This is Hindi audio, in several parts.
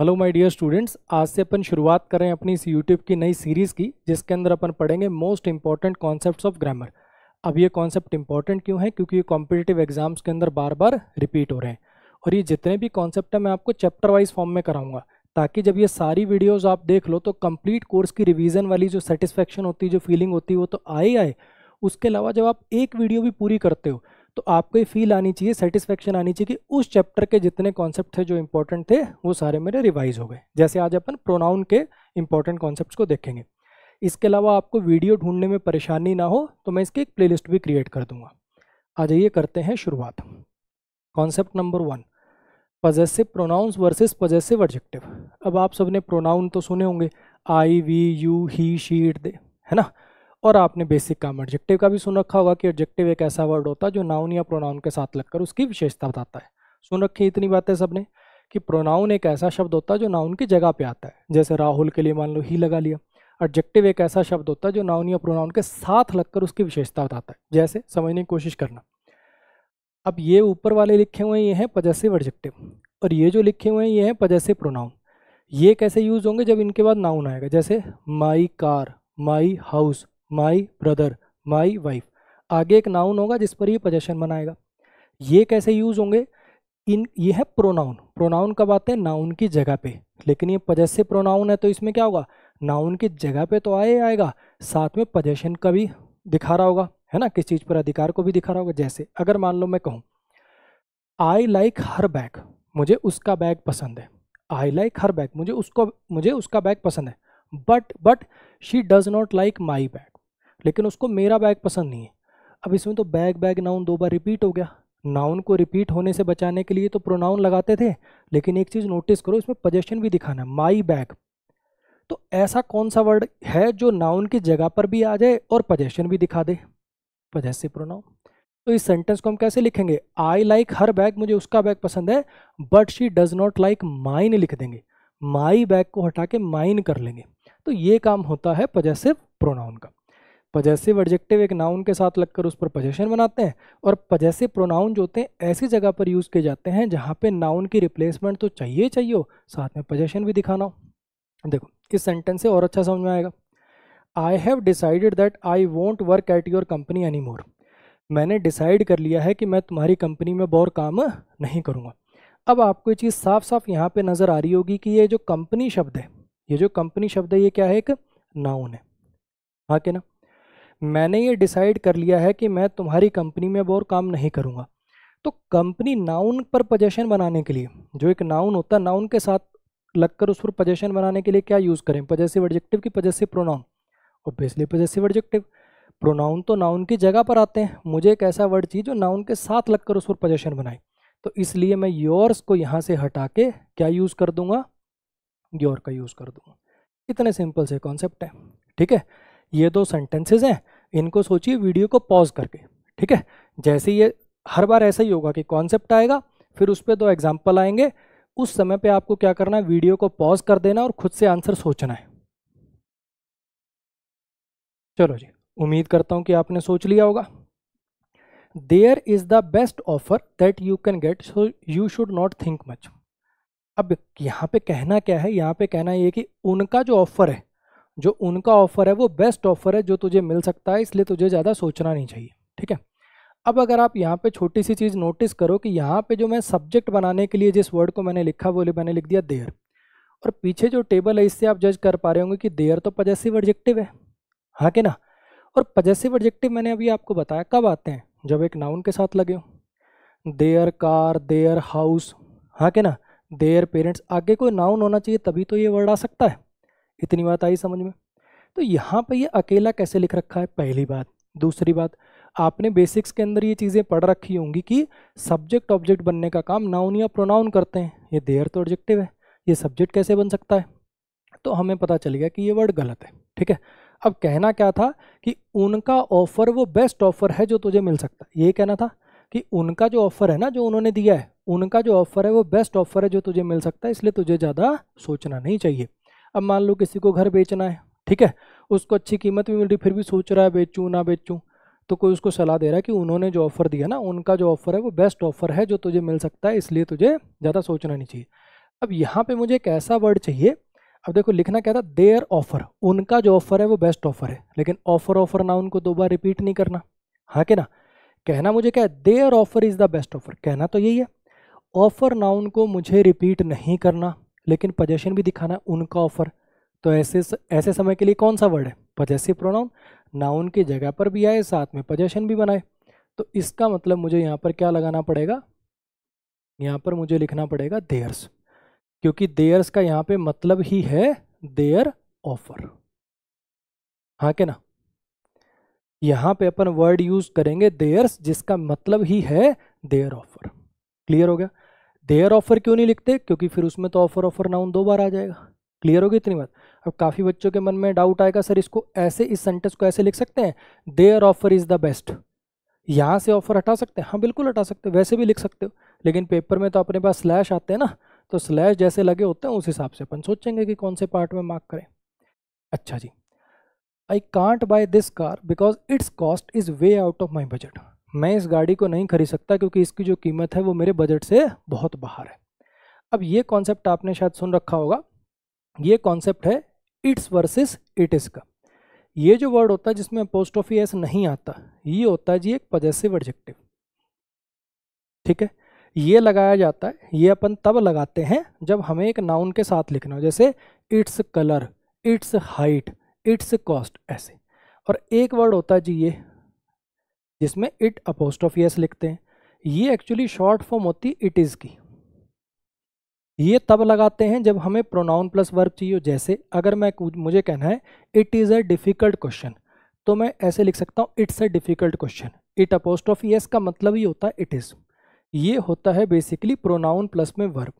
हेलो माय डियर स्टूडेंट्स आज से अपन शुरुआत कर रहे हैं अपनी इस यूट्यूब की नई सीरीज़ की जिसके अंदर अपन पढ़ेंगे most important concepts of grammar अब ये कॉन्सेप्ट इंपॉर्टेंट क्यों है क्योंकि ये कॉम्पिटेटिव एग्जाम्स के अंदर बार बार रिपीट हो रहे हैं और ये जितने भी कॉन्सेप्ट है मैं आपको चैप्टर वाइज फॉर्म में कराऊंगा ताकि जब ये सारी वीडियोज़ आप देख लो तो कम्प्लीट कोर्स की रिविज़न वाली जो सेटिस्फेक्शन होती है जो फीलिंग होती है वो तो आए आए उसके अलावा जब आप एक वीडियो भी पूरी करते हो तो आपको ये फील आनी चाहिए सेटिस्फेक्शन आनी चाहिए कि उस चैप्टर के जितने कॉन्सेप्ट थे जो इंपॉर्टेंट थे वो सारे मेरे रिवाइज हो गए जैसे आज अपन प्रोनाउन के इंपॉर्टेंट कॉन्सेप्ट को देखेंगे इसके अलावा आपको वीडियो ढूंढने में परेशानी ना हो तो मैं इसकी एक प्लेलिस्ट भी क्रिएट कर दूंगा आ जाइए करते हैं शुरुआत concept number one possessive pronouns versus possessive objective अब आप सबने प्रोनाउन तो सुने होंगे I we you he she it they है ना और आपने बेसिक काम ऑब्जेक्टिव का भी सुन रखा होगा कि ऑब्जेक्टिव एक ऐसा वर्ड होता है जो नाउन या प्रोनाउन के साथ लगकर उसकी विशेषता बताता है सुन रखी इतनी बातें सबने कि प्रोनाउन एक ऐसा शब्द होता है जो नाउन की जगह पे आता है जैसे राहुल के लिए मान लो ही लगा लिया ऑब्जेक्टिव एक ऐसा शब्द होता है जो नाउन या प्रोनाउन के साथ लगकर उसकी विशेषता बताता है जैसे समझने की कोशिश करना अब ये ऊपर वाले लिखे हुए ये हैं पजेसिव ऑब्जेक्टिव और ये जो लिखे हुए हैं ये हैं पजेसिव प्रोनाउन ये कैसे यूज़ होंगे जब इनके बाद नाउन आएगा जैसे my car my house my brother my wife आगे एक नाउन होगा जिस पर ये पोजेशन बनाएगा ये कैसे यूज होंगे इन ये है प्रोनाउन प्रोनाउन कब आते हैं नाउन की जगह पे लेकिन ये पजस्य प्रोनाउन है तो इसमें क्या होगा नाउन की जगह पे तो आए आएगा साथ में पजेशन का भी दिखा रहा होगा है ना किस चीज़ पर अधिकार को भी दिखा रहा होगा जैसे अगर मान लो मैं कहूँ आई लाइक हर बैग मुझे उसका बैग पसंद है आई लाइक हर बैग मुझे उसको मुझे उसका बैग पसंद है but but she does not like my bag लेकिन उसको मेरा बैग पसंद नहीं है अब इसमें तो बैग बैग नाउन दो बार रिपीट हो गया नाउन को रिपीट होने से बचाने के लिए तो प्रोनाउन लगाते थे लेकिन एक चीज़ नोटिस करो इसमें पजेशन भी दिखाना है माई बैग तो ऐसा कौन सा वर्ड है जो नाउन की जगह पर भी आ जाए और पजेशन भी दिखा दे पजेसिव प्रोनाउन तो इस सेंटेंस को हम कैसे लिखेंगे आई लाइक हर बैग मुझे उसका बैग पसंद है but she does not like mine लिख देंगे माई बैग को हटा के माइन कर लेंगे तो ये काम होता है पजेसिव प्रोनाउन का पजेसिव एडजेक्टिव एक नाउन के साथ लगकर उस पर पजेशन बनाते हैं और पजेसिव प्रोनाउन जो होते हैं ऐसी जगह पर यूज़ किए जाते हैं जहाँ पे नाउन की रिप्लेसमेंट तो चाहिए चाहिए हो साथ में पजेशन भी दिखाना हो देखो इस सेंटेंस से और अच्छा समझ में आएगा I have decided that I want work at your company any more मैंने डिसाइड कर लिया है कि मैं तुम्हारी कंपनी में बहुत काम नहीं करूँगा अब आपको ये चीज़ साफ साफ यहाँ पर नज़र आ रही होगी कि ये जो कंपनी शब्द है ये जो कंपनी शब्द है ये क्या है एक नाउन है हाँ के ना मैंने ये डिसाइड कर लिया है कि मैं तुम्हारी कंपनी में अब और काम नहीं करूँगा तो कंपनी नाउन पर पोजेशन बनाने के लिए जो एक नाउन होता है नाउन के साथ लगकर उस पर पोजेशन बनाने के लिए क्या यूज़ करें पजेसिव एडजेक्टिव की possessive pronoun obviously possessive adjective pronoun तो नाउन की जगह पर आते हैं मुझे एक ऐसा वर्ड चाहिए जो नाउन के साथ लगकर उस पर पोजेशन बनाए तो इसलिए मैं योर्स को यहाँ से हटा के क्या यूज़ कर दूंगा योर का यूज़ कर दूंगा इतने सिंपल से कॉन्सेप्ट है ठीक है ये दो सेंटेंसेज हैं इनको सोचिए वीडियो को पॉज करके ठीक है जैसे ये हर बार ऐसा ही होगा कि कॉन्सेप्ट आएगा फिर उस पर दो एग्जाम्पल आएंगे उस समय पे आपको क्या करना है वीडियो को पॉज कर देना और खुद से आंसर सोचना है चलो जी उम्मीद करता हूँ कि आपने सोच लिया होगा there is the best offer that you can get so you should not think much अब यहाँ पे कहना क्या है यहाँ पे कहना ये कि उनका जो ऑफर है जो उनका ऑफर है वो बेस्ट ऑफर है जो तुझे मिल सकता है इसलिए तुझे ज़्यादा सोचना नहीं चाहिए ठीक है अब अगर आप यहाँ पे छोटी सी चीज़ नोटिस करो कि यहाँ पे जो मैं सब्जेक्ट बनाने के लिए जिस वर्ड को मैंने लिखा वो मैंने लिख दिया देयर और पीछे जो टेबल है इससे आप जज कर पा रहे होंगे कि देयर तो पजेसिव एडजेक्टिव है हाँ के ना और पजेसिव एडजेक्टिव मैंने अभी आपको बताया कब आते हैं जब एक नाउन के साथ लगे हो देयर कार देयर हाउस हाँ के ना देयर पेरेंट्स आगे कोई नाउन होना चाहिए तभी तो ये वर्ड आ सकता है इतनी बात आई समझ में तो यहाँ पर ये अकेला कैसे लिख रखा है पहली बात दूसरी बात आपने बेसिक्स के अंदर ये चीज़ें पढ़ रखी होंगी कि सब्जेक्ट ऑब्जेक्ट बनने का काम नाउन या प्रोनाउन करते हैं ये देयर तो ऑब्जेक्टिव है ये सब्जेक्ट कैसे बन सकता है तो हमें पता चल गया कि ये वर्ड गलत है ठीक है अब कहना क्या था कि उनका ऑफ़र वो बेस्ट ऑफ़र है जो तुझे मिल सकता है ये कहना था कि उनका जो ऑफ़र है ना जो उन्होंने दिया है उनका जो ऑफ़र है वो बेस्ट ऑफ़र है जो तुझे मिल सकता है इसलिए तुझे ज़्यादा सोचना नहीं चाहिए अब मान लो किसी को घर बेचना है ठीक है उसको अच्छी कीमत भी मिल रही फिर भी सोच रहा है बेचूँ ना बेचूँ तो कोई उसको सलाह दे रहा है कि उन्होंने जो ऑफ़र दिया ना उनका जो ऑफ़र है वो बेस्ट ऑफ़र है जो तुझे मिल सकता है इसलिए तुझे ज़्यादा सोचना नहीं चाहिए अब यहाँ पे मुझे एक ऐसा वर्ड चाहिए अब देखो लिखना क्या था देयर ऑफ़र उनका जो ऑफ़र है वो बेस्ट ऑफ़र है लेकिन ऑफ़र ऑफ़र ना उनको दो बार रिपीट नहीं करना हाँ के ना कहना मुझे क्या है there offer is the best offer कहना तो यही है ऑफ़र नाउन को मुझे रिपीट नहीं करना लेकिन पजेशन भी दिखाना है उनका ऑफर तो ऐसे ऐसे समय के लिए कौन सा वर्ड है पजेसिव प्रोनाउन नाउन की जगह पर भी आए साथ में पजेशन भी बनाए तो इसका मतलब मुझे यहाँ पर क्या लगाना पड़ेगा यहाँ पर मुझे लिखना पड़ेगा देयर्स क्योंकि देयर्स का यहाँ पे मतलब ही है देयर ऑफर हाँ के ना यहाँ पे अपन वर्ड यूज करेंगे देयर्स जिसका मतलब ही है देयर ऑफर क्लियर हो गया देयर ऑफर क्यों नहीं लिखते क्योंकि फिर उसमें तो ऑफर ऑफर नाउन दो बार आ जाएगा क्लियर होगी इतनी बात अब काफ़ी बच्चों के मन में डाउट आएगा सर इसको ऐसे इस सेंटेंस को ऐसे लिख सकते हैं there offer is the best यहाँ से ऑफर हटा सकते हैं हाँ बिल्कुल हटा सकते हो वैसे भी लिख सकते हो लेकिन पेपर में तो अपने पास स्लैश आते हैं ना तो स्लैश जैसे लगे होते हैं उस हिसाब से अपन सोचेंगे कि कौन से पार्ट में मार्क करें अच्छा जी I can't buy this car because its cost is way out of my budget मैं इस गाड़ी को नहीं खरीद सकता क्योंकि इसकी जो कीमत है वो मेरे बजट से बहुत बाहर है अब ये कॉन्सेप्ट आपने शायद सुन रखा होगा ये कॉन्सेप्ट है इट्स वर्सेस इट इज़ का ये जो वर्ड होता है जिसमें पोस्ट ऑफ एस नहीं आता ये होता है जी एक पजेसिव एडजेक्टिव ठीक है ये लगाया जाता है ये अपन तब लगाते हैं जब हमें एक नाउन के साथ लिखना हो जैसे its colour its height its cost ऐसे और एक वर्ड होता है जी ये जिसमें इट ऑफ यस लिखते हैं ये एक्चुअली शॉर्ट फॉर्म होती है इट इज़ की ये तब लगाते हैं जब हमें प्रोनाउन प्लस वर्ब चाहिए हो जैसे अगर मैं मुझे कहना है it is a difficult question तो मैं ऐसे लिख सकता हूँ it's a difficult question it of yes का मतलब ही होता है इट इज़ ये होता है बेसिकली प्रोनाउन प्लस में वर्ब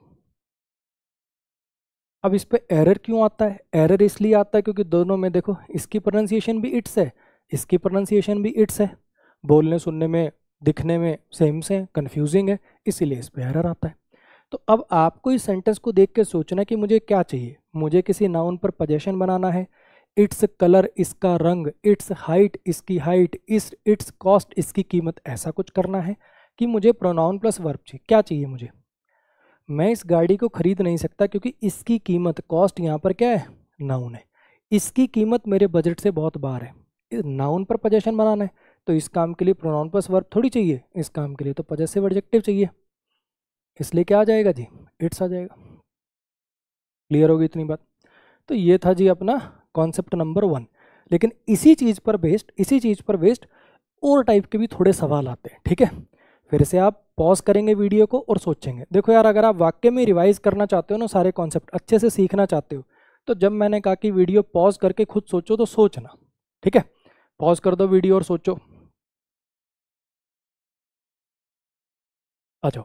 अब इस पर एरर क्यों आता है एरर इसलिए आता है क्योंकि दोनों में देखो इसकी प्रोनाउंसिएशन भी इट्स है इसकी प्रोनाउंसिएशन भी इट्स है बोलने सुनने में दिखने में सेम से कन्फ्यूजिंग है इसीलिए इस पर एरर आता है तो अब आपको इस सेंटेंस को देख के सोचना कि मुझे क्या चाहिए मुझे किसी नाउन पर पजेशन बनाना है इट्स कलर इसका रंग इट्स हाइट इसकी हाइट इस इट्स कॉस्ट इसकी कीमत ऐसा कुछ करना है कि मुझे प्रोनाउन प्लस वर्ब चाहिए क्या चाहिए मुझे मैं इस गाड़ी को खरीद नहीं सकता क्योंकि इसकी कीमत कॉस्ट यहाँ पर क्या है नाउन है इसकी कीमत मेरे बजट से बहुत बाहर है नाउन पर पजेशन बनाना है तो इस काम के लिए प्रोनाउन प्लस वर्ब थोड़ी चाहिए इस काम के लिए तो पजेसिव एडजेक्टिव चाहिए इसलिए क्या आ जाएगा जी इट्स आ जाएगा क्लियर होगी इतनी बात तो ये था जी अपना कॉन्सेप्ट नंबर वन लेकिन इसी चीज़ पर बेस्ड इसी चीज़ पर बेस्ड और टाइप के भी थोड़े सवाल आते हैं ठीक है फिर से आप पॉज करेंगे वीडियो को और सोचेंगे देखो यार अगर आप वाक्य में रिवाइज़ करना चाहते हो ना सारे कॉन्सेप्ट अच्छे से सीखना चाहते हो तो जब मैंने कहा कि वीडियो पॉज करके खुद सोचो तो सोचना ठीक है पॉज कर दो वीडियो और सोचो आ जाओ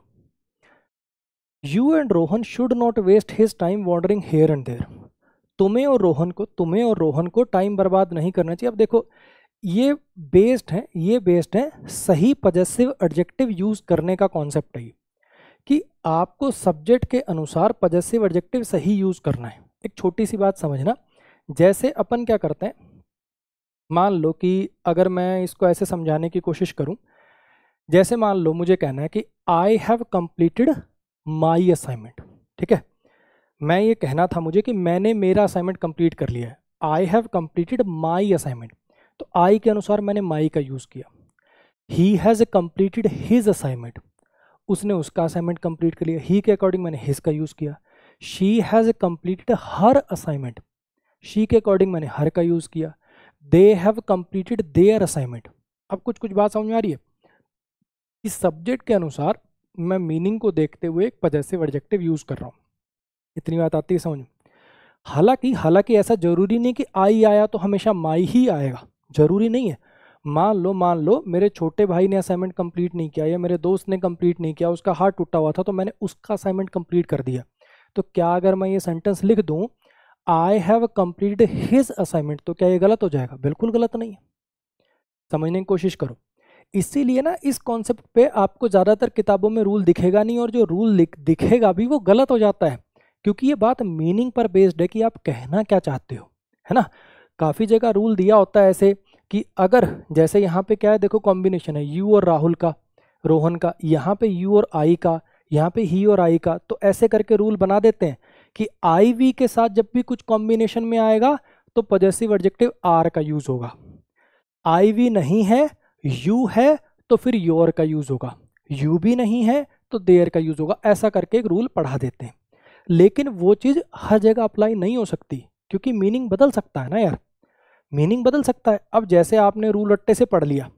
you and Rohan should not waste his time wandering here and there तुम्हें और रोहन को तुम्हें और रोहन को टाइम बर्बाद नहीं करना चाहिए अब देखो ये बेस्ड है ये बेस्ड है सही पजेसिव एडजेक्टिव यूज़ करने का कॉन्सेप्ट है कि आपको सब्जेक्ट के अनुसार पजेसिव एडजेक्टिव सही यूज़ करना है एक छोटी सी बात समझना जैसे अपन क्या करते हैं मान लो कि अगर मैं इसको ऐसे समझाने की कोशिश करूं जैसे मान लो मुझे कहना है कि I have completed my assignment ठीक है मैं ये कहना था मुझे कि मैंने मेरा असाइनमेंट कम्प्लीट कर लिया है I have completed my assignment तो आई के अनुसार मैंने माई का यूज़ किया he has completed his assignment उसने उसका असाइनमेंट कम्प्लीट कर लिया ही के अकॉर्डिंग मैंने हिज का यूज़ किया she has completed her assignment she के अकॉर्डिंग मैंने हर का यूज़ किया they have completed their assignment अब कुछ कुछ बात समझ में आ रही है इस सब्जेक्ट के अनुसार मैं मीनिंग को देखते हुए एक पजेसिव एडजेक्टिव यूज़ कर रहा हूँ इतनी बात आती है समझ हालांकि हालांकि ऐसा ज़रूरी नहीं कि आई आया तो हमेशा माई ही आएगा ज़रूरी नहीं है मान लो मान लो मेरे छोटे भाई ने असाइनमेंट कंप्लीट नहीं किया या मेरे दोस्त ने कंप्लीट नहीं किया उसका हार्ट टूटा हुआ था तो मैंने उसका असाइनमेंट कंप्लीट कर दिया तो क्या अगर मैं ये सेंटेंस लिख दूँ I have complete his assignment तो क्या ये गलत हो जाएगा बिल्कुल गलत नहीं है समझने की कोशिश करो इसीलिए ना इस कॉन्सेप्ट पे आपको ज़्यादातर किताबों में रूल दिखेगा नहीं और जो रूल दिखेगा भी वो गलत हो जाता है क्योंकि ये बात मीनिंग पर बेस्ड है कि आप कहना क्या चाहते हो है ना काफ़ी जगह रूल दिया होता है ऐसे कि अगर जैसे यहाँ पे क्या है देखो कॉम्बिनेशन है यू और राहुल का रोहन का यहाँ पे यू और आई का यहाँ पे ही और आई का तो ऐसे करके रूल बना देते हैं कि आई वी के साथ जब भी कुछ कॉम्बिनेशन में आएगा तो पजेसिव एडजेक्टिव आर का यूज़ होगा आई वी नहीं है यू है तो फिर योर का यूज़ होगा यू भी नहीं है तो देयर का यूज़ होगा ऐसा करके एक रूल पढ़ा देते हैं लेकिन वो चीज़ हर जगह अप्लाई नहीं हो सकती क्योंकि मीनिंग बदल सकता है ना यार मीनिंग बदल सकता है अब जैसे आपने रूल अट्टे से पढ़ लिया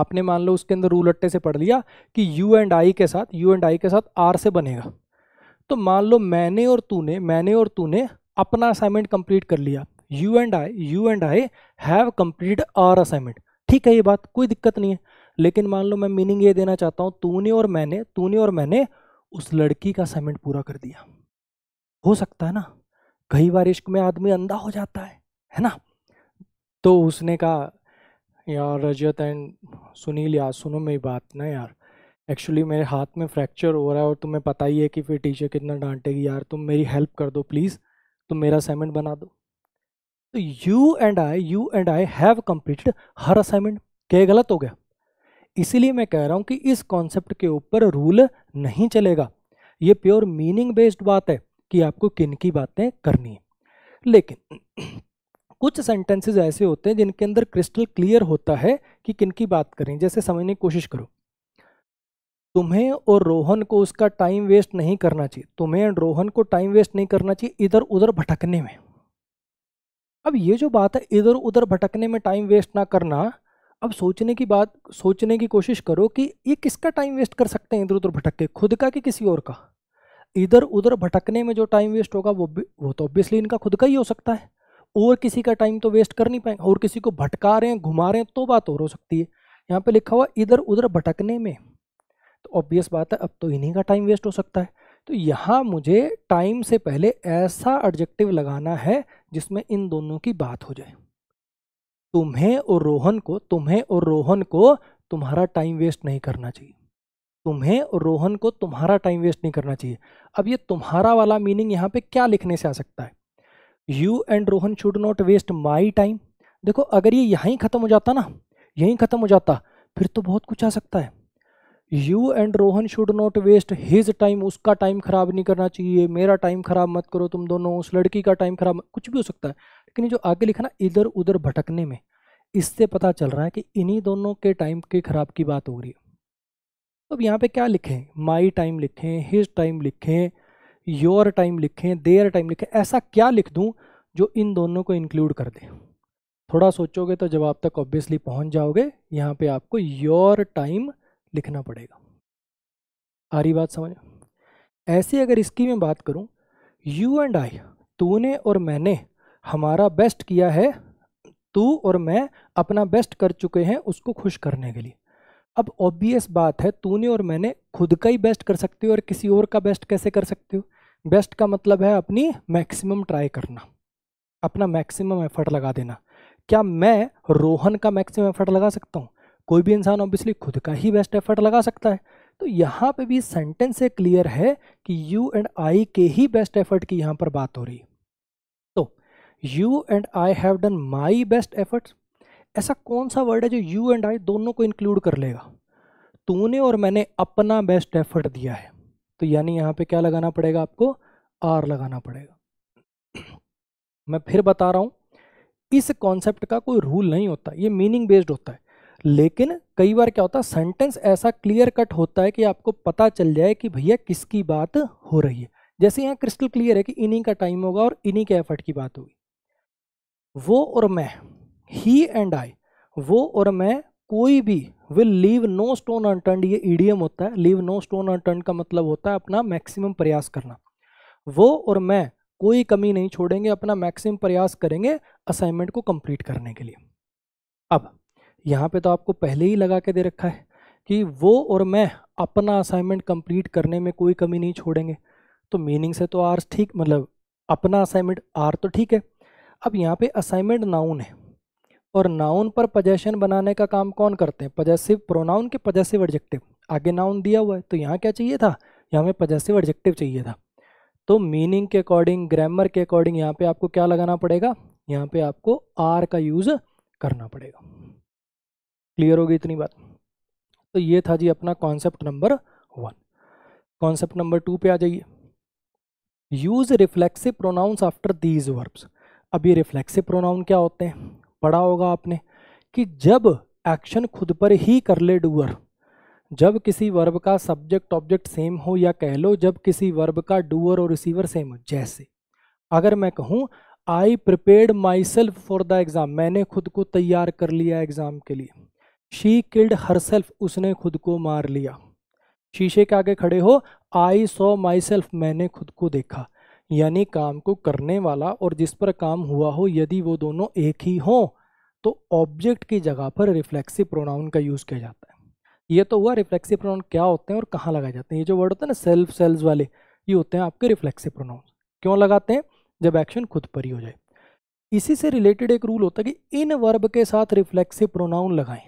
आपने मान लो उसके अंदर रूल अट्टे से पढ़ लिया कि यू एंड आई के साथ यू एंड आई के साथ आर से बनेगा तो मान लो मैंने और तूने मैंने और तूने अपना असाइनमेंट कंप्लीट कर लिया you and I you and I have complete our assignment ठीक है ये बात कोई दिक्कत नहीं है लेकिन मान लो मैं मीनिंग ये देना चाहता हूँ तूने और मैंने तूने और मैंने उस लड़की का असाइनमेंट पूरा कर दिया हो सकता है ना कई बार इश्क में आदमी अंधा हो जाता है है ना तो उसने कहा यार रजत एंड सुनील यार सुनो मेरी बात ना यार एक्चुअली मेरे हाथ में फ्रैक्चर हो रहा है और तुम्हें पता ही है कि फिर टीचर कितना डांटेगी यार तुम मेरी हेल्प कर दो प्लीज़ तुम मेरा असाइनमेंट बना दो तो you and I you and I have completed her assignment क्या गलत हो गया इसीलिए मैं कह रहा हूँ कि इस कॉन्सेप्ट के ऊपर रूल नहीं चलेगा ये प्योर मीनिंग बेस्ड बात है कि आपको किन की बातें करनी है लेकिन कुछ सेंटेंसेस ऐसे होते हैं जिनके अंदर क्रिस्टल क्लियर होता है कि किन की बात करें जैसे समझने की कोशिश करो तुम्हें और रोहन को उसका टाइम वेस्ट नहीं करना चाहिए तुम्हें एंड रोहन को टाइम वेस्ट नहीं करना चाहिए इधर उधर भटकने में अब ये जो बात है इधर उधर भटकने में टाइम वेस्ट ना करना अब सोचने की बात सोचने की कोशिश करो कि ये किसका टाइम वेस्ट कर सकते हैं इधर उधर भटक के खुद का कि किसी और का इधर उधर भटकने में जो टाइम वेस्ट होगा वो वो तो ऑब्वियसली इनका खुद का ही हो सकता है और किसी का टाइम तो वेस्ट कर नहीं पाएंगे और किसी को भटका रहे हैं घुमा रहे हैं तो बात और हो सकती है यहाँ पे लिखा हुआ इधर उधर भटकने में तो ऑब्वियस बात है अब तो इन्हीं का टाइम वेस्ट हो सकता है तो यहाँ मुझे टाइम से पहले ऐसा एडजेक्टिव लगाना है जिसमें इन दोनों की बात हो जाए तुम्हें और रोहन को तुम्हें और रोहन को तुम्हारा टाइम वेस्ट नहीं करना चाहिए तुम्हें और रोहन को तुम्हारा टाइम वेस्ट नहीं करना चाहिए अब ये तुम्हारा वाला मीनिंग यहाँ पे क्या लिखने से आ सकता है you and Rohan should not waste my time देखो अगर ये यहीं ख़त्म हो जाता ना यहीं ख़त्म हो जाता फिर तो बहुत कुछ आ सकता है you and Rohan should not waste his time उसका टाइम ख़राब नहीं करना चाहिए मेरा टाइम ख़राब मत करो तुम दोनों उस लड़की का टाइम ख़राब कुछ भी हो सकता है लेकिन जो आगे लिखा ना इधर उधर भटकने में इससे पता चल रहा है कि इन्हीं दोनों के टाइम के ख़राब की बात हो रही है अब यहाँ पे क्या लिखें माई टाइम लिखें हिज टाइम लिखें योर टाइम लिखें देयर टाइम लिखें ऐसा क्या लिख दूँ जो इन दोनों को इंक्लूड कर दें थोड़ा सोचोगे तो जवाब तक ऑब्वियसली पहुँच जाओगे यहाँ पे आपको योर टाइम लिखना पड़ेगा आ रही बात समझ ऐसे अगर इसकी मैं बात करूं यू एंड आई तूने और मैंने हमारा बेस्ट किया है तू और मैं अपना बेस्ट कर चुके हैं उसको खुश करने के लिए अब ऑब्वियस बात है तूने और मैंने खुद का ही बेस्ट कर सकते हो और किसी और का बेस्ट कैसे कर सकते हो बेस्ट का मतलब है अपनी मैक्सिमम ट्राई करना अपना मैक्सिमम एफर्ट लगा देना क्या मैं रोहन का मैक्सिमम एफर्ट लगा सकता हूँ कोई भी इंसान ऑब्वियसली खुद का ही बेस्ट एफर्ट लगा सकता है तो यहाँ पे भी सेंटेंस से क्लियर है कि यू एंड आई के ही बेस्ट एफर्ट की यहाँ पर बात हो रही है तो you and I have done my best efforts ऐसा कौन सा वर्ड है जो यू एंड आई दोनों को इंक्लूड कर लेगा तूने और मैंने अपना बेस्ट एफर्ट दिया है तो यानी यहाँ पे क्या लगाना पड़ेगा आपको आर लगाना पड़ेगा मैं फिर बता रहा हूँ इस कॉन्सेप्ट का कोई रूल नहीं होता ये मीनिंग बेस्ड होता है लेकिन कई बार क्या होता है सेंटेंस ऐसा क्लियर कट होता है कि आपको पता चल जाए कि भैया किसकी बात हो रही है जैसे यहाँ क्रिस्टल क्लियर है कि इन्हीं का टाइम होगा और इन्हीं के एफर्ट की बात होगी वो और मैं ही एंड आई वो और मैं कोई भी will leave no stone unturned ये ईडीएम होता है लीव नो स्टोन अनटर्न का मतलब होता है अपना मैक्सिमम प्रयास करना वो और मैं कोई कमी नहीं छोड़ेंगे अपना मैक्सिमम प्रयास करेंगे असाइनमेंट को कंप्लीट करने के लिए अब यहाँ पे तो आपको पहले ही लगा के दे रखा है कि वो और मैं अपना असाइनमेंट कंप्लीट करने में कोई कमी नहीं छोड़ेंगे तो मीनिंग से तो आर ठीक मतलब अपना असाइनमेंट आर तो ठीक है अब यहाँ पे असाइनमेंट नाउन है और नाउन पर पजेशन बनाने का काम कौन करते हैं पजेसिव प्रोनाउन के पजेसिव एडजेक्टिव आगे नाउन दिया हुआ है तो यहाँ क्या चाहिए था यहाँ पे पजेसिव एडजेक्टिव चाहिए था तो मीनिंग के अकॉर्डिंग ग्रामर के अकॉर्डिंग यहाँ पे आपको क्या लगाना पड़ेगा यहाँ पे आपको आर का यूज़ करना पड़ेगा क्लियर होगी इतनी बात तो ये था जी अपना concept number one concept number two पे आ जाइए use reflexive pronouns after these verbs अब ये रिफ्लेक्सिव प्रोनाउन क्या होते हैं पढ़ा होगा आपने कि जब एक्शन खुद पर ही कर ले डूअर जब किसी वर्ब का सब्जेक्ट ऑब्जेक्ट सेम हो या कह लो जब किसी वर्ब का डूअर और रिसीवर सेम हो जैसे अगर मैं कहूँ I prepare myself for the exam मैंने खुद को तैयार कर लिया एग्ज़ाम के लिए शी किल्ड सेल्फ उसने खुद को मार लिया शीशे के आगे खड़े हो आई सो माई सेल्फ मैंने खुद को देखा यानी काम को करने वाला और जिस पर काम हुआ हो यदि वो दोनों एक ही हों तो ऑब्जेक्ट की जगह पर रिफ्लेक्सिव प्रोनाउन का यूज़ किया जाता है ये तो हुआ रिफ्लेक्सिव प्रोनाउन क्या होते हैं और कहाँ लगाए जाते हैं ये जो वर्ड होता है ना सेल्फ सेल्स वाले ये होते हैं आपके रिफ्लेक्सिव प्रोनाउन क्यों लगाते हैं जब एक्शन खुद पर ही हो जाए इसी से रिलेटेड एक रूल होता है कि इन वर्ब के साथ रिफ्लेक्सिव प्रोनाउन लगाएं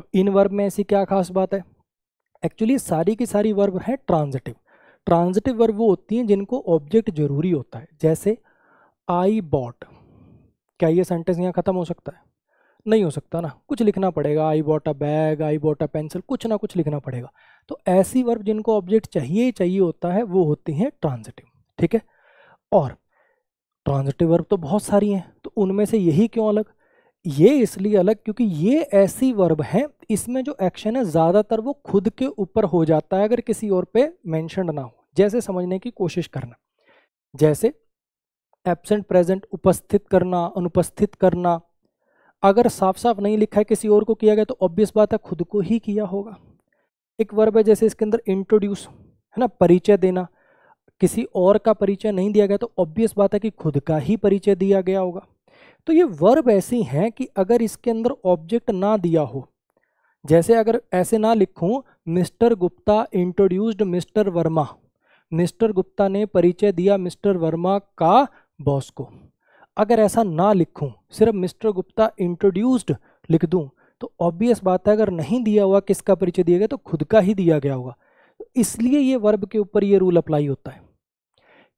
अब इन वर्ब में ऐसी क्या खास बात है एक्चुअली सारी की सारी वर्ब हैं ट्रांजिटिव ट्रांजिटिव वर्ब वो होती हैं जिनको ऑब्जेक्ट जरूरी होता है जैसे आई बॉट क्या ये सेंटेंस यहाँ ख़त्म हो सकता है नहीं हो सकता ना कुछ लिखना पड़ेगा I bought a bag I bought a pencil कुछ ना कुछ लिखना पड़ेगा तो ऐसी वर्ब जिनको ऑब्जेक्ट चाहिए ही चाहिए होता है वो होती हैं ट्रांजिटिव ठीक है और ट्रांजिटिव वर्ब तो बहुत सारी हैं तो उनमें से यही क्यों अलग ये इसलिए अलग क्योंकि ये ऐसी वर्ब है इसमें जो एक्शन है ज़्यादातर वो खुद के ऊपर हो जाता है अगर किसी और पे मेंशन ना हो जैसे समझने की कोशिश करना जैसे एबसेंट प्रेजेंट उपस्थित करना अनुपस्थित करना अगर साफ साफ नहीं लिखा है किसी और को किया गया तो ऑब्वियस बात है खुद को ही किया होगा एक वर्ब है जैसे इसके अंदर इंट्रोड्यूस है ना परिचय देना किसी और का परिचय नहीं दिया गया तो ऑब्वियस बात है कि खुद का ही परिचय दिया गया होगा तो ये वर्ब ऐसी हैं कि अगर इसके अंदर ऑब्जेक्ट ना दिया हो जैसे अगर ऐसे ना लिखूं Mr Gupta introduced Mr Verma Mr Gupta ने परिचय दिया मिस्टर वर्मा का बॉस को अगर ऐसा ना लिखूं सिर्फ मिस्टर गुप्ता इंट्रोड्यूस्ड लिख दूं तो ऑब्वियस बात है अगर नहीं दिया हुआ किसका परिचय दिया गया तो खुद का ही दिया गया होगा इसलिए ये वर्ब के ऊपर ये रूल अप्लाई होता है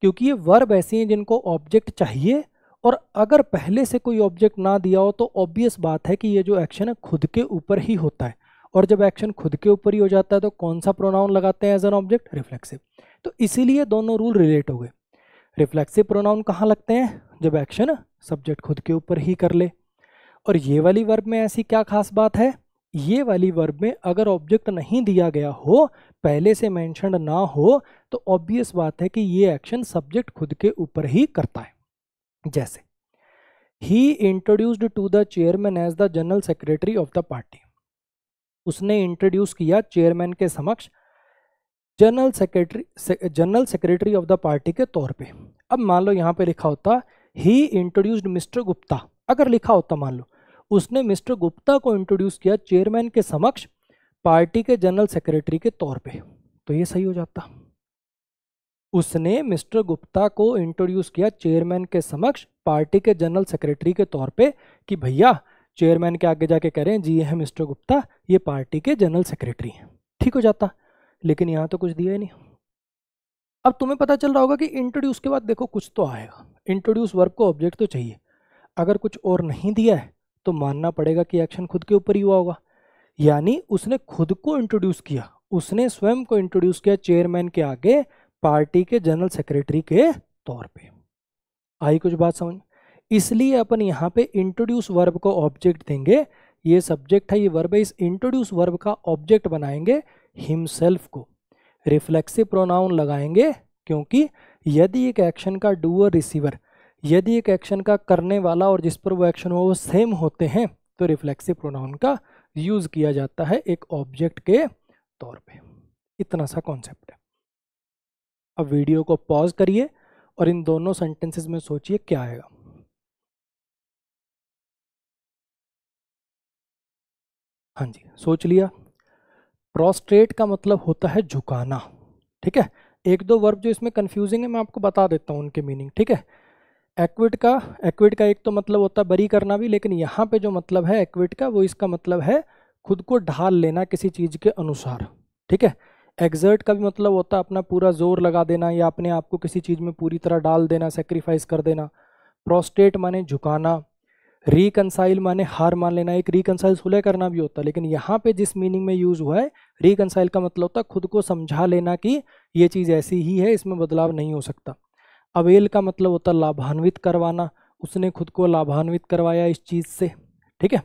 क्योंकि ये वर्ब ऐसे हैं जिनको ऑब्जेक्ट चाहिए और अगर पहले से कोई ऑब्जेक्ट ना दिया हो तो ऑब्वियस बात है कि ये जो एक्शन है खुद के ऊपर ही होता है और जब एक्शन खुद के ऊपर ही हो जाता है तो कौन सा प्रोनाउन लगाते हैं एज एन ऑब्जेक्ट रिफ्लेक्सिव तो इसीलिए दोनों रूल रिलेट हो गए रिफ्लेक्सिव प्रोनाउन कहाँ लगते हैं जब एक्शन सब्जेक्ट खुद के ऊपर ही कर ले और ये वाली वर्ब में ऐसी क्या खास बात है ये वाली वर्ब में अगर ऑब्जेक्ट नहीं दिया गया हो पहले से मैंशनड ना हो तो ऑब्वियस बात है कि ये एक्शन सब्जेक्ट खुद के ऊपर ही करता है जैसे ही introduced to the chairman as the general secretary of the party उसने इंट्रोड्यूस किया चेयरमैन के समक्ष general secretary general secretary of the party के तौर पे अब मान लो यहाँ पे लिखा होता ही इंट्रोड्यूस्ड मिस्टर गुप्ता अगर लिखा होता मान लो उसने मिस्टर गुप्ता को इंट्रोड्यूस किया चेयरमैन के समक्ष पार्टी के जनरल सेक्रेटरी के तौर पे तो ये सही हो जाता उसने मिस्टर गुप्ता को इंट्रोड्यूस किया चेयरमैन के समक्ष पार्टी के जनरल सेक्रेटरी के तौर पे कि भैया चेयरमैन के आगे जाके कह रहे हैं जी ये है मिस्टर गुप्ता ये पार्टी के जनरल सेक्रेटरी हैं ठीक हो जाता लेकिन यहाँ तो कुछ दिया ही नहीं अब तुम्हें पता चल रहा होगा कि इंट्रोड्यूस के बाद देखो कुछ तो आएगा इंट्रोड्यूस वर्क को ऑब्जेक्ट तो चाहिए अगर कुछ और नहीं दिया है तो मानना पड़ेगा कि एक्शन खुद के ऊपर ही हुआ होगा यानी उसने खुद को इंट्रोड्यूस किया उसने स्वयं को इंट्रोड्यूस किया चेयरमैन के आगे पार्टी के जनरल सेक्रेटरी के तौर पे आई कुछ बात समझ इसलिए अपन यहाँ पे इंट्रोड्यूस वर्ब को ऑब्जेक्ट देंगे ये सब्जेक्ट है ये वर्ब है इस इंट्रोड्यूस वर्ब का ऑब्जेक्ट बनाएंगे हिमसेल्फ को रिफ्लेक्सिव प्रोनाउन लगाएंगे क्योंकि यदि एक एक्शन का डूअर रिसीवर यदि एक एक्शन का करने वाला और जिस पर वो एक्शन हो वो सेम होते हैं तो रिफ्लेक्सिव प्रोनाउन का यूज़ किया जाता है एक ऑब्जेक्ट के तौर पे इतना सा कॉन्सेप्ट है अब वीडियो को पॉज करिए और इन दोनों सेंटेंसेस में सोचिए क्या आएगा हाँ जी सोच लिया प्रोस्ट्रेट का मतलब होता है झुकाना ठीक है एक दो वर्ब जो इसमें कन्फ्यूजिंग है मैं आपको बता देता हूँ उनके मीनिंग ठीक है एक्विट का एक्विट का एक तो मतलब होता है बरी करना भी लेकिन यहाँ पे जो मतलब है एक्विट का वो इसका मतलब है खुद को ढाल लेना किसी चीज़ के अनुसार ठीक है एग्जर्ट का भी मतलब होता है अपना पूरा जोर लगा देना या अपने आप को किसी चीज़ में पूरी तरह डाल देना सेक्रीफाइस कर देना प्रोस्टेट माने झुकाना रिकनसाइल माने हार मान लेना एक रिकनसाइल सुलह करना भी होता है लेकिन यहाँ पे जिस मीनिंग में यूज़ हुआ है रिकनसाइल का मतलब होता है खुद को समझा लेना कि ये चीज़ ऐसी ही है इसमें बदलाव नहीं हो सकता अवेल का मतलब होता है लाभान्वित करवाना उसने खुद को लाभान्वित करवाया इस चीज़ से ठीक है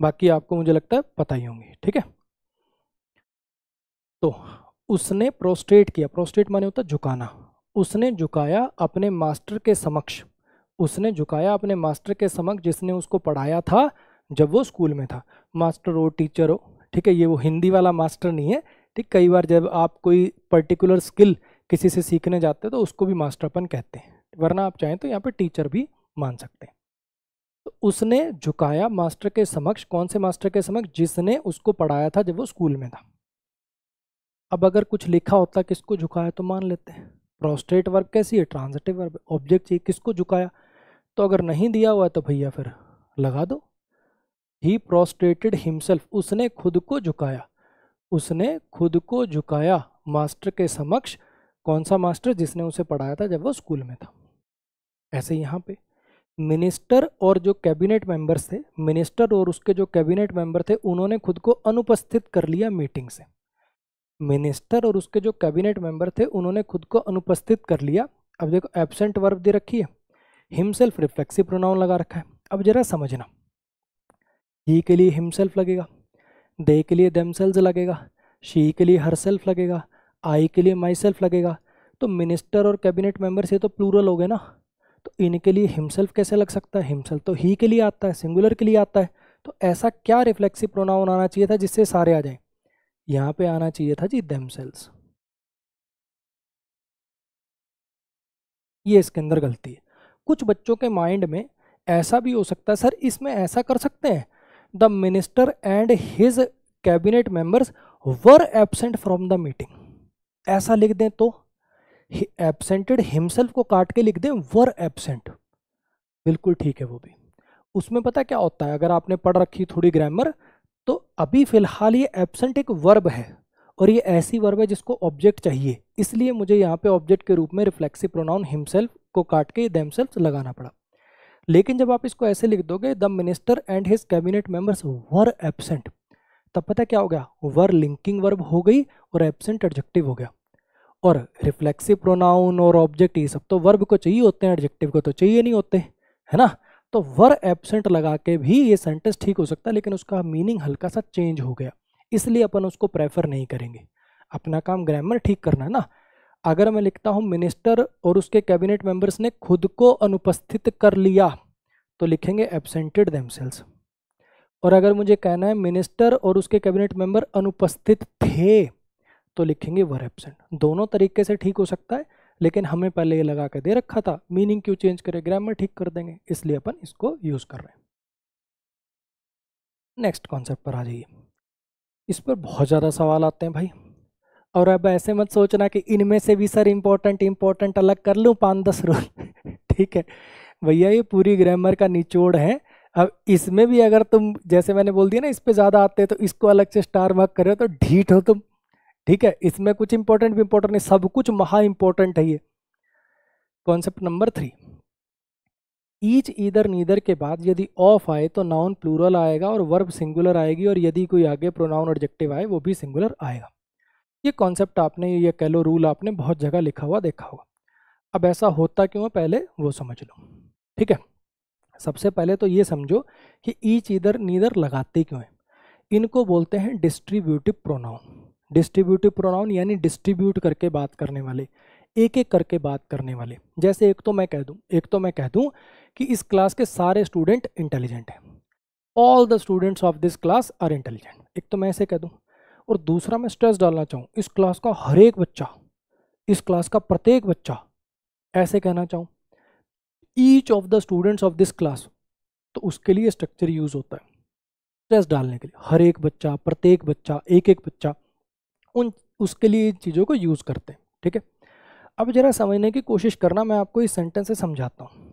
बाकी आपको मुझे लगता है पता ही होंगे ठीक है तो उसने प्रोस्ट्रेट किया प्रोस्ट्रेट माने होता झुकाना उसने झुकाया अपने मास्टर के समक्ष उसने झुकाया अपने मास्टर के समक्ष जिसने उसको पढ़ाया था जब वो स्कूल में था मास्टर हो टीचर हो ठीक है ये वो हिंदी वाला मास्टर नहीं है ठीक कई बार जब आप कोई पर्टिकुलर स्किल किसी से सीखने जाते हैं तो उसको भी मास्टरपन कहते हैं वरना आप चाहें तो यहाँ पे टीचर भी मान सकते हैं तो उसने झुकाया मास्टर के समक्ष कौन से मास्टर के समक्ष जिसने उसको पढ़ाया था जब वो स्कूल में था अब अगर कुछ लिखा होता किसको झुकाया तो मान लेते हैं प्रोस्टेट वर्ब कैसी है ट्रांजिटिव वर्ब ऑब्जेक्ट चाहिए किसको झुकाया तो अगर नहीं दिया हुआ तो भैया फिर लगा दो ही प्रोस्टेटेड हिमसेल्फ उसने खुद को झुकाया उसने खुद को झुकाया मास्टर के समक्ष कौन सा मास्टर जिसने उसे पढ़ाया था जब वो स्कूल में था ऐसे यहाँ पे मिनिस्टर और जो कैबिनेट मेंबर्स थे मिनिस्टर और उसके जो कैबिनेट मेंबर थे उन्होंने खुद को अनुपस्थित कर लिया मीटिंग से मिनिस्टर और उसके जो कैबिनेट मेंबर थे उन्होंने खुद को अनुपस्थित कर लिया अब देखो एबसेंट वर्ब दे रखी है हिमसेल्फ रिफ्लेक्सिव प्रोनाउन लगा रखा है अब जरा समझना ही के लिए हिमसेल्फ लगेगा दे के लिए देमसेल्स लगेगा शी के लिए हर सेल्फ लगेगा आई के लिए माई सेल्फ लगेगा तो मिनिस्टर और कैबिनेट मेंबर से तो प्लूरल हो गए ना तो इनके लिए हिमसेल्फ कैसे लग सकता है हिमसेल्फ तो ही के लिए आता है सिंगुलर के लिए आता है तो ऐसा क्या रिफ्लेक्सिव प्रोनाउन आना चाहिए था जिससे सारे आ जाएं यहाँ पे आना चाहिए था जी दम सेल्स ये इसके अंदर गलती है कुछ बच्चों के माइंड में ऐसा भी हो सकता है सर इसमें ऐसा कर सकते हैं the minister and his cabinet members were absent from the meeting ऐसा लिख दें तो एबसेंटेड हिमसेल्फ को काट के लिख दें वर एबसेंट बिल्कुल ठीक है वो भी उसमें पता क्या होता है अगर आपने पढ़ रखी थोड़ी ग्रामर तो अभी फ़िलहाल ये एबसेंट एक वर्ब है और ये ऐसी वर्ब है जिसको ऑब्जेक्ट चाहिए इसलिए मुझे यहाँ पे ऑब्जेक्ट के रूप में रिफ्लेक्सिव प्रोनाउन हिमसेल्फ को काट के देमसेल्फ लगाना पड़ा लेकिन जब आप इसको ऐसे लिख दोगे the minister and his cabinet members were absent तब पता क्या हो गया वर लिंकिंग वर्ब हो गई और एबसेंट एडजेक्टिव हो गया और रिफ्लेक्सिव प्रोनाउन और ऑब्जेक्ट ये सब तो वर्ब को चाहिए होते हैं एडजेक्टिव को तो चाहिए नहीं होते है ना तो वर एबसेंट लगा के भी ये सेंटेंस ठीक हो सकता है लेकिन उसका मीनिंग हल्का सा चेंज हो गया इसलिए अपन उसको प्रेफर नहीं करेंगे अपना काम ग्रामर ठीक करना है ना अगर मैं लिखता हूँ मिनिस्टर और उसके कैबिनेट मेंबर्स ने खुद को अनुपस्थित कर लिया तो लिखेंगे एबसेंटेड देमसेल्स और अगर मुझे कहना है मिनिस्टर और उसके कैबिनेट मेंबर अनुपस्थित थे तो लिखेंगे वर एबसेंट दोनों तरीके से ठीक हो सकता है लेकिन हमें पहले ये लगा के दे रखा था मीनिंग क्यों चेंज करें ग्रामर ठीक कर देंगे इसलिए अपन इसको यूज़ कर रहे हैं नेक्स्ट कॉन्सेप्ट पर आ जाइए इस पर बहुत ज़्यादा सवाल आते हैं भाई और अब ऐसे मत सोचना कि इनमें से भी सर इम्पोर्टेंट इम्पोर्टेंट अलग कर लूँ पाँच दस रूल ठीक है भैया ये पूरी ग्रामर का निचोड़ है अब इसमें भी अगर तुम जैसे मैंने बोल दिया ना इस पर ज़्यादा आते हैं तो इसको अलग से स्टार मार्क करो तो ढीठ हो तुम ठीक है इसमें कुछ इंपॉर्टेंट भी इंपॉर्टेंट नहीं सब कुछ महा इंपॉर्टेंट है ये concept number three each either neither के बाद यदि ऑफ आए तो नाउन प्लूरल आएगा और वर्ब सिंगुलर आएगी और यदि कोई आगे प्रोनाउन ऑब्जेक्टिव आए वो भी सिंगुलर आएगा ये कॉन्सेप्ट आपने ये कह लो रूल आपने बहुत जगह लिखा हुआ देखा होगा अब ऐसा होता क्यों है पहले वो समझ लो ठीक है सबसे पहले तो ये समझो कि ईच इधर नीदर लगाते क्यों है इनको बोलते हैं डिस्ट्रीब्यूटिव प्रोनाउन डिस्ट्रीब्यूटिव प्रोनाउन यानी डिस्ट्रीब्यूट करके बात करने वाले एक एक करके बात करने वाले जैसे एक तो मैं कह दूँ एक तो मैं कह दूँ कि इस क्लास के सारे स्टूडेंट इंटेलिजेंट हैं all the students of this class are intelligent एक तो मैं ऐसे कह दूँ और दूसरा मैं स्ट्रेस डालना चाहूँ इस क्लास का हर एक बच्चा इस क्लास का प्रत्येक बच्चा ऐसे कहना चाहूँ each of the students of this class तो उसके लिए स्ट्रक्चर यूज़ होता है स्ट्रेस डालने के लिए हर एक बच्चा प्रत्येक बच्चा एक एक बच्चा उन उसके लिए इन चीज़ों को यूज़ करते हैं ठीक है अब ज़रा समझने की कोशिश करना मैं आपको इस सेंटेंस से समझाता हूँ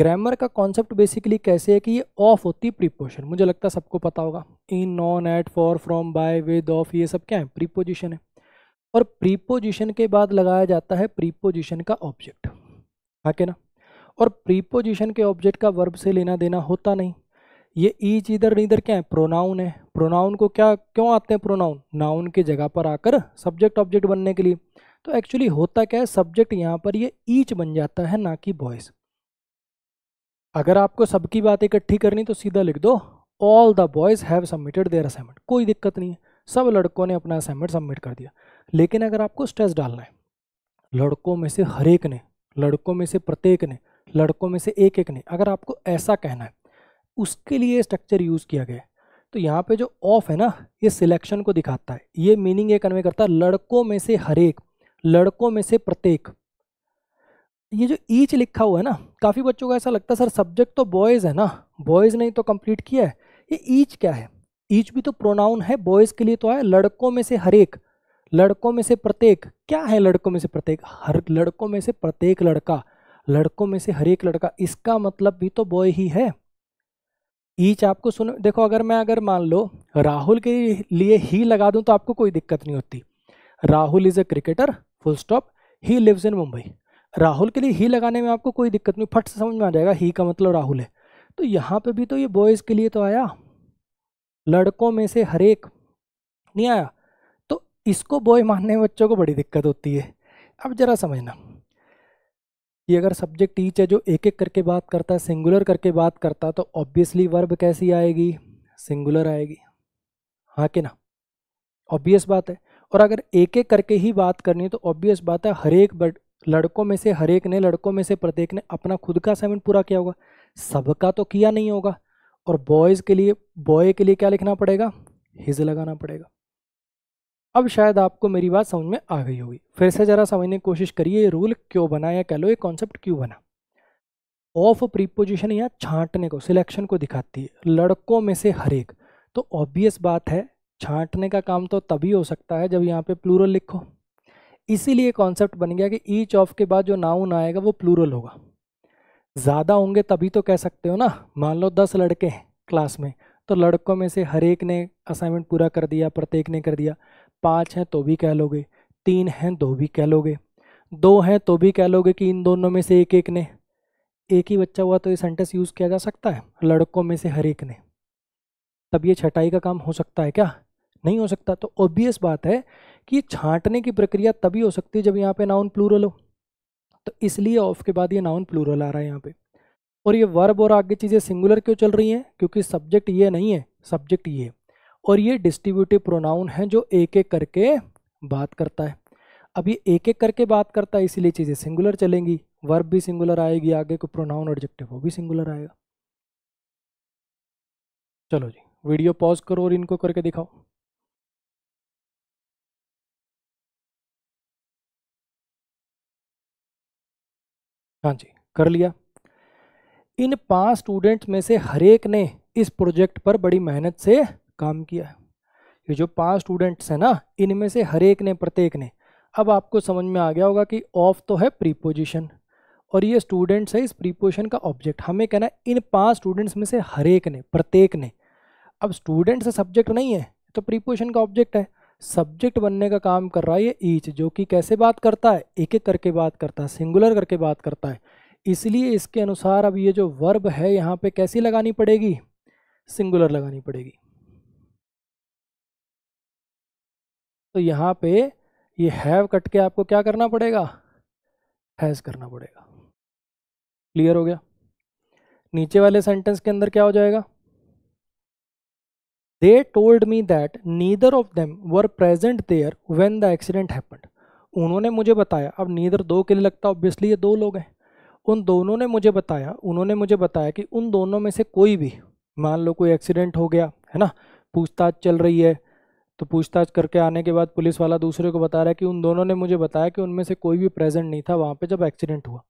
ग्रामर का कॉन्सेप्ट बेसिकली कैसे है कि ये ऑफ होती है प्रीपोजिशन मुझे लगता है सबको पता होगा in on at for from by with of ये सब क्या है प्रीपोजिशन है और प्रीपोजिशन के बाद लगाया जाता है प्रीपोजिशन का ऑब्जेक्ट है ना और प्रीपोजिशन के ऑब्जेक्ट का वर्ब से लेना देना होता नहीं ये ईच इधर इधर क्या है प्रोनाउन है प्रोनाउन को क्या क्यों आते हैं प्रोनाउन नाउन की जगह पर आकर सब्जेक्ट ऑब्जेक्ट बनने के लिए तो एक्चुअली होता क्या है सब्जेक्ट यहाँ पर ये ईच बन जाता है ना कि बॉयज़ अगर आपको सबकी बात इकट्ठी करनी तो सीधा लिख दो all the boys have submitted their assignment कोई दिक्कत नहीं है सब लड़कों ने अपना असाइनमेंट सबमिट कर दिया लेकिन अगर आपको स्ट्रेस डालना है लड़कों में से हर एक ने लड़कों में से प्रत्येक ने लड़कों में से एक एक ने अगर आपको ऐसा कहना है उसके लिए स्ट्रक्चर यूज़ किया गया है तो यहाँ पे जो ऑफ है ना ये सिलेक्शन को दिखाता है ये मीनिंग ये कन्वे करता है लड़कों में से हरेक लड़कों में से प्रत्येक ये जो ईच लिखा हुआ है ना काफ़ी बच्चों को ऐसा लगता है सर सब्जेक्ट तो बॉयज़ है ना बॉयज़ ने तो कंप्लीट किया है ये ईच क्या है ईच भी तो प्रोनाउन है बॉयज़ के लिए तो आया लड़कों में से हरेक लड़कों में से प्रत्येक क्या है लड़कों में से प्रत्येक हर लड़कों में से प्रत्येक लड़का लड़कों में से हरेक लड़का इसका मतलब भी तो बॉय ही है ईच आपको सुन देखो अगर मैं अगर मान लो राहुल के लिए ही लगा दूं तो आपको कोई दिक्कत नहीं होती Rahul is a cricketer full stop he lives in Mumbai Rahul के लिए ही लगाने में आपको कोई दिक्कत नहीं फट से समझ में आ जाएगा ही का मतलब राहुल है तो यहाँ पे भी तो ये बॉयज़ के लिए तो आया लड़कों में से हर एक नहीं आया तो इसको बॉय मानने में बच्चों को बड़ी दिक्कत होती है अब ज़रा समझना कि अगर सब्जेक्ट ईच है जो एक एक करके बात करता है सिंगुलर करके बात करता तो ऑब्वियसली वर्ब कैसी आएगी सिंगुलर आएगी हाँ कि ना ऑब्वियस बात है और अगर एक एक करके ही बात करनी है तो ऑब्वियस बात है हर एक लड़कों में से हर एक ने लड़कों में से प्रत्येक ने अपना खुद का असाइनमेंट पूरा किया होगा सबका तो किया नहीं होगा और बॉयज़ के लिए बॉय के लिए क्या लिखना पड़ेगा हिज लगाना पड़ेगा अब शायद आपको मेरी बात समझ में आ गई होगी फिर से ज़रा समझने की कोशिश करिए ये रूल क्यों बना या कह लो ये कॉन्सेप्ट क्यों बना ऑफ प्रीपोजिशन या छांटने को सिलेक्शन को दिखाती है लड़कों में से हर एक तो ऑब्वियस बात है छांटने का काम तो तभी हो सकता है जब यहाँ पे प्लूरल लिखो इसीलिए कॉन्सेप्ट बन गया कि ईच ऑफ के बाद जो नाउन आएगा वो प्लूरल होगा ज़्यादा होंगे तभी तो कह सकते हो ना मान लो दस लड़के हैं क्लास में तो लड़कों में से हर एक ने असाइनमेंट पूरा कर दिया प्रत्येक ने कर दिया पाँच हैं तो भी कह लोगे तीन हैं दो तो भी कह लोगे दो हैं तो भी कह लोगे कि इन दोनों में से एक एक ने एक ही बच्चा हुआ तो ये सेंटेंस यूज़ किया जा सकता है लड़कों में से हर एक ने तब ये छटाई का काम हो सकता है क्या नहीं हो सकता तो ऑब्वियस बात है कि छांटने की प्रक्रिया तभी हो सकती है जब यहाँ पे नाउन प्लूरल हो तो इसलिए ऑफ के बाद ये नाउन प्लूरल आ रहा है यहाँ पे और ये वर्ब और आगे चीज़ें सिंगुलर क्यों चल रही हैं क्योंकि सब्जेक्ट ये नहीं है सब्जेक्ट ये और ये डिस्ट्रीब्यूटिव प्रोनाउन है जो एक एक करके बात करता है अब ये एक एक करके बात करता है इसीलिए चीज़ें सिंगुलर चलेंगी वर्ब भी सिंगुलर आएगी आगे को प्रोनाउन ऑब्जेक्टिव वो भी सिंगुलर आएगा चलो जी वीडियो पॉज करो और इनको करके दिखाओ हाँ जी कर लिया इन पांच स्टूडेंट्स में से हरेक ने इस प्रोजेक्ट पर बड़ी मेहनत से काम किया है ये जो पांच स्टूडेंट्स हैं ना इनमें से हर एक ने प्रत्येक ने अब आपको समझ में आ गया होगा कि ऑफ तो है प्रीपोजिशन और ये स्टूडेंट्स है इस प्रीपोजिशन का ऑब्जेक्ट हमें कहना है इन पांच स्टूडेंट्स में से हर एक ने प्रत्येक ने अब स्टूडेंट्स सब्जेक्ट नहीं है तो प्रीपोजिशन का ऑब्जेक्ट है सब्जेक्ट बनने का काम कर रहा है ये ईच जो कि कैसे बात करता है एक एक करके बात करता है सिंगुलर करके बात करता है इसलिए इसके अनुसार अब ये जो वर्ब है यहाँ पे कैसी लगानी पड़ेगी सिंगुलर लगानी पड़ेगी तो यहाँ पे ये हैव कट के आपको क्या करना पड़ेगा हैज़ करना पड़ेगा क्लियर हो गया नीचे वाले सेंटेंस के अंदर क्या हो जाएगा they told me that neither of them were present there when the accident happened उन्होंने मुझे बताया अब नीदर दो के लिए लगता ऑब्वियसली ये दो लोग हैं उन दोनों ने मुझे बताया उन्होंने मुझे बताया कि उन दोनों में से कोई भी मान लो कोई एक्सीडेंट हो गया है ना पूछताछ चल रही है तो पूछताछ करके आने के बाद पुलिस वाला दूसरे को बता रहा है कि उन दोनों ने मुझे बताया कि उनमें से कोई भी प्रेजेंट नहीं था वहाँ पर जब एक्सीडेंट हुआ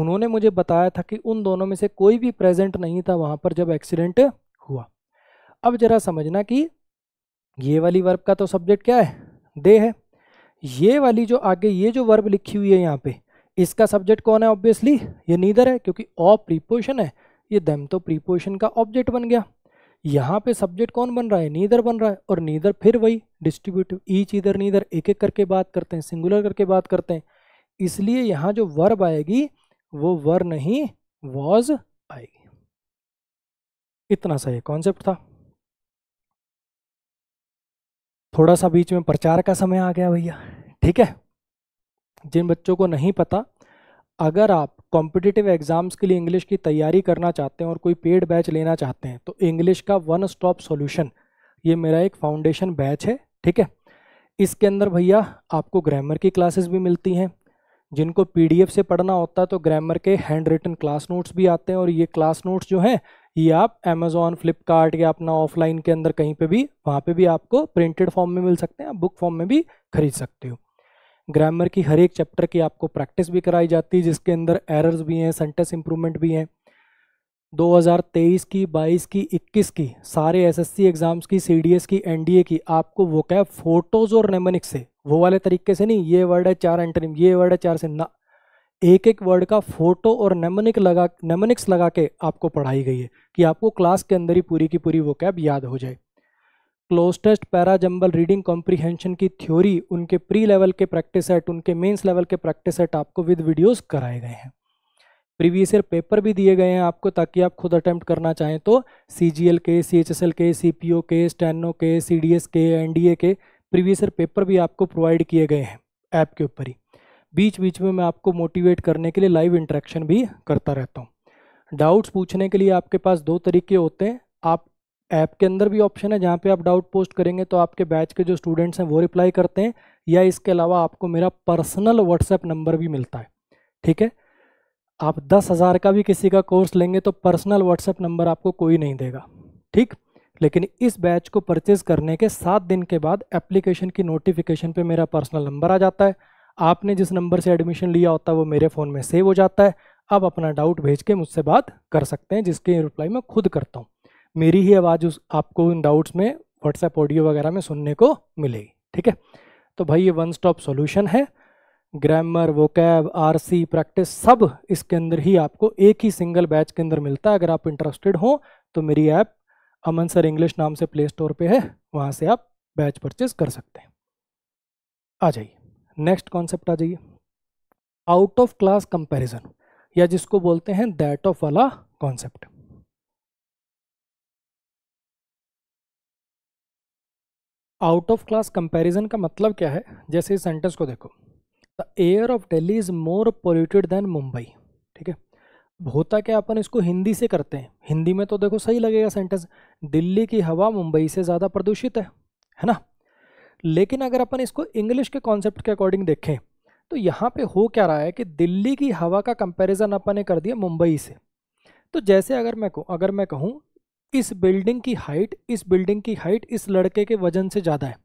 उन्होंने मुझे बताया था कि उन दोनों में से कोई भी प्रेजेंट नहीं था वहाँ पर जब एक्सीडेंट हुआ अब जरा समझना कि ये वाली वर्ब का तो सब्जेक्ट क्या है दे है ये वाली जो आगे ये जो वर्ब लिखी हुई है यहाँ पे इसका सब्जेक्ट कौन है ऑब्वियसली ये नीदर है क्योंकि ऑ प्रीपोशन है ये दम तो प्रीपोशन का ऑब्जेक्ट बन गया यहाँ पे सब्जेक्ट कौन बन रहा है नीदर बन रहा है और नीदर फिर वही डिस्ट्रीब्यूटिव ईच इधर नीदर एक एक करके बात करते हैं सिंगुलर करके बात करते हैं इसलिए यहाँ जो वर्ब आएगी वो वर नहीं वॉज आएगी इतना सही कॉन्सेप्ट था थोड़ा सा बीच में प्रचार का समय आ गया भैया ठीक है जिन बच्चों को नहीं पता अगर आप कॉम्पिटिटिव एग्ज़ाम्स के लिए इंग्लिश की तैयारी करना चाहते हैं और कोई पेड बैच लेना चाहते हैं तो इंग्लिश का वन स्टॉप सॉल्यूशन ये मेरा एक फाउंडेशन बैच है ठीक है इसके अंदर भैया आपको ग्रामर की क्लासेस भी मिलती हैं जिनको पीडीएफ से पढ़ना होता है तो ग्रामर के हैंड रिटन क्लास नोट्स भी आते हैं और ये क्लास नोट्स जो हैं ये आप अमेज़ॉन फ्लिपकार्ट या अपना ऑफलाइन के अंदर कहीं पे भी वहाँ पे भी आपको प्रिंटेड फॉर्म में मिल सकते हैं आप बुक फॉर्म में भी खरीद सकते हो ग्रामर की हर एक चैप्टर की आपको प्रैक्टिस भी कराई जाती है जिसके अंदर एरर्स भी हैं सेंटेंस इंप्रूवमेंट भी हैं 2023 की 22 की 21 की सारे एसएससी एग्ज़ाम्स की सीडीएस की एनडीए की आपको वो क्या फोटोज़ और नेमनिक से वो वाले तरीके से नहीं ये वर्ड है चार एंटरिम ये वर्ड है चार से ना एक एक वर्ड का फोटो और नेमनिक लगा नेमनिक्स लगा के आपको पढ़ाई गई है कि आपको क्लास के अंदर ही पूरी की पूरी वो कैब याद हो जाए क्लोस्टेस्ट पैराजम्बल रीडिंग कॉम्प्रीहेंशन की थ्योरी उनके प्री लेवल के प्रैक्टिस सेट उनके मेंस लेवल के प्रैक्टिस सेट आपको विद वीडियोस कराए गए हैं प्रीवियस ईयर पेपर भी दिए गए हैं आपको ताकि आप खुद अटैम्प्ट करना चाहें तो सी जी एल के सी एच एस एल के सी पी ओ के स्टैनो के सी डी एस के एन डी ए के प्रीवियस ईयर पेपर भी आपको प्रोवाइड किए गए हैं ऐप के ऊपर ही बीच बीच में मैं आपको मोटिवेट करने के लिए लाइव इंटरेक्शन भी करता रहता हूँ डाउट्स पूछने के लिए आपके पास दो तरीके होते हैं आप ऐप के अंदर भी ऑप्शन है जहाँ पे आप डाउट पोस्ट करेंगे तो आपके बैच के जो स्टूडेंट्स हैं वो रिप्लाई करते हैं या इसके अलावा आपको मेरा पर्सनल व्हाट्सएप नंबर भी मिलता है ठीक है आप दस हज़ार का भी किसी का कोर्स लेंगे तो पर्सनल व्हाट्सएप नंबर आपको कोई नहीं देगा ठीक लेकिन इस बैच को परचेज़ करने के सात दिन के बाद एप्लीकेशन की नोटिफिकेशन पर मेरा पर्सनल नंबर आ जाता है आपने जिस नंबर से एडमिशन लिया होता है वो मेरे फ़ोन में सेव हो जाता है आप अपना डाउट भेज के मुझसे बात कर सकते हैं जिसकी रिप्लाई मैं खुद करता हूँ मेरी ही आवाज़ उस आपको इन डाउट्स में व्हाट्सएप ऑडियो वगैरह में सुनने को मिलेगी ठीक है तो भाई ये वन स्टॉप सॉल्यूशन है ग्रामर वोकैब आरसी प्रैक्टिस सब इसके अंदर ही आपको एक ही सिंगल बैच के अंदर मिलता है अगर आप इंटरेस्टेड हो तो मेरी ऐप अमन सर इंग्लिश नाम से प्ले स्टोर पे है वहाँ से आप बैच परचेज कर सकते हैं आ जाइए नेक्स्ट कॉन्सेप्ट आ जाइए आउट ऑफ क्लास कंपैरिजन या जिसको बोलते हैं दैट ऑफ वाला concept out of class comparison का मतलब क्या है जैसे इस सेंटेंस को देखो the air of Delhi is more polluted than Mumbai ठीक है होता क्या अपन इसको हिंदी से करते हैं हिंदी में तो देखो सही लगेगा सेंटेंस दिल्ली की हवा मुंबई से ज़्यादा प्रदूषित है है ना लेकिन अगर अपन इसको इंग्लिश के कॉन्सेप्ट के अकॉर्डिंग देखें तो यहाँ पे हो क्या रहा है कि दिल्ली की हवा का कंपैरिजन अपन ने कर दिया मुंबई से तो जैसे अगर मैं कहूँ अगर मैं कहूँ इस बिल्डिंग की हाइट इस बिल्डिंग की हाइट इस लड़के के वजन से ज़्यादा है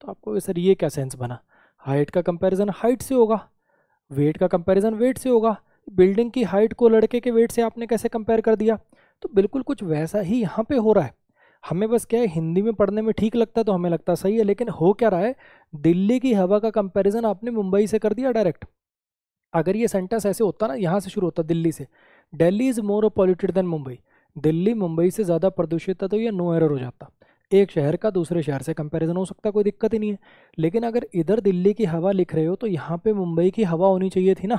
तो आपको सर ये क्या सेंस बना हाइट का कंपैरिजन हाइट से होगा वेट का कंपैरिजन वेट से होगा बिल्डिंग की हाइट को लड़के के वेट से आपने कैसे कंपेयर कर दिया तो बिल्कुल कुछ वैसा ही यहाँ पे हो रहा है हमें बस क्या है हिंदी में पढ़ने में ठीक लगता है तो हमें लगता सही है लेकिन हो क्या रहा है दिल्ली की हवा का कंपैरिजन आपने मुंबई से कर दिया डायरेक्ट अगर ये सेंटेंस ऐसे होता ना यहाँ से शुरू होता दिल्ली से Delhi is more polluted than Mumbai Delhi Mumbai से ज़्यादा प्रदूषित था तो यह नो एरर हो जाता एक शहर का दूसरे शहर से कंपैरिजन हो सकता कोई दिक्कत ही नहीं है लेकिन अगर इधर दिल्ली की हवा लिख रहे हो तो यहाँ पे मुंबई की हवा होनी चाहिए थी ना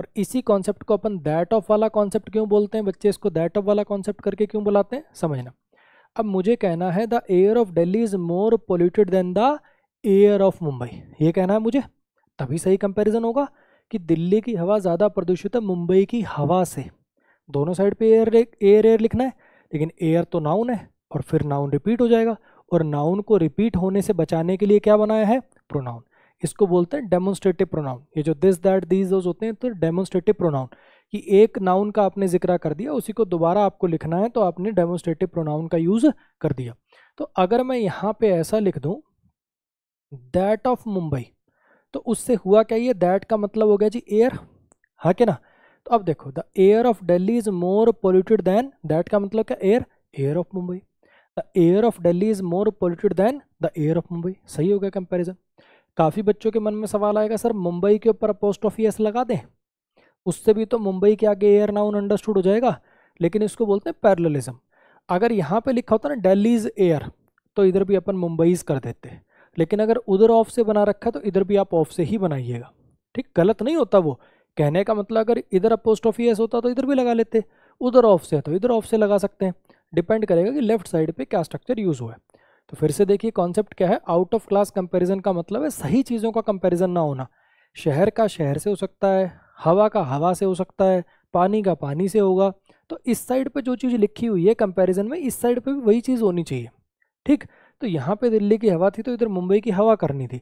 और इसी कॉन्सेप्ट को अपन दैट ऑफ वाला कॉन्सेप्ट क्यों बोलते हैं बच्चे इसको दैट ऑफ वाला कॉन्सेप्ट करके क्यों बुलाते हैं समझना अब मुझे कहना है the air of Delhi is more polluted than the air of Mumbai ये कहना है मुझे तभी सही कंपेरिजन होगा कि दिल्ली की हवा ज़्यादा प्रदूषित है मुंबई की हवा से दोनों साइड पे एयर एयर एयर लिखना है लेकिन एयर तो नाउन है और फिर नाउन रिपीट हो जाएगा और नाउन को रिपीट होने से बचाने के लिए क्या बनाया है प्रोनाउन इसको बोलते हैं डेमोन्स्ट्रेटिव प्रोनाउन ये जो दिस दैट दीज दोज होते हैं तो डेमोन्स्ट्रेटिव प्रोनाउन कि एक नाउन का आपने जिक्र कर दिया उसी को दोबारा आपको लिखना है तो आपने डेमोन्स्ट्रेटिव प्रोनाउन का यूज़ कर दिया तो अगर मैं यहाँ पे ऐसा लिख दूँ दैट ऑफ मुंबई तो उससे हुआ क्या ये दैट का मतलब हो गया जी एयर हाँ क्या ना तो अब देखो the air of Delhi is more polluted than that का मतलब क्या air air of Mumbai the air of Delhi is more polluted than the air of Mumbai सही हो गया कंपेरिजन काफ़ी बच्चों के मन में सवाल आएगा सर मुंबई के ऊपर पोस्ट ऑफ एस लगा दें उससे भी तो मुंबई के आगे एयर नाउन अंडरस्टूड हो जाएगा लेकिन इसको बोलते हैं पैरलिज्म अगर यहाँ पे लिखा होता ना डेलीज एयर तो इधर भी अपन मुंबईज कर देते लेकिन अगर उधर ऑफ से बना रखा है तो इधर भी आप ऑफ से ही बनाइएगा ठीक गलत नहीं होता वो कहने का मतलब अगर इधर अपोस्टोफी एस होता तो इधर भी लगा लेते उधर ऑफ से है तो इधर ऑफ से लगा सकते हैं डिपेंड करेगा कि लेफ्ट साइड पे क्या स्ट्रक्चर यूज़ हुआ है तो फिर से देखिए कॉन्सेप्ट क्या है आउट ऑफ क्लास कंपैरिजन का मतलब है सही चीज़ों का कंपैरिजन ना होना शहर का शहर से हो सकता है हवा का हवा से हो सकता है पानी का पानी से होगा तो इस साइड पर जो चीज़ लिखी हुई है कंपेरिजन में इस साइड पर भी वही चीज़ होनी चाहिए ठीक तो यहाँ पर दिल्ली की हवा थी तो इधर मुंबई की हवा करनी थी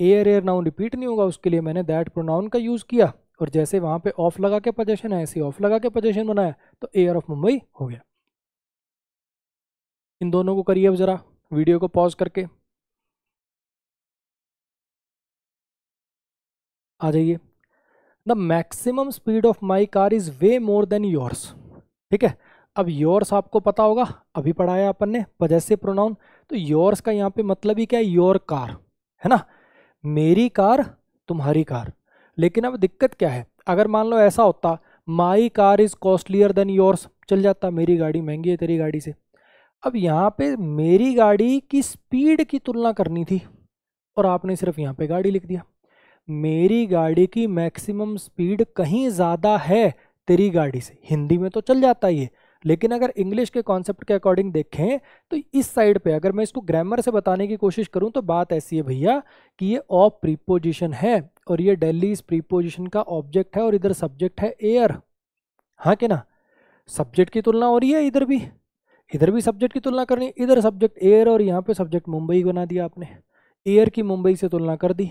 एयर एयर नाउन रिपीट नहीं होगा उसके लिए मैंने दैट प्रोनाउन का यूज़ किया और जैसे वहां पे ऑफ लगा के पोजेशन है ऐसे ऑफ लगा के पोजेशन बनाया तो एयर ऑफ मुंबई हो गया इन दोनों को करिए अब ज़रा वीडियो को पॉज करके आ जाइए the maximum speed of my car is way more than yours ठीक है अब योर्स आपको पता होगा अभी पढ़ाया अपन ने पजेसिव प्रोनाउन तो योर्स का यहाँ पे मतलब ही क्या है योर कार है ना मेरी कार तुम्हारी कार लेकिन अब दिक्कत क्या है अगर मान लो ऐसा होता my car is costlier than yours चल जाता मेरी गाड़ी महंगी है तेरी गाड़ी से अब यहाँ पे मेरी गाड़ी की स्पीड की तुलना करनी थी और आपने सिर्फ यहाँ पे गाड़ी लिख दिया मेरी गाड़ी की मैक्सिमम स्पीड कहीं ज़्यादा है तेरी गाड़ी से हिंदी में तो चल जाता ही है लेकिन अगर इंग्लिश के कॉन्सेप्ट के अकॉर्डिंग देखें तो इस साइड पे अगर मैं इसको ग्रामर से बताने की कोशिश करूं तो बात ऐसी है भैया कि ये ऑफ प्रीपोजिशन है और ये डेली इस प्रीपोजिशन का ऑब्जेक्ट है और इधर सब्जेक्ट है एयर हाँ कि ना सब्जेक्ट की तुलना हो रही है इधर भी इधर भी सब्जेक्ट की तुलना करनी है इधर सब्जेक्ट एयर और यहाँ पे सब्जेक्ट मुंबई बना दिया आपने एयर की मुंबई से तुलना कर दी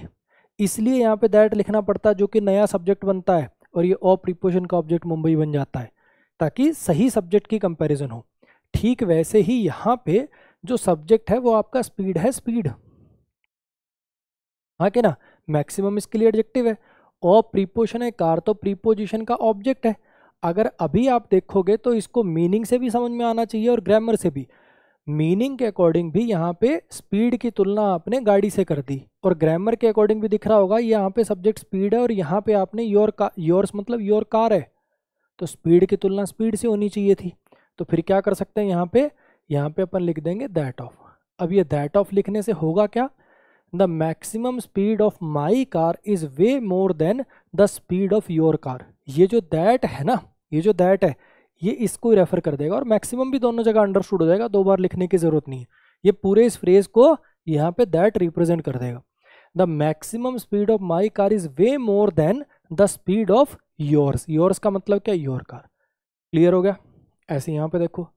इसलिए यहाँ पे दैट लिखना पड़ता है जो कि नया सब्जेक्ट बनता है और ये ऑफ प्रीपोजिशन का ऑब्जेक्ट मुंबई बन जाता है ताकि सही सब्जेक्ट की कंपैरिजन हो ठीक वैसे ही यहाँ पे जो सब्जेक्ट है वो आपका स्पीड है स्पीड हाँ के ना मैक्सिमम इसके लिए एडजेक्टिव है और प्रीपोशन है कार तो प्रीपोजिशन का ऑब्जेक्ट है अगर अभी आप देखोगे तो इसको मीनिंग से भी समझ में आना चाहिए और ग्रामर से भी मीनिंग के अकॉर्डिंग भी यहाँ पे स्पीड की तुलना आपने गाड़ी से कर दी और ग्रामर के अकॉर्डिंग भी दिख रहा होगा यहाँ पे सब्जेक्ट स्पीड है और यहाँ पे आपने योर का योर्स मतलब योर कार है तो स्पीड की तुलना स्पीड से होनी चाहिए थी तो फिर क्या कर सकते हैं यहाँ पे यहाँ पे अपन लिख देंगे दैट ऑफ अब ये दैट ऑफ लिखने से होगा क्या the maximum speed of my car is way more than the speed of your car ये जो दैट है ना ये जो दैट है ये इसको ही रेफर कर देगा और मैक्सिमम भी दोनों जगह अंडरस्टूड हो जाएगा दो बार लिखने की ज़रूरत नहीं है ये पूरे इस फ्रेज को यहाँ पे दैट रिप्रेजेंट कर देगा the maximum speed of my car is way more than the speed of yours yours का मतलब क्या योर कार क्लियर हो गया ऐसे यहाँ पे देखो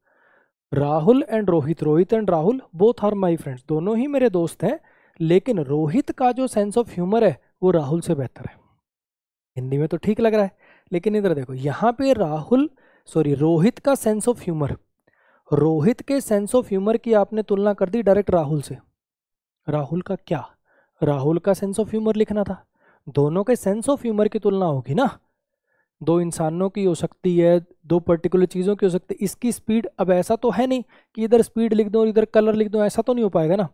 Rahul and Rohit Rohit and Rahul both are my friends दोनों ही मेरे दोस्त हैं लेकिन रोहित का जो सेंस ऑफ ह्यूमर है वो राहुल से बेहतर है हिंदी में तो ठीक लग रहा है लेकिन इधर देखो यहाँ पे राहुल सॉरी रोहित का सेंस ऑफ ह्यूमर रोहित के सेंस ऑफ ह्यूमर की आपने तुलना कर दी डायरेक्ट राहुल से राहुल का क्या राहुल का सेंस ऑफ ह्यूमर लिखना था दोनों के सेंस ऑफ ह्यूमर की तुलना होगी ना दो इंसानों की हो सकती है दो पर्टिकुलर चीज़ों की हो सकती है इसकी स्पीड अब ऐसा तो है नहीं कि इधर स्पीड लिख दो और इधर कलर लिख दो ऐसा तो नहीं हो पाएगा ना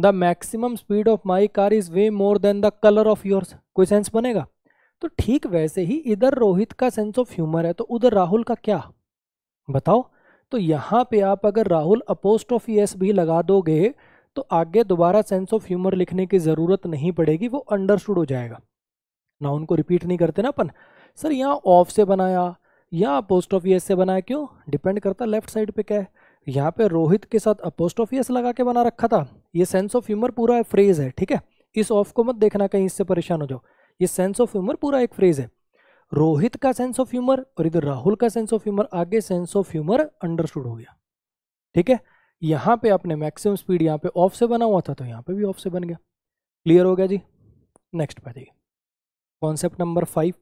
the maximum speed of my car is way more than the colour of yours कोई सेंस बनेगा तो ठीक वैसे ही इधर रोहित का सेंस ऑफ ह्यूमर है तो उधर राहुल का क्या बताओ तो यहाँ पे आप अगर राहुल अपोस्ट ऑफ यस भी लगा दोगे तो आगे दोबारा सेंस ऑफ ह्यूमर लिखने की ज़रूरत नहीं पड़ेगी वो अंडरस्टूड हो जाएगा ना उनको रिपीट नहीं करते ना अपन सर यहाँ ऑफ से बनाया या पोस्ट ऑफ यस से बनाया क्यों डिपेंड करता लेफ्ट साइड पे क्या है यहाँ पे रोहित के साथ अपोस्ट ऑफ यस लगा के बना रखा था ये सेंस ऑफ ह्यूमर पूरा फ्रेज है ठीक है इस ऑफ को मत देखना कहीं इससे परेशान हो जाओ ये सेंस ऑफ ह्यूमर पूरा एक फ्रेज है रोहित का सेंस ऑफ ह्यूमर और इधर राहुल का सेंस ऑफ ह्यूमर आगे सेंस ऑफ ह्यूमर अंडरस्टूड हो गया ठीक है यहाँ पे आपने मैक्सिमम स्पीड यहाँ पे ऑफ से बना हुआ था तो यहाँ पे भी ऑफ से बन गया क्लियर हो गया जी नेक्स्ट पे जाइए concept number five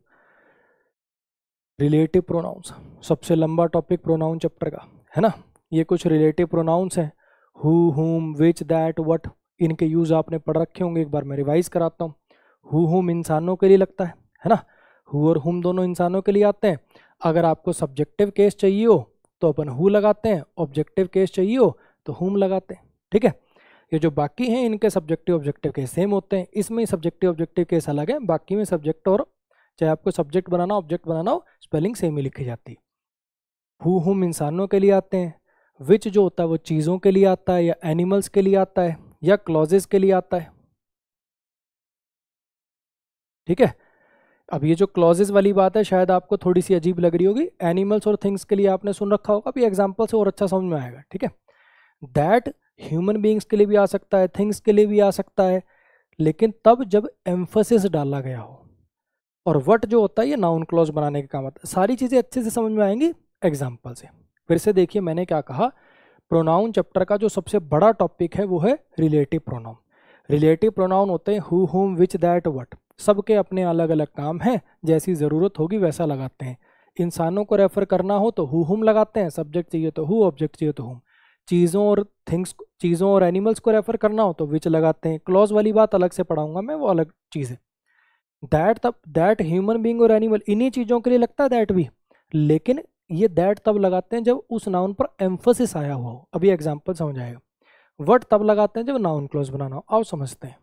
relative pronouns सबसे लंबा टॉपिक प्रोनाउन चैप्टर का है ना ये कुछ रिलेटिव प्रोनाउंस हैं who whom which that what इनके यूज़ आपने पढ़ रखे होंगे एक बार मैं रिवाइज कराता हूँ हु हुम इंसानों के लिए लगता है है ना हु और हुम दोनों इंसानों के लिए आते हैं अगर आपको सब्जेक्टिव केस चाहिए हो तो अपन हु लगाते हैं ऑब्जेक्टिव केस चाहिए हो तो हुम लगाते हैं ठीक है ये जो बाकी हैं इनके सब्जेक्टिव ऑब्जेक्टिव केस सेम होते हैं इसमें सब्जेक्टिव ऑब्जेक्टिव केस अलग है बाकी में सब्जेक्ट और चाहे आपको सब्जेक्ट बनाना ऑब्जेक्ट बनाना हो स्पेलिंग सेम ही लिखी जाती हु हुम इंसानों के लिए आते हैं विच जो होता है वो चीज़ों के लिए आता है या एनिमल्स के लिए आता है या क्लॉजेज के लिए आता है ठीक है अब ये जो क्लॉजेज वाली बात है शायद आपको थोड़ी सी अजीब लग रही होगी एनिमल्स और थिंग्स के लिए आपने सुन रखा होगा अभी एग्जाम्पल से और अच्छा समझ में आएगा ठीक है दैट ह्यूमन बींग्स के लिए भी आ सकता है थिंग्स के लिए भी आ सकता है लेकिन तब जब एम्फोसिस डाला गया हो और वट जो होता है ये नाउन क्लॉज बनाने का काम आता है सारी चीज़ें अच्छे से समझ में आएंगी एग्जाम्पल से फिर से देखिए मैंने क्या कहा प्रोनाउन चैप्टर का जो सबसे बड़ा टॉपिक है वो है रिलेटिव प्रोनाउन रिलेटिव प्रोनाउन होते हैं who whom which that what सबके अपने अलग अलग काम हैं जैसी ज़रूरत होगी वैसा लगाते हैं इंसानों को रेफ़र करना हो तो हु हुम लगाते हैं सब्जेक्ट चाहिए तो हु ऑब्जेक्ट चाहिए तो होम चीज़ों और थिंग्स चीज़ों और एनिमल्स को रेफ़र करना हो तो विच लगाते हैं क्लॉज वाली बात अलग से पढ़ाऊंगा मैं वो अलग चीज़ है दैट तब दैट ह्यूमन बींग और एनिमल इन्हीं चीज़ों के लिए लगता है दैट भी लेकिन ये दैट तब लगाते हैं जब उस नाउन पर एम्फोसिस आया हुआ हो अभी एग्जाम्पल समझ आएगा वर्ड तब लगाते हैं जब नाउन क्लोज बनाना हो आप समझते हैं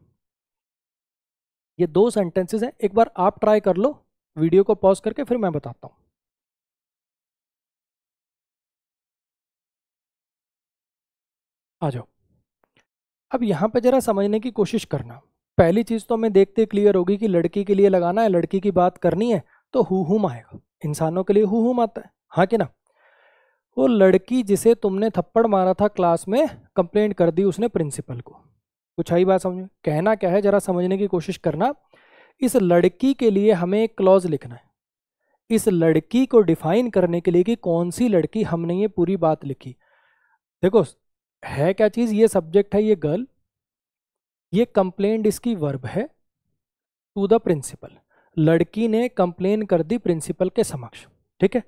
ये दो सेंटेंसेस हैं एक बार आप ट्राई कर लो वीडियो को पॉज करके फिर मैं बताता हूँ आ जाओ अब यहाँ पे जरा समझने की कोशिश करना पहली चीज़ तो हमें देखते क्लियर होगी कि लड़की के लिए लगाना है लड़की की बात करनी है तो हु हुम आएगा इंसानों के लिए हु हुम आता है हाँ कि ना वो लड़की जिसे तुमने थप्पड़ मारा था क्लास में कंप्लेंट कर दी उसने प्रिंसिपल को कुछ आई बात समझो कहना क्या है जरा समझने की कोशिश करना इस लड़की के लिए हमें एक क्लॉज लिखना है इस लड़की को डिफाइन करने के लिए कि कौन सी लड़की हमने ये पूरी बात लिखी देखो है क्या चीज़ ये सब्जेक्ट है ये गर्ल ये कंप्लेंट इसकी वर्ब है टू द प्रिंसिपल लड़की ने कंप्लेन कर दी प्रिंसिपल के समक्ष ठीक है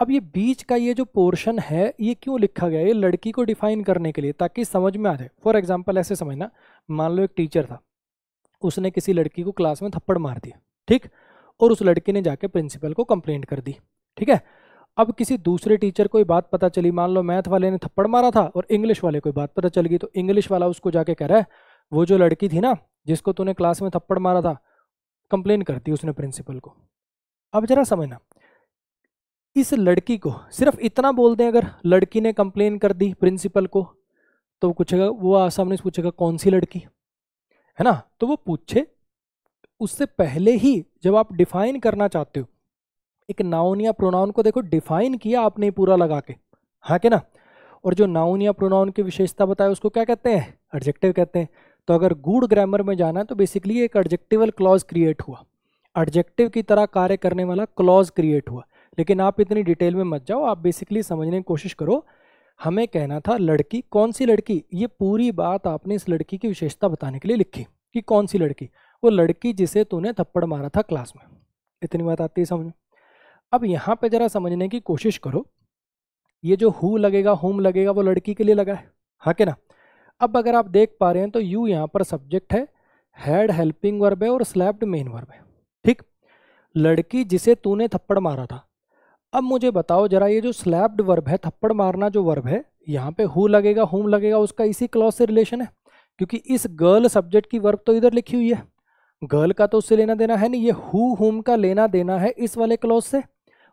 अब ये बीच का ये जो पोर्शन है ये क्यों लिखा गया ये लड़की को डिफाइन करने के लिए ताकि समझ में आ जाए फॉर एग्जाम्पल ऐसे समझना मान लो एक टीचर था उसने किसी लड़की को क्लास में थप्पड़ मार दिया ठीक और उस लड़की ने जाके प्रिंसिपल को कंप्लेंट कर दी ठीक है अब किसी दूसरे टीचर को ये बात पता चली मान लो मैथ वाले ने थप्पड़ मारा था और इंग्लिश वाले को बात पता चल गई तो इंग्लिश वाला उसको जाके कह रहा है वो जो लड़की थी ना जिसको तूने क्लास में थप्पड़ मारा था कंप्लेन करती उसने प्रिंसिपल को अब जरा समझना इस लड़की को सिर्फ इतना बोल दें अगर लड़की ने कंप्लेन कर दी प्रिंसिपल को तो वो पूछेगा वो सामने से पूछेगा कौन सी लड़की है ना तो वो पूछे उससे पहले ही जब आप डिफाइन करना चाहते हो एक नाउन या प्रोनाउन को देखो डिफाइन किया आपने पूरा लगा के हाँ के ना और जो नाउन या प्रोनाउन की विशेषता बताए उसको क्या कहते हैं एडजेक्टिव कहते हैं तो अगर गुड ग्रामर में जाना है तो बेसिकली एक एडजेक्टिवल क्लॉज क्रिएट हुआ एडजेक्टिव की तरह कार्य करने वाला क्लॉज क्रिएट हुआ लेकिन आप इतनी डिटेल में मत जाओ आप बेसिकली समझने की कोशिश करो हमें कहना था लड़की कौन सी लड़की ये पूरी बात आपने इस लड़की की विशेषता बताने के लिए लिखी कि कौन सी लड़की वो लड़की जिसे तूने थप्पड़ मारा था क्लास में इतनी बात आती है समझ अब यहाँ पे ज़रा समझने की कोशिश करो ये जो हु लगेगा होम लगेगा वो लड़की के लिए लगा है हाँ के ना अब अगर आप देख पा रहे हैं तो यू यहाँ पर सब्जेक्ट है हैड हेल्पिंग वर्ब है और स्लैब्ड मेन वर्ब है ठीक लड़की जिसे तूने थप्पड़ मारा था अब मुझे बताओ जरा ये जो स्लैब्ड वर्ब है थप्पड़ मारना जो वर्ब है यहाँ पे हु लगेगा हुम लगेगा उसका इसी क्लॉज से रिलेशन है क्योंकि इस गर्ल सब्जेक्ट की वर्ब तो इधर लिखी हुई है गर्ल का तो उससे लेना देना है नहीं ये हु हुम का लेना देना है इस वाले क्लॉज से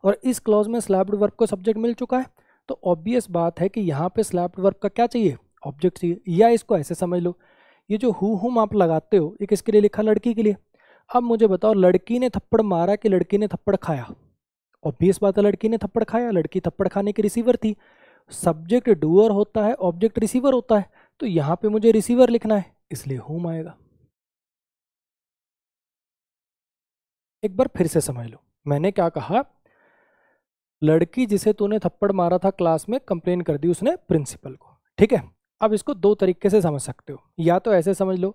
और इस क्लॉज में स्लैब्ड वर्ब को सब्जेक्ट मिल चुका है तो ऑब्वियस बात है कि यहाँ पे स्लैब्ड वर्ब का क्या चाहिए ऑब्जेक्ट चाहिए या इसको ऐसे समझ लो ये जो हु हुम आप लगाते हो ये किसके लिए लिखा लड़की के लिए अब मुझे बताओ लड़की ने थप्पड़ मारा कि लड़की ने थप्पड़ खाया ऑब्वियस बात है लड़की ने थप्पड़ खाया लड़की थप्पड़ खाने की रिसीवर थी सब्जेक्ट डूअर होता है ऑब्जेक्ट रिसीवर होता है तो यहाँ पे मुझे रिसीवर लिखना है इसलिए हुम आएगा एक बार फिर से समझ लो मैंने क्या कहा लड़की जिसे तूने थप्पड़ मारा था क्लास में कंप्लेन कर दी उसने प्रिंसिपल को ठीक है अब इसको दो तरीके से समझ सकते हो या तो ऐसे समझ लो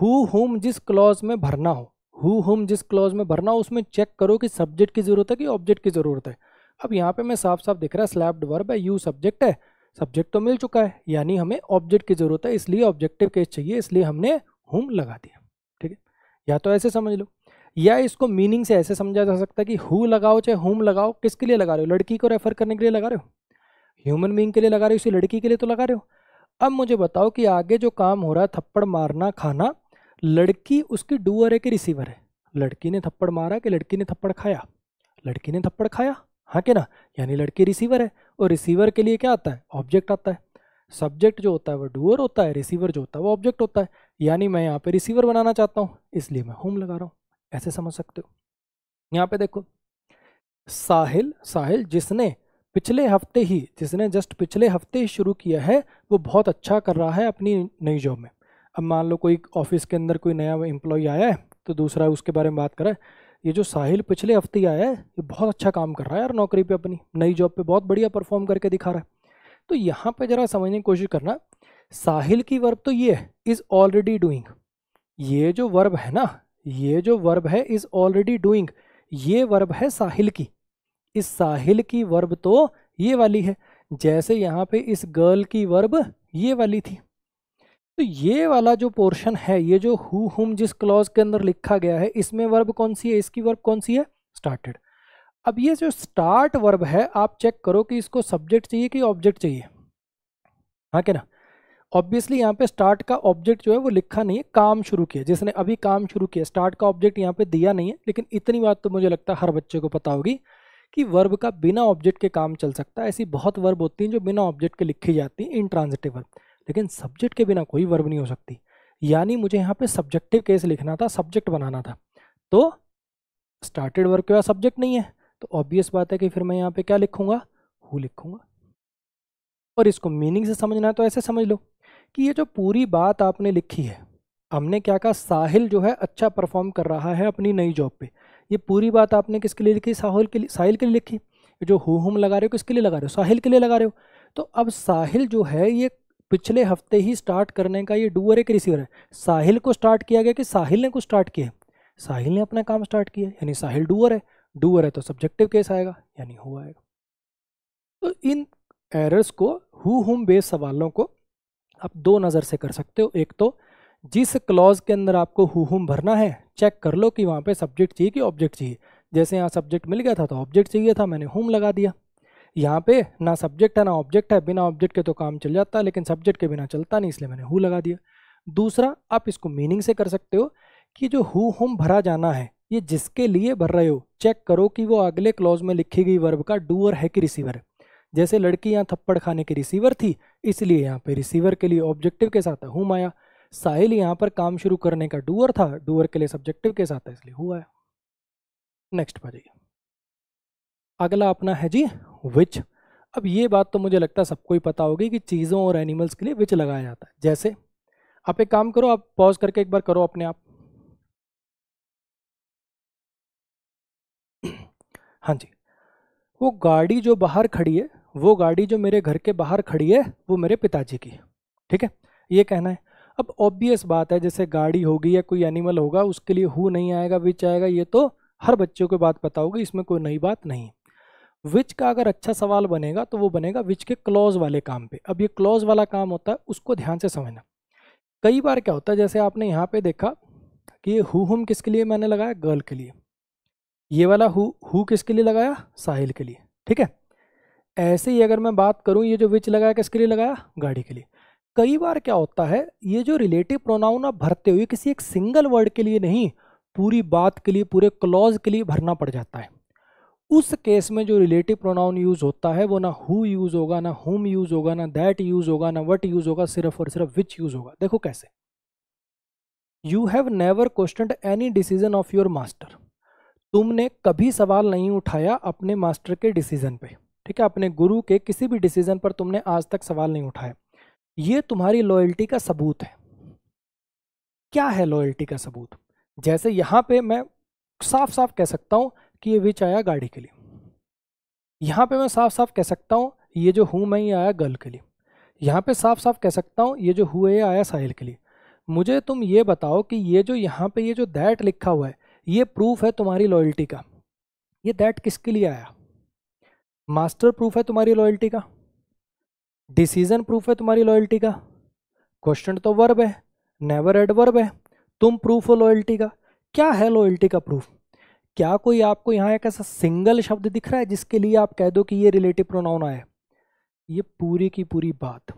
हु होम जिस क्लॉज में भरना हो हु होम जिस क्लॉज में भरना हो उसमें चेक करो कि सब्जेक्ट की ज़रूरत है कि ऑब्जेक्ट की ज़रूरत है अब यहाँ पे मैं साफ साफ दिख रहा है स्लैब्ड वर्ब है यू सब्जेक्ट है सब्जेक्ट तो मिल चुका है यानी हमें ऑब्जेक्ट की ज़रूरत है इसलिए ऑब्जेक्टिव केस चाहिए इसलिए हमने होम लगा दिया ठीक है या तो ऐसे समझ लो या इसको मीनिंग से ऐसे समझा जा सकता है कि हु लगाओ चाहे होम लगाओ किसके लिए लगा रहे हो लड़की को रेफर करने के लिए लगा रहे हो ह्यूमन बींग के लिए लगा रहे हो इसी लड़की के लिए तो लगा रहे हो अब मुझे बताओ कि आगे जो काम हो रहा है थप्पड़ मारना खाना लड़की उसकी डूअर है कि रिसीवर है लड़की ने थप्पड़ मारा कि लड़की ने थप्पड़ खाया लड़की ने थप्पड़ खाया हाँ के ना यानी लड़की रिसीवर है और रिसीवर के लिए क्या आता है ऑब्जेक्ट आता है सब्जेक्ट जो होता है वो डूअर होता है रिसीवर जो होता है वो ऑब्जेक्ट होता है यानी मैं यहाँ पे रिसीवर बनाना चाहता हूँ इसलिए मैं होम लगा रहा हूँ ऐसे समझ सकते हो यहाँ पे देखो साहिल साहिल जिसने पिछले हफ्ते ही जिसने जस्ट पिछले हफ्ते ही शुरू किया है वो बहुत अच्छा कर रहा है अपनी नई जॉब में अब मान लो कोई ऑफिस के अंदर कोई नया एम्प्लॉय आया है तो दूसरा उसके बारे में बात करें ये जो साहिल पिछले हफ्ते ही आया है ये बहुत अच्छा काम कर रहा है यार नौकरी पे अपनी नई जॉब पे बहुत बढ़िया परफॉर्म करके दिखा रहा है तो यहाँ पे ज़रा समझने की कोशिश करना साहिल की वर्ब तो ये है इज़ ऑलरेडी डूइंग ये जो वर्ब है ना ये जो वर्ब है इज़ ऑलरेडी डूइंग ये वर्ब है साहिल की इस साहिल की वर्ब तो ये वाली है जैसे यहाँ पे इस गर्ल की वर्ब ये वाली थी तो ये वाला जो पोर्शन है ये जो हु हुम जिस क्लॉज के अंदर लिखा गया है इसमें वर्ब कौन सी है इसकी वर्ब कौन सी है स्टार्टेड अब ये जो स्टार्ट वर्ब है आप चेक करो कि इसको सब्जेक्ट चाहिए कि ऑब्जेक्ट चाहिए हाँ क्या ना ऑब्वियसली यहाँ पे स्टार्ट का ऑब्जेक्ट जो है वो लिखा नहीं है काम शुरू किया जिसने अभी काम शुरू किया स्टार्ट का ऑब्जेक्ट यहाँ पे दिया नहीं है लेकिन इतनी बात तो मुझे लगता है हर बच्चे को पता होगी कि वर्ब का बिना ऑब्जेक्ट के काम चल सकता है ऐसी बहुत वर्ब होती हैं जो बिना ऑब्जेक्ट के लिखी जाती हैं इंट्रांजिटिव वर्ब लेकिन सब्जेक्ट के बिना कोई वर्ब नहीं हो सकती यानी मुझे यहाँ पे सब्जेक्टिव केस लिखना था सब्जेक्ट बनाना था तो स्टार्टेड वर्ब के बाद सब्जेक्ट नहीं है तो ऑब्वियस बात है कि फिर मैं यहाँ पे क्या लिखूँगा हु लिखूँगा और इसको मीनिंग से समझना है तो ऐसे समझ लो कि ये जो पूरी बात आपने लिखी है हमने क्या कहा साहिल जो है अच्छा परफॉर्म कर रहा है अपनी नई जॉब पे ये पूरी बात आपने किसके लिए लिखी साहुल के लिए साहिल के लिए लिखी जो हु हुम लगा रहे हो किसके लिए लगा रहे हो साहिल के लिए लगा रहे हो तो अब साहिल जो है ये पिछले हफ्ते ही स्टार्ट करने का ये डूअर एक रिसीवर है साहिल को स्टार्ट किया गया कि साहिल ने कुछ स्टार्ट किया साहिल ने अपना काम स्टार्ट किया यानी साहिल डूअर है डूअर है तो सब्जेक्टिव केस आएगा यानी हो आएगा तो इन एरर्स को हु हुम बेस सवालों को आप दो नज़र से कर सकते हो एक तो जिस क्लॉज के अंदर आपको हुम भरना है चेक कर लो कि वहाँ पे सब्जेक्ट चाहिए कि ऑब्जेक्ट चाहिए जैसे यहाँ सब्जेक्ट मिल गया था तो ऑब्जेक्ट चाहिए था मैंने हुम लगा दिया यहाँ पे ना सब्जेक्ट है ना ऑब्जेक्ट है बिना ऑब्जेक्ट के तो काम चल जाता है लेकिन सब्जेक्ट के बिना चलता नहीं इसलिए मैंने हु लगा दिया दूसरा आप इसको मीनिंग से कर सकते हो कि जो हु हुम भरा जाना है ये जिसके लिए भर रहे हो चेक करो कि वो अगले क्लॉज में लिखी गई वर्ब का डूअर है कि रिसीवर जैसे लड़की यहाँ थप्पड़ खाने की रिसीवर थी इसलिए यहाँ पे रिसीवर के लिए ऑब्जेक्टिव के साथ हुम आया साहिल यहाँ पर काम शुरू करने का डूअर था डूअर के लिए सब्जेक्टिव के साथ है इसलिए हुआ है नेक्स्ट पा जाइए अगला अपना है जी विच अब ये बात तो मुझे लगता है सबको ही पता होगी कि चीज़ों और एनिमल्स के लिए विच लगाया जाता है जैसे आप एक काम करो आप पॉज करके एक बार करो अपने आप हाँ जी वो गाड़ी जो बाहर खड़ी है वो गाड़ी जो मेरे घर के बाहर खड़ी है वो मेरे पिताजी की ठीक है ये कहना है अब ऑब्वियस बात है जैसे गाड़ी होगी या कोई एनिमल होगा उसके लिए हु नहीं आएगा विच आएगा ये तो हर बच्चे को बात पता होगी इसमें कोई नई बात नहीं विच का अगर अच्छा सवाल बनेगा तो वो बनेगा विच के क्लॉज वाले काम पे अब ये क्लॉज वाला काम होता है उसको ध्यान से समझना कई बार क्या होता है जैसे आपने यहाँ पे देखा कि ये हु हुम किसके लिए मैंने लगाया गर्ल के लिए ये वाला हु हु किसके लिए लगाया साहिल के लिए ठीक है ऐसे ही अगर मैं बात करूँ ये जो विच लगाया किसके लिए लगाया गाड़ी के लिए कई बार क्या होता है ये जो रिलेटिव प्रोनाउन आप भरते हुए किसी एक सिंगल वर्ड के लिए नहीं पूरी बात के लिए पूरे क्लॉज के लिए भरना पड़ जाता है उस केस में जो रिलेटिव प्रोनाउन यूज़ होता है वो ना हु यूज़ होगा ना होम यूज़ होगा ना दैट यूज़ होगा ना वट यूज़ होगा सिर्फ और सिर्फ विच यूज़ होगा देखो कैसे you have never question any decision of your master तुमने कभी सवाल नहीं उठाया अपने मास्टर के डिसीजन पे ठीक है अपने गुरु के किसी भी डिसीजन पर तुमने आज तक सवाल नहीं उठाया ये तुम्हारी लॉयल्टी का सबूत है क्या है लॉयल्टी का सबूत जैसे यहां पे मैं साफ साफ कह सकता हूँ कि ये विच आया गाड़ी के लिए यहां पे मैं साफ साफ कह सकता हूँ ये जो हूं मैं ये आया गर्ल के लिए यहां पे साफ साफ कह सकता हूँ ये जो हुए आया साहिल के लिए मुझे तुम ये बताओ कि ये जो यहाँ पे ये जो दैट लिखा हुआ है ये प्रूफ है तुम्हारी लॉयल्टी का ये दैट किसके लिए आया मास्टर प्रूफ है तुम्हारी लॉयल्टी का डिसीजन प्रूफ है तुम्हारी लॉयल्टी का क्वेश्चन तो वर्ब है नेवर एड वर्ब है तुम प्रूफ हो लॉयल्टी का क्या है लॉयल्टी का प्रूफ क्या कोई आपको यहाँ एक ऐसा सिंगल शब्द दिख रहा है जिसके लिए आप कह दो कि ये रिलेटिव प्रोनाउन आए ये पूरी की पूरी बात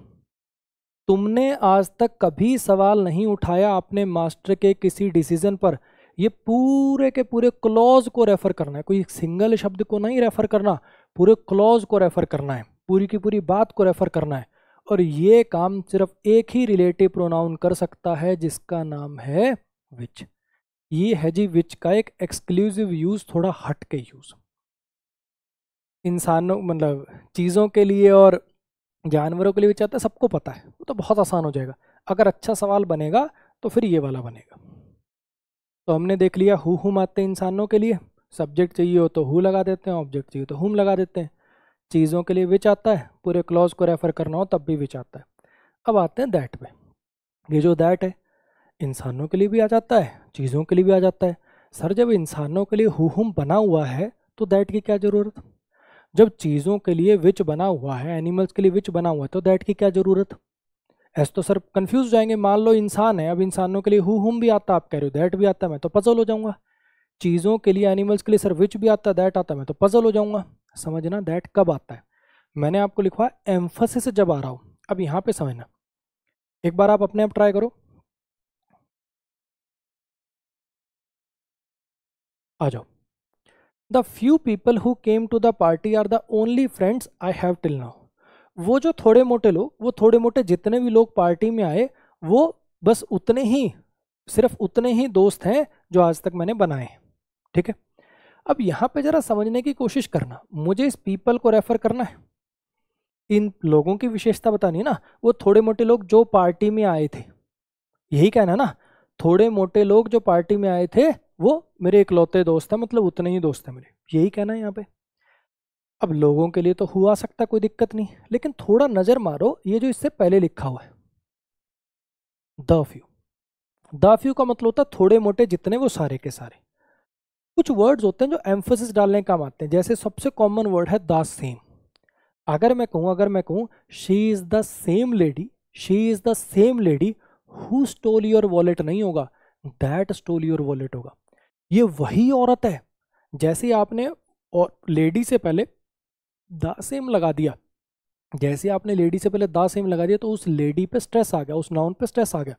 तुमने आज तक कभी सवाल नहीं उठाया अपने मास्टर के किसी डिसीजन पर ये पूरे के पूरे क्लॉज को रेफर करना है कोई सिंगल शब्द को नहीं रेफर करना पूरे क्लॉज को रेफर करना है पूरी की पूरी बात को रेफ़र करना है और ये काम सिर्फ एक ही रिलेटिव प्रोनाउन कर सकता है जिसका नाम है विच ये है जी विच का एक एक्सक्लूसिव यूज़ थोड़ा हट के यूज़ इंसानों मतलब चीज़ों के लिए और जानवरों के लिए विच आता है सबको पता है वो तो बहुत आसान हो जाएगा अगर अच्छा सवाल बनेगा तो फिर ये वाला बनेगा तो हमने देख लिया हु हुम आते इंसानों के लिए सब्जेक्ट चाहिए हो तो हु लगा देते हैं ऑब्जेक्ट चाहिए तो हुम लगा देते हैं चीज़ों के लिए विच आता है पूरे क्लॉज को रेफ़र करना हो तब भी विच आता है अब आते हैं दैट पे ये जो दैट है इंसानों के लिए भी आ जाता है चीज़ों के लिए भी आ जाता है सर जब इंसानों के लिए हुम बना हुआ है तो दैट की क्या ज़रूरत जब चीज़ों के लिए विच बना हुआ है एनिमल्स के लिए विच बना हुआ है तो दैट की क्या ज़रूरत ऐसे तो सर कन्फ्यूज जाएंगे मान लो इंसान है अब इंसानों के लिए हु हुम भी आता आप कह रहे हो दैट भी आता मैं तो पजल हो जाऊंगा चीज़ों के लिए एनिमल्स के लिए सर विच भी आता दैट आता मैं तो पजल हो जाऊंगा समझना दैट कब आता है मैंने आपको लिखवा एम्फोसिस जब आ रहा हो अब यहाँ पे समझना एक बार आप अपने आप ट्राई करो आ जाओ the few people who came to the party are the only friends I have till now वो जो थोड़े मोटे लोग वो थोड़े मोटे जितने भी लोग पार्टी में आए वो बस उतने ही सिर्फ उतने ही दोस्त हैं जो आज तक मैंने बनाए हैं ठीक है अब यहाँ पे ज़रा समझने की कोशिश करना मुझे इस पीपल को रेफ़र करना है इन लोगों की विशेषता बतानी ना वो थोड़े मोटे लोग जो पार्टी में आए थे यही कहना ना थोड़े मोटे लोग जो पार्टी में आए थे वो मेरे इकलौते दोस्त हैं मतलब उतने ही दोस्त हैं मेरे यही कहना है यहाँ पे अब लोगों के लिए तो हुआ सकता कोई दिक्कत नहीं लेकिन थोड़ा नज़र मारो ये जो इससे पहले लिखा हुआ है द फ्यू द फ्यू का मतलब होता थोड़े मोटे जितने वो सारे के सारे कुछ वर्ड्स होते हैं जो एम्फोसिस डालने काम आते हैं जैसे सबसे कॉमन वर्ड है द सेम अगर मैं कहूँ अगर मैं कहूँ she is the same lady she is the same lady who stole your wallet नहीं होगा दैट स्टोल योर वॉलेट होगा ये वही औरत है जैसे आपने और लेडी से पहले द सेम लगा दिया जैसे आपने लेडी से पहले द सेम लगा दिया तो उस लेडी पे स्ट्रेस आ गया उस नाउन पे स्ट्रेस आ गया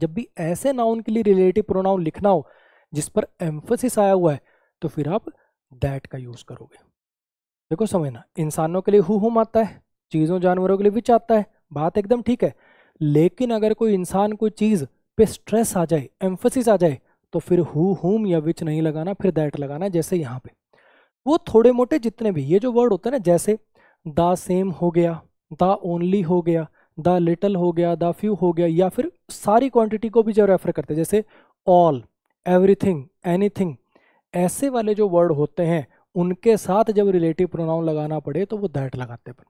जब भी ऐसे नाउन के लिए रिलेटिव प्रोनाउन लिखना हो जिस पर एम्फोसिस आया हुआ है तो फिर आप दैट का यूज़ करोगे देखो समझना इंसानों के लिए हु हुम आता है चीज़ों जानवरों के लिए विच आता है बात एकदम ठीक है लेकिन अगर कोई इंसान कोई चीज़ पे स्ट्रेस आ जाए एम्फोसिस आ जाए तो फिर हु हुम या विच नहीं लगाना फिर दैट लगाना जैसे यहाँ पे वो थोड़े मोटे जितने भी ये जो वर्ड होते हैं ना जैसे द सेम हो गया द ओनली हो गया द लिटल हो गया द फ्यू हो गया या फिर सारी क्वांटिटी को भी जब रेफर करते हैं जैसे ऑल एवरीथिंग एनीथिंग ऐसे वाले जो वर्ड होते हैं उनके साथ जब रिलेटिव प्रोनाउन लगाना पड़े तो वो दैट लगाते पर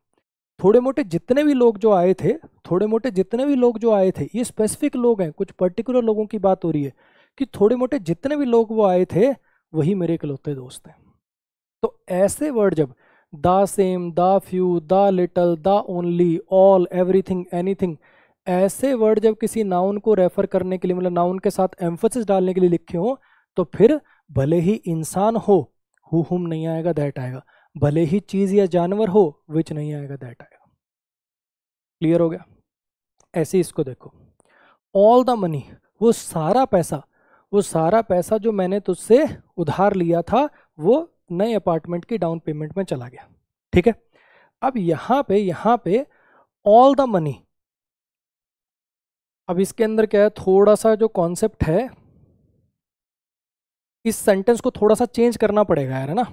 थोड़े मोटे जितने भी लोग जो आए थे थोड़े मोटे जितने भी लोग जो आए थे ये स्पेसिफिक लोग हैं कुछ पर्टिकुलर लोगों की बात हो रही है कि थोड़े मोटे जितने भी लोग वो आए थे वही मेरे इकलौते दोस्त हैं तो ऐसे वर्ड जब the same the few the little the only all everything anything ऐसे वर्ड जब किसी नाउन को रेफर करने के लिए मतलब नाउन के साथ एम्फोसिस डालने के लिए लिखे हों तो फिर भले ही इंसान हो हु हुम नहीं आएगा दैट आएगा भले ही चीज़ या जानवर हो विच नहीं आएगा दैट आएगा क्लियर हो गया ऐसे इसको देखो ऑल द मनी वो सारा पैसा वो सारा पैसा जो मैंने तुझसे उधार लिया था वो नए अपार्टमेंट की डाउन पेमेंट में चला गया ठीक है अब यहाँ पे यहाँ पे ऑल द मनी अब इसके अंदर क्या है थोड़ा सा जो कॉन्सेप्ट है इस सेंटेंस को थोड़ा सा चेंज करना पड़ेगा यार है ना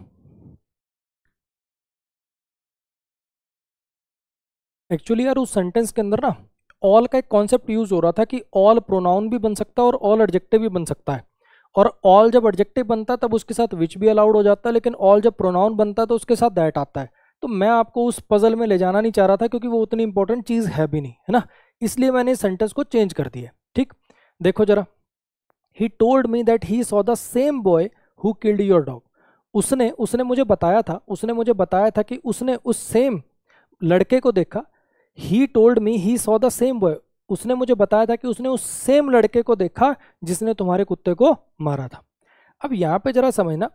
एक्चुअली यार उस सेंटेंस के अंदर ना ऑल का एक कॉन्सेप्ट यूज हो रहा था कि ऑल प्रोनाउन भी बन सकता है और ऑल एडजेक्टिव भी बन सकता है और ऑल जब एडजेक्टिव बनता है तब उसके साथ विच भी अलाउड हो जाता है लेकिन ऑल जब प्रोनाउन बनता है तो उसके साथ दैट आता है तो मैं आपको उस पजल में ले जाना नहीं चाह रहा था क्योंकि वो उतनी इंपॉर्टेंट चीज़ है भी नहीं है ना इसलिए मैंने सेंटेंस को चेंज कर दिया ठीक देखो जरा he told me that he saw the same boy who killed your dog उसने उसने मुझे बताया था उसने मुझे बताया था कि उसने उस सेम लड़के को देखा he told me he saw the same boy उसने मुझे बताया था कि उसने उस सेम लड़के को देखा जिसने तुम्हारे कुत्ते को मारा था अब यहाँ पे जरा समझना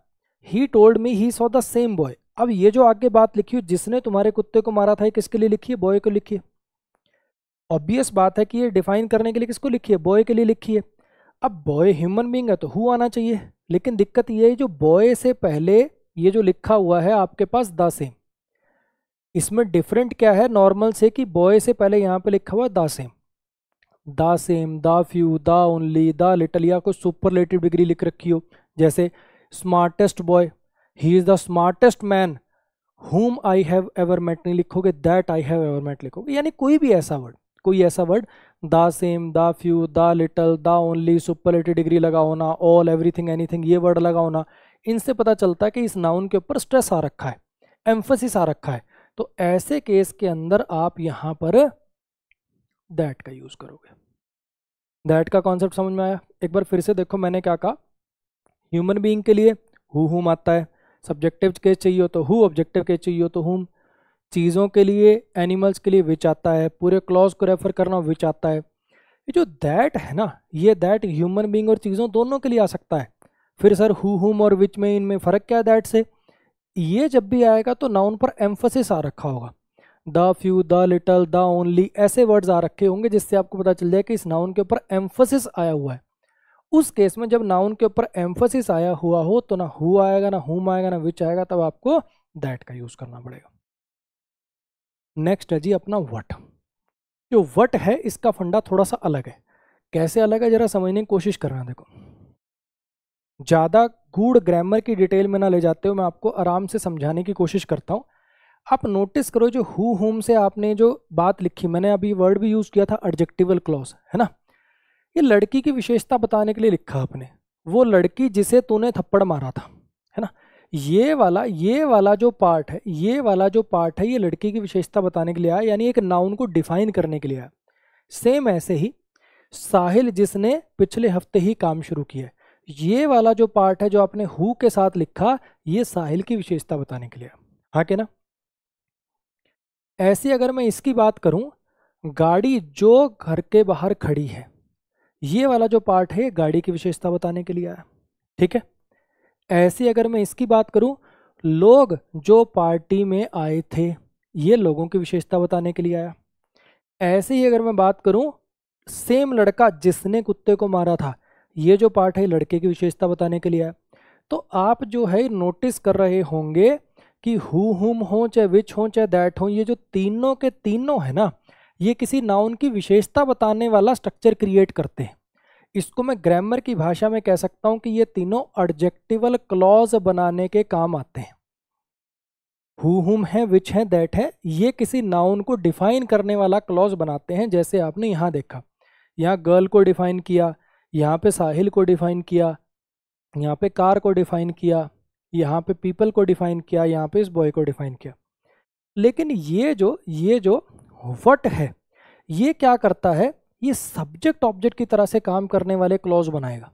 he told me he saw the same boy अब ये जो आगे बात लिखी हो जिसने तुम्हारे कुत्ते को मारा था ये किसके लिए लिखी है बॉय को लिखी है ऑब्वियस बात है कि ये डिफाइन करने के लिए किसको लिखिए बॉय के लिए लिखिए अब बॉय ह्यूमन बींग है तो हु आना चाहिए लेकिन दिक्कत ये है जो बॉय से पहले ये जो लिखा हुआ है आपके पास द सेम इसमें डिफरेंट क्या है नॉर्मल से कि बॉय से पहले यहाँ पे लिखा हुआ है the same the same the few the only the little या कोई लेटिव डिग्री लिख रखी हो जैसे smartest boy he is the smartest man whom I have ever met नहीं लिखोगे that I have ever met लिखोगे यानी कोई भी ऐसा वर्ड कोई ऐसा word the same the few the little the only एटी डिग्री लगा होना ऑल एवरीथिंग एनीथिंग ये वर्ड लगा होना इनसे पता चलता है कि इस नाउन के ऊपर स्ट्रेस आ रखा है एम्फोसिस आ रखा है तो ऐसे केस के अंदर आप यहाँ पर दैट का यूज़ करोगे दैट का कॉन्सेप्ट समझ में आया एक बार फिर से देखो मैंने क्या कहा ह्यूमन बीइंग के लिए हु हुम आता है सब्जेक्टिव केस चाहिए हो तो हु ऑब्जेक्टिव केस चाहिए हो तो हुम चीज़ों के लिए एनिमल्स के लिए विच आता है पूरे क्लॉज को रेफर करना विच आता है ये जो दैट है ना ये दैट ह्यूमन बींग और चीज़ों दोनों के लिए आ सकता है फिर सर हु हुम और विच में इनमें फ़र्क क्या है दैट से ये जब भी आएगा तो नाउन पर एम्फोसिस आ रखा होगा the few the little the only ऐसे वर्ड्स आ रखे होंगे जिससे आपको पता चल जाए कि इस नाउन के ऊपर एम्फोसिस आया हुआ है उस केस में जब नाउन के ऊपर एम्फोसिस आया हुआ हो तो ना हु आएगा ना हुम आएगा ना विच आएगा तब आपको दैट का यूज़ करना पड़ेगा नेक्स्ट है जी अपना वट जो वट है इसका फंडा थोड़ा सा अलग है कैसे अलग है जरा समझने की कोशिश कर रहे हैं देखो ज़्यादा गूढ़ ग्रामर की डिटेल में ना ले जाते हो मैं आपको आराम से समझाने की कोशिश करता हूँ आप नोटिस करो जो हु होम से आपने जो बात लिखी मैंने अभी वर्ड भी यूज़ किया था एडजेक्टिवल क्लॉज है ना ये लड़की की विशेषता बताने के लिए लिखा आपने वो लड़की जिसे तूने थप्पड़ मारा था ये वाला ये वाला जो पार्ट है ये वाला जो पार्ट है ये लड़के की विशेषता बताने के लिए आया यानी एक नाउन को डिफाइन करने के लिए आया सेम ऐसे ही साहिल जिसने पिछले हफ्ते ही काम शुरू किया ये वाला जो पार्ट है जो आपने हु के साथ लिखा ये साहिल की विशेषता बताने के लिए हाँ के ना ऐसी अगर मैं इसकी बात करूं गाड़ी जो घर के बाहर खड़ी है ये वाला जो पार्ट है गाड़ी की विशेषता बताने के लिए आया ठीक है ऐसे अगर मैं इसकी बात करूं लोग जो पार्टी में आए थे ये लोगों की विशेषता बताने के लिए आया ऐसे ही अगर मैं बात करूं सेम लड़का जिसने कुत्ते को मारा था ये जो पार्ट है लड़के की विशेषता बताने के लिए आया तो आप जो है नोटिस कर रहे होंगे कि हु हुम हो चाहे विच हो चाहे दैट हो ये जो तीनों के तीनों है ना ये किसी नाउन की विशेषता बताने वाला स्ट्रक्चर क्रिएट करते हैं इसको मैं ग्रामर की भाषा में कह सकता हूं कि ये तीनों ऑब्जेक्टिवल क्लॉज बनाने के काम आते हैं हु हुम है विच है दैट है ये किसी नाउन को डिफाइन करने वाला क्लॉज बनाते हैं जैसे आपने यहाँ देखा यहाँ गर्ल को डिफाइन किया यहाँ पे साहिल को डिफाइन किया यहाँ पे कार को डिफाइन किया यहाँ पे पीपल को डिफाइन किया यहाँ पे इस बॉय को डिफाइन किया लेकिन ये जो ये जो वट है ये क्या करता है ये सब्जेक्ट ऑब्जेक्ट की तरह से काम करने वाले क्लॉज बनाएगा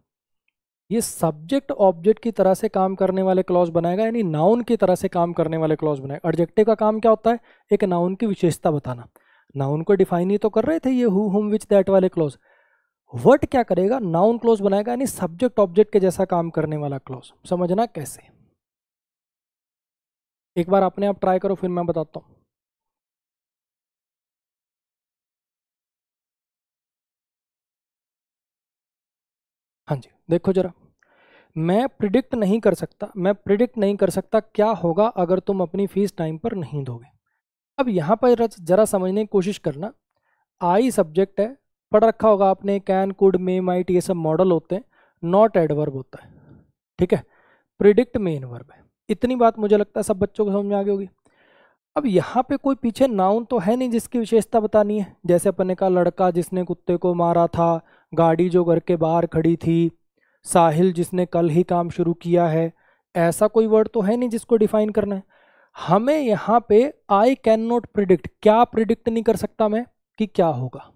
ये सब्जेक्ट ऑब्जेक्ट की तरह से काम करने वाले क्लॉज बनाएगा यानी नाउन की तरह से काम करने वाले क्लॉज बनाएगा ऑब्जेक्टिव का काम क्या होता है एक नाउन की विशेषता बताना नाउन को डिफाइन ही तो कर रहे थे ये हु हुम विच दैट वाले क्लॉज वर्ड क्या करेगा नाउन क्लॉज बनाएगा यानी सब्जेक्ट ऑब्जेक्ट के जैसा काम करने वाला क्लॉज समझना कैसे एक बार अपने आप ट्राई करो फिर मैं बताता हूँ हाँ जी देखो जरा मैं प्रिडिक्ट नहीं कर सकता मैं प्रिडिक्ट नहीं कर सकता क्या होगा अगर तुम अपनी फीस टाइम पर नहीं दोगे अब यहाँ पर ज़रा समझने की कोशिश करना आई सब्जेक्ट है पढ़ रखा होगा आपने कैन कुड मे माइट ये सब मॉडल होते हैं नॉट एडवर्ब होता है ठीक है प्रिडिक्ट मेन वर्ब है इतनी बात मुझे लगता है सब बच्चों को समझ में आ गई होगी अब यहाँ पे कोई पीछे नाउन तो है नहीं जिसकी विशेषता बतानी है जैसे अपन ने कहा लड़का जिसने कुत्ते को मारा था गाड़ी जो घर के बाहर खड़ी थी साहिल जिसने कल ही काम शुरू किया है ऐसा कोई वर्ड तो है नहीं जिसको डिफाइन करना है हमें यहाँ पे आई कैन नॉट प्रिडिक्ट क्या प्रिडिक्ट नहीं कर सकता मैं कि क्या होगा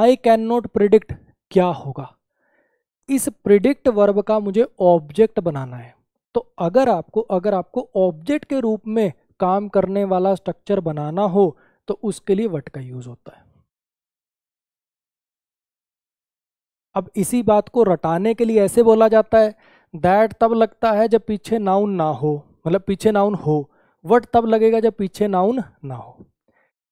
आई कैन नॉट प्रिडिक्ट क्या होगा इस प्रिडिक्ट वर्ब का मुझे ऑब्जेक्ट बनाना है तो अगर आपको अगर आपको ऑब्जेक्ट के रूप में काम करने वाला स्ट्रक्चर बनाना हो तो उसके लिए वट का यूज़ होता है अब इसी बात को रटाने के लिए ऐसे बोला जाता है दैट तब लगता है जब पीछे नाउन ना हो मतलब पीछे नाउन हो वट तब लगेगा जब पीछे नाउन ना हो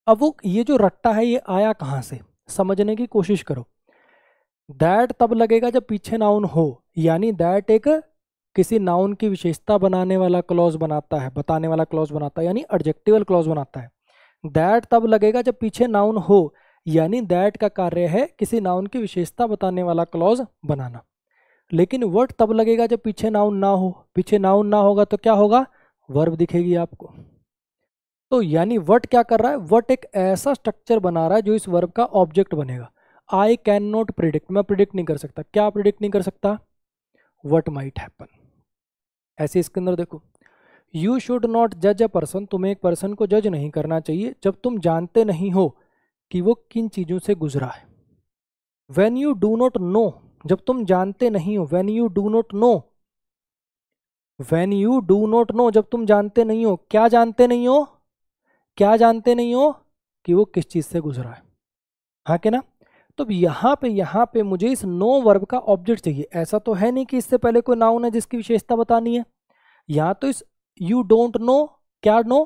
अब वो ये जो रट्टा है ये आया कहाँ से समझने की कोशिश करो दैट तब लगेगा जब पीछे नाउन हो यानी दैट एक किसी नाउन की विशेषता बनाने वाला क्लॉज बनाता है बताने वाला क्लॉज बनाता है यानी एडजेक्टिवल क्लॉज बनाता है दैट तब लगेगा जब पीछे नाउन हो यानी दैट का कार्य है किसी नाउन की विशेषता बताने वाला क्लॉज बनाना लेकिन वर्ड तब लगेगा जब पीछे नाउन ना हो पीछे नाउन ना होगा तो क्या होगा वर्ब दिखेगी आपको तो यानी वट क्या कर रहा है वट एक ऐसा स्ट्रक्चर बना रहा है जो इस वर्ब का ऑब्जेक्ट बनेगा आई कैन नॉट प्रिडिक्ट मैं प्रिडिक्ट नहीं कर सकता क्या प्रिडिक्ट नहीं कर सकता वट माइट हैपन ऐसे इसके अंदर देखो यू शुड नॉट जज अ पर्सन तुम्हें एक पर्सन को जज नहीं करना चाहिए जब तुम जानते नहीं हो कि वो किन चीज़ों से गुजरा है when you do not know जब तुम जानते नहीं हो when you do not know when you do not know जब तुम जानते नहीं हो क्या जानते नहीं हो क्या जानते नहीं हो कि वो किस चीज़ से गुजरा है हाँ के ना तो यहाँ पे यहाँ पे मुझे इस नो वर्ब का ऑब्जेक्ट चाहिए ऐसा तो है नहीं कि इससे पहले कोई नाउन है जिसकी विशेषता बतानी है यहाँ तो इस यू डोंट नो क्या know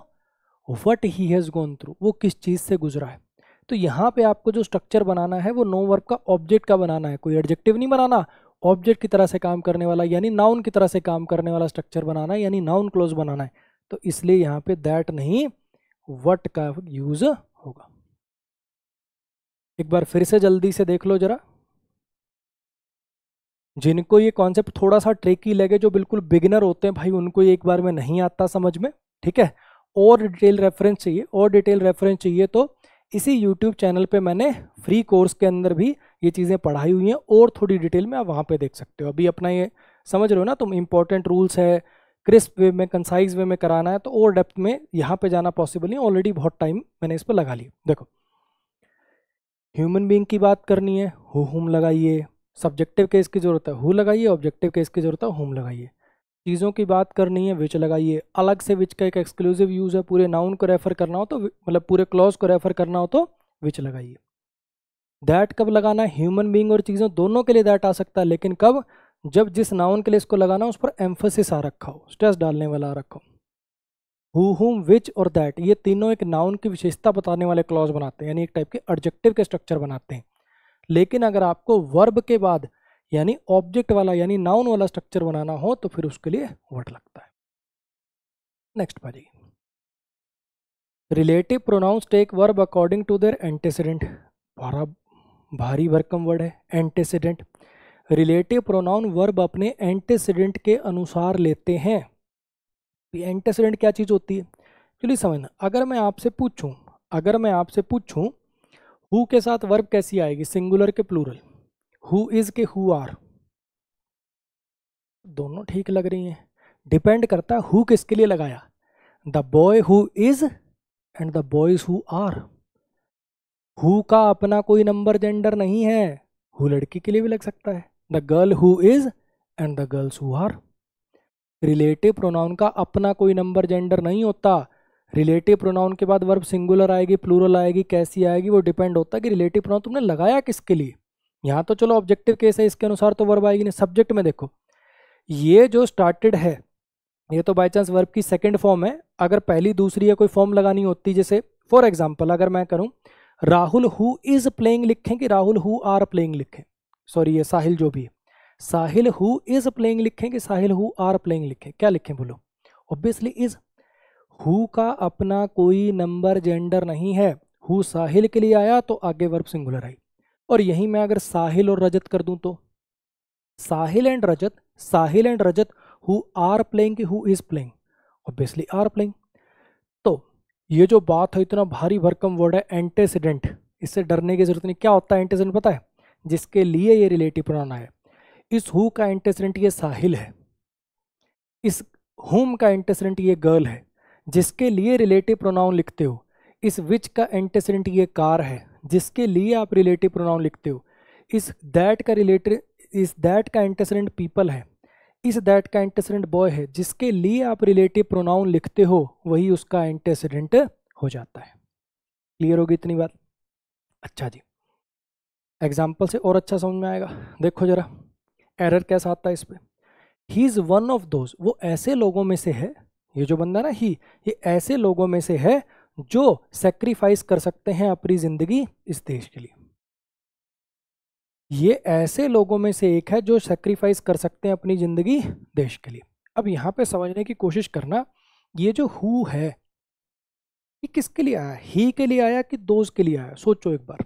what he has gone through वो किस चीज़ से गुजरा है तो यहाँ पे आपको जो स्ट्रक्चर बनाना है वो नो वर्ब का ऑब्जेक्ट का बनाना है कोई एडजेक्टिव नहीं बनाना ऑब्जेक्ट की तरह से काम करने वाला यानी नाउन की तरह से काम करने वाला स्ट्रक्चर बनाना है यानी नाउन क्लोज बनाना है तो इसलिए यहाँ पे दैट नहीं वट का यूज़ होगा एक बार फिर से जल्दी से देख लो ज़रा जिनको ये कॉन्सेप्ट थोड़ा सा ट्रेकी लगे जो बिल्कुल बिगिनर होते हैं भाई उनको ये एक बार में नहीं आता समझ में ठीक है और डिटेल रेफरेंस चाहिए और डिटेल रेफरेंस चाहिए तो इसी यूट्यूब चैनल पे मैंने फ्री कोर्स के अंदर भी ये चीज़ें पढ़ाई हुई हैं और थोड़ी डिटेल में आप वहाँ पे देख सकते हो अभी अपना ये समझ रहे हो ना तुम इंपॉर्टेंट रूल्स है क्रिस्प वे में कंसाइज वे में कराना है तो और डेप्थ में यहाँ पर जाना पॉसिबल नहीं ऑलरेडी बहुत टाइम मैंने इस पर लगा लिया देखो ह्यूमन बींग की बात करनी है हु हुम लगाइए सब्जेक्टिव केस की ज़रूरत है हु लगाइए ऑब्जेक्टिव केस की ज़रूरत है हुम लगाइए चीज़ों की बात करनी है विच लगाइए अलग से विच का एक एक्सक्लूसिव यूज़ है पूरे नाउन को रेफ़र करना हो तो मतलब पूरे क्लॉज को रेफ़र करना हो तो विच लगाइए दैट कब लगाना है ह्यूमन बींग और चीज़ों दोनों के लिए दैट आ सकता है लेकिन कब जब जिस नाउन के लिए इसको लगाना उस पर एम्फोसिस आ रखा हो स्ट्रेस डालने वाला आ रखा हो हु हुम विच और दैट ये तीनों एक नाउन की विशेषता बताने वाले क्लॉज बनाते हैं यानी एक टाइप के एडजेक्टिव के स्ट्रक्चर बनाते हैं लेकिन अगर आपको वर्ब के बाद यानी ऑब्जेक्ट वाला यानी नाउन वाला स्ट्रक्चर बनाना हो तो फिर उसके लिए वर्ड लगता है नेक्स्ट भाजी relative pronouns take verb according to their antecedent बड़ा भारी भरकम वर्ड है एंटीसीडेंट रिलेटिव प्रोनाउन वर्ब अपने एंटीसीडेंट के अनुसार लेते हैं ये एंटेसिडेंट क्या चीज़ होती है चलिए समझना अगर मैं आपसे पूछूं अगर मैं आपसे पूछूं हु के साथ वर्ब कैसी आएगी सिंगुलर के प्लूरल हु इज़ के हु आर दोनों ठीक लग रही हैं डिपेंड करता है हु किसके लिए लगाया the boy who is and the boys who are who का अपना कोई नंबर जेंडर नहीं है हु लड़की के लिए भी लग सकता है the girl who is and the girls who are relative pronoun का अपना कोई नंबर जेंडर नहीं होता रिलेटिव प्रोनाउन के बाद वर्ब सिंगुलर आएगी प्लूरल आएगी कैसी आएगी वो डिपेंड होता है कि रिलेटिव प्रोनाउन तुमने लगाया किसके लिए यहाँ तो चलो ऑब्जेक्टिव केस है इसके अनुसार तो वर्ब आएगी नहीं सब्जेक्ट में देखो ये जो स्टार्टेड है ये तो बाई चांस वर्ब की सेकेंड फॉर्म है अगर पहली दूसरी या कोई फॉर्म लगानी होती जैसे फॉर एग्जाम्पल अगर मैं करूँ राहुल हु इज़ प्लेइंग लिखें कि राहुल हु आर प्लेइंग लिखें सॉरी ये साहिल जो भी है साहिल हु इज प्लेइंग लिखें कि साहिल हु आर प्लेइंग लिखें क्या लिखें बोलो ऑब्वियसली इज हु का अपना कोई नंबर जेंडर नहीं है हु साहिल के लिए आया तो आगे वर्ब सिंगुलर आई और यहीं मैं अगर साहिल और रजत कर दूं तो Sahil and Rajat Sahil and Rajat who are playing कि who is playing obviously are playing तो ये जो बात है इतना भारी भरकम वर्ड है एंटेसिडेंट इससे डरने की जरूरत नहीं क्या होता है एंटेसिडेंट पता है जिसके लिए ये रिलेटिव प्रोनाउन आया इस हु का एंटेसिडेंट ये साहिल है इस होम का एंटेसिडेंट ये गर्ल है जिसके लिए रिलेटिव प्रोनाउन लिखते हो इस विच का एंटेसिडेंट ये कार है जिसके लिए आप रिलेटिव प्रोनाउन लिखते हो इस दैट का रिलेटिव इस दैट का एंटेसिडेंट पीपल है इस दैट का एंटेसिडेंट बॉय है जिसके लिए आप रिलेटिव प्रोनाउन लिखते हो वही उसका एंटेसिडेंट हो जाता है क्लियर होगी इतनी बात अच्छा जी एग्जाम्पल से और अच्छा समझ में आएगा देखो जरा एरर कैसा आता है इस पर he is one of those वो ऐसे लोगों में से है ये जो बंदा ना ही ये ऐसे लोगों में से है जो सेक्रीफाइस कर सकते हैं अपनी ज़िंदगी इस देश के लिए ये ऐसे लोगों में से एक है जो सेक्रीफाइस कर सकते हैं अपनी ज़िंदगी देश के लिए अब यहाँ पे समझने की कोशिश करना ये जो हु है ये किसके लिए आया ही के लिए आया कि दोज के लिए आया सोचो एक बार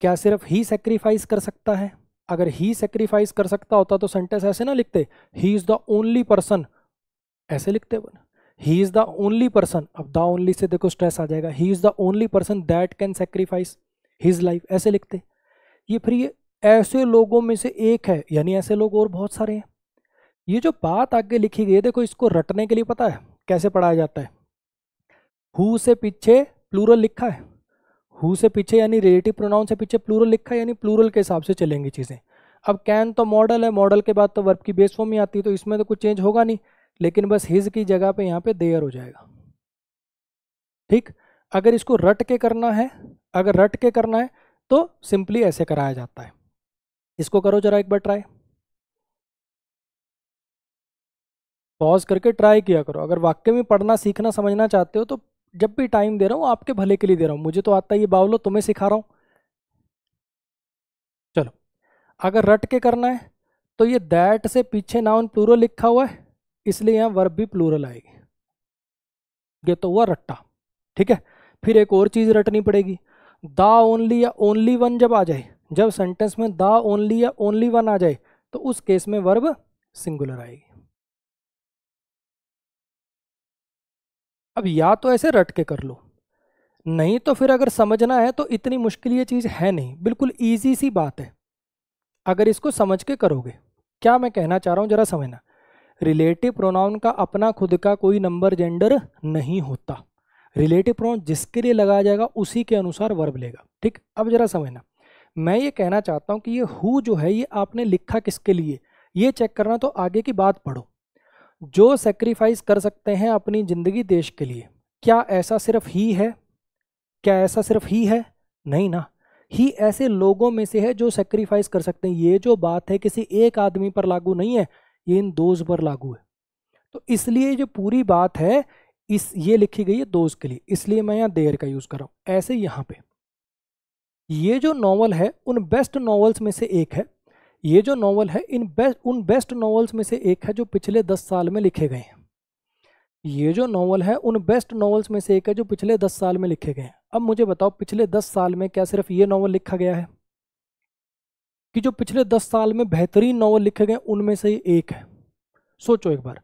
क्या सिर्फ ही सेक्रीफाइस कर सकता है अगर ही सेक्रीफाइस कर सकता होता तो सेंटेंस ऐसे ना लिखते he is the only person ऐसे लिखते बना he is the only person अब द ओनली से देखो स्ट्रेस आ जाएगा he is the only person that can sacrifice his life ऐसे लिखते ये फिर ये ऐसे लोगों में से एक है यानी ऐसे लोग और बहुत सारे हैं ये जो बात आगे लिखी गई है देखो इसको रटने के लिए पता है कैसे पढ़ाया जाता है हु से पीछे प्लूरल लिखा है हु से पीछे यानी रिलेटिव प्रोनाउन से पीछे प्लूरल लिखा है यानी प्लूरल के हिसाब से चलेंगी चीज़ें अब कैन तो मॉडल है मॉडल के बाद तो वर्ब की बेस फॉर्म ही आती है तो इसमें तो कुछ चेंज होगा नहीं लेकिन बस हिज की जगह पे यहाँ पे देयर हो जाएगा ठीक अगर इसको रट के करना है अगर रट के करना है तो सिंपली ऐसे कराया जाता है इसको करो जरा एक बार ट्राई पॉज करके ट्राई किया करो अगर वाक्य में पढ़ना सीखना समझना चाहते हो तो जब भी टाइम दे रहा हूँ आपके भले के लिए दे रहा हूँ मुझे तो आता ही बावलो तुम्हें सिखा रहा हूँ चलो अगर रट के करना है तो ये दैट से पीछे नाउन प्लूरल लिखा हुआ है इसलिए यहाँ वर्ब भी प्लूरल आएगी ये तो हुआ रट्टा ठीक है फिर एक और चीज़ रटनी पड़ेगी द ओनली या ओनली वन जब आ जाए जब सेंटेंस में द ओनली या ओनली वन आ जाए तो उस केस में वर्ब सिंगुलर आएगी अब या तो ऐसे रट के कर लो नहीं तो फिर अगर समझना है तो इतनी मुश्किल ये चीज़ है नहीं बिल्कुल ईजी सी बात है अगर इसको समझ के करोगे क्या मैं कहना चाह रहा हूँ जरा समझना रिलेटिव प्रोनाउन का अपना खुद का कोई नंबर जेंडर नहीं होता रिलेटिव प्रोनाउन जिसके लिए लगाया जाएगा उसी के अनुसार वर्ब लेगा ठीक अब जरा समझना मैं ये कहना चाहता हूँ कि ये हु जो है ये आपने लिखा किसके लिए ये चेक करना तो आगे की बात पढ़ो जो सेक्रीफाइस कर सकते हैं अपनी ज़िंदगी देश के लिए क्या ऐसा सिर्फ ही है क्या ऐसा सिर्फ ही है नहीं ना ही ऐसे लोगों में से है जो सेक्रीफाइस कर सकते हैं ये जो बात है किसी एक आदमी पर लागू नहीं है ये इन दोज पर लागू है तो इसलिए जो पूरी बात है इस ये लिखी गई है दोज के लिए इसलिए मैं यहाँ देर का यूज़ कर रहा हूँ ऐसे यहाँ पे ये जो नावल है उन बेस्ट नावल्स में से एक है ये जो नावल है इन बेस्ट उन बेस्ट नावल्स में से एक है जो पिछले दस साल में लिखे गए हैं ये जो नावल है उन बेस्ट नावल्स में से एक है जो पिछले दस साल में लिखे गए हैं अब मुझे बताओ पिछले दस साल में क्या सिर्फ ये नावल लिखा गया है कि जो पिछले दस साल में बेहतरीन नावल लिखे गए उनमें से एक है सोचो एक बार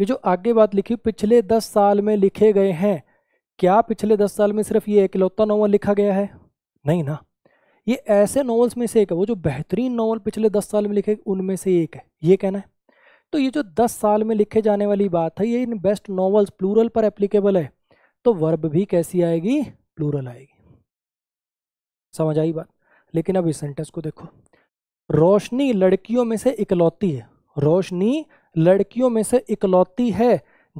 ये जो आगे बात लिखी पिछले दस साल में लिखे गए हैं क्या पिछले दस साल में सिर्फ ये इकलौता नावल लिखा गया है नहीं ना ये ऐसे नॉवल्स में से एक है वो जो बेहतरीन नावल पिछले दस साल में लिखे उनमें से एक है ये कहना है तो ये जो दस साल में लिखे जाने वाली बात है ये इन बेस्ट नॉवल्स प्लूरल पर एप्लीकेबल है तो वर्ब भी कैसी आएगी प्लूरल आएगी समझ आई बात लेकिन अब इस सेंटेंस को देखो रोशनी लड़कियों में से इकलौती है रोशनी लड़कियों में से इकलौती है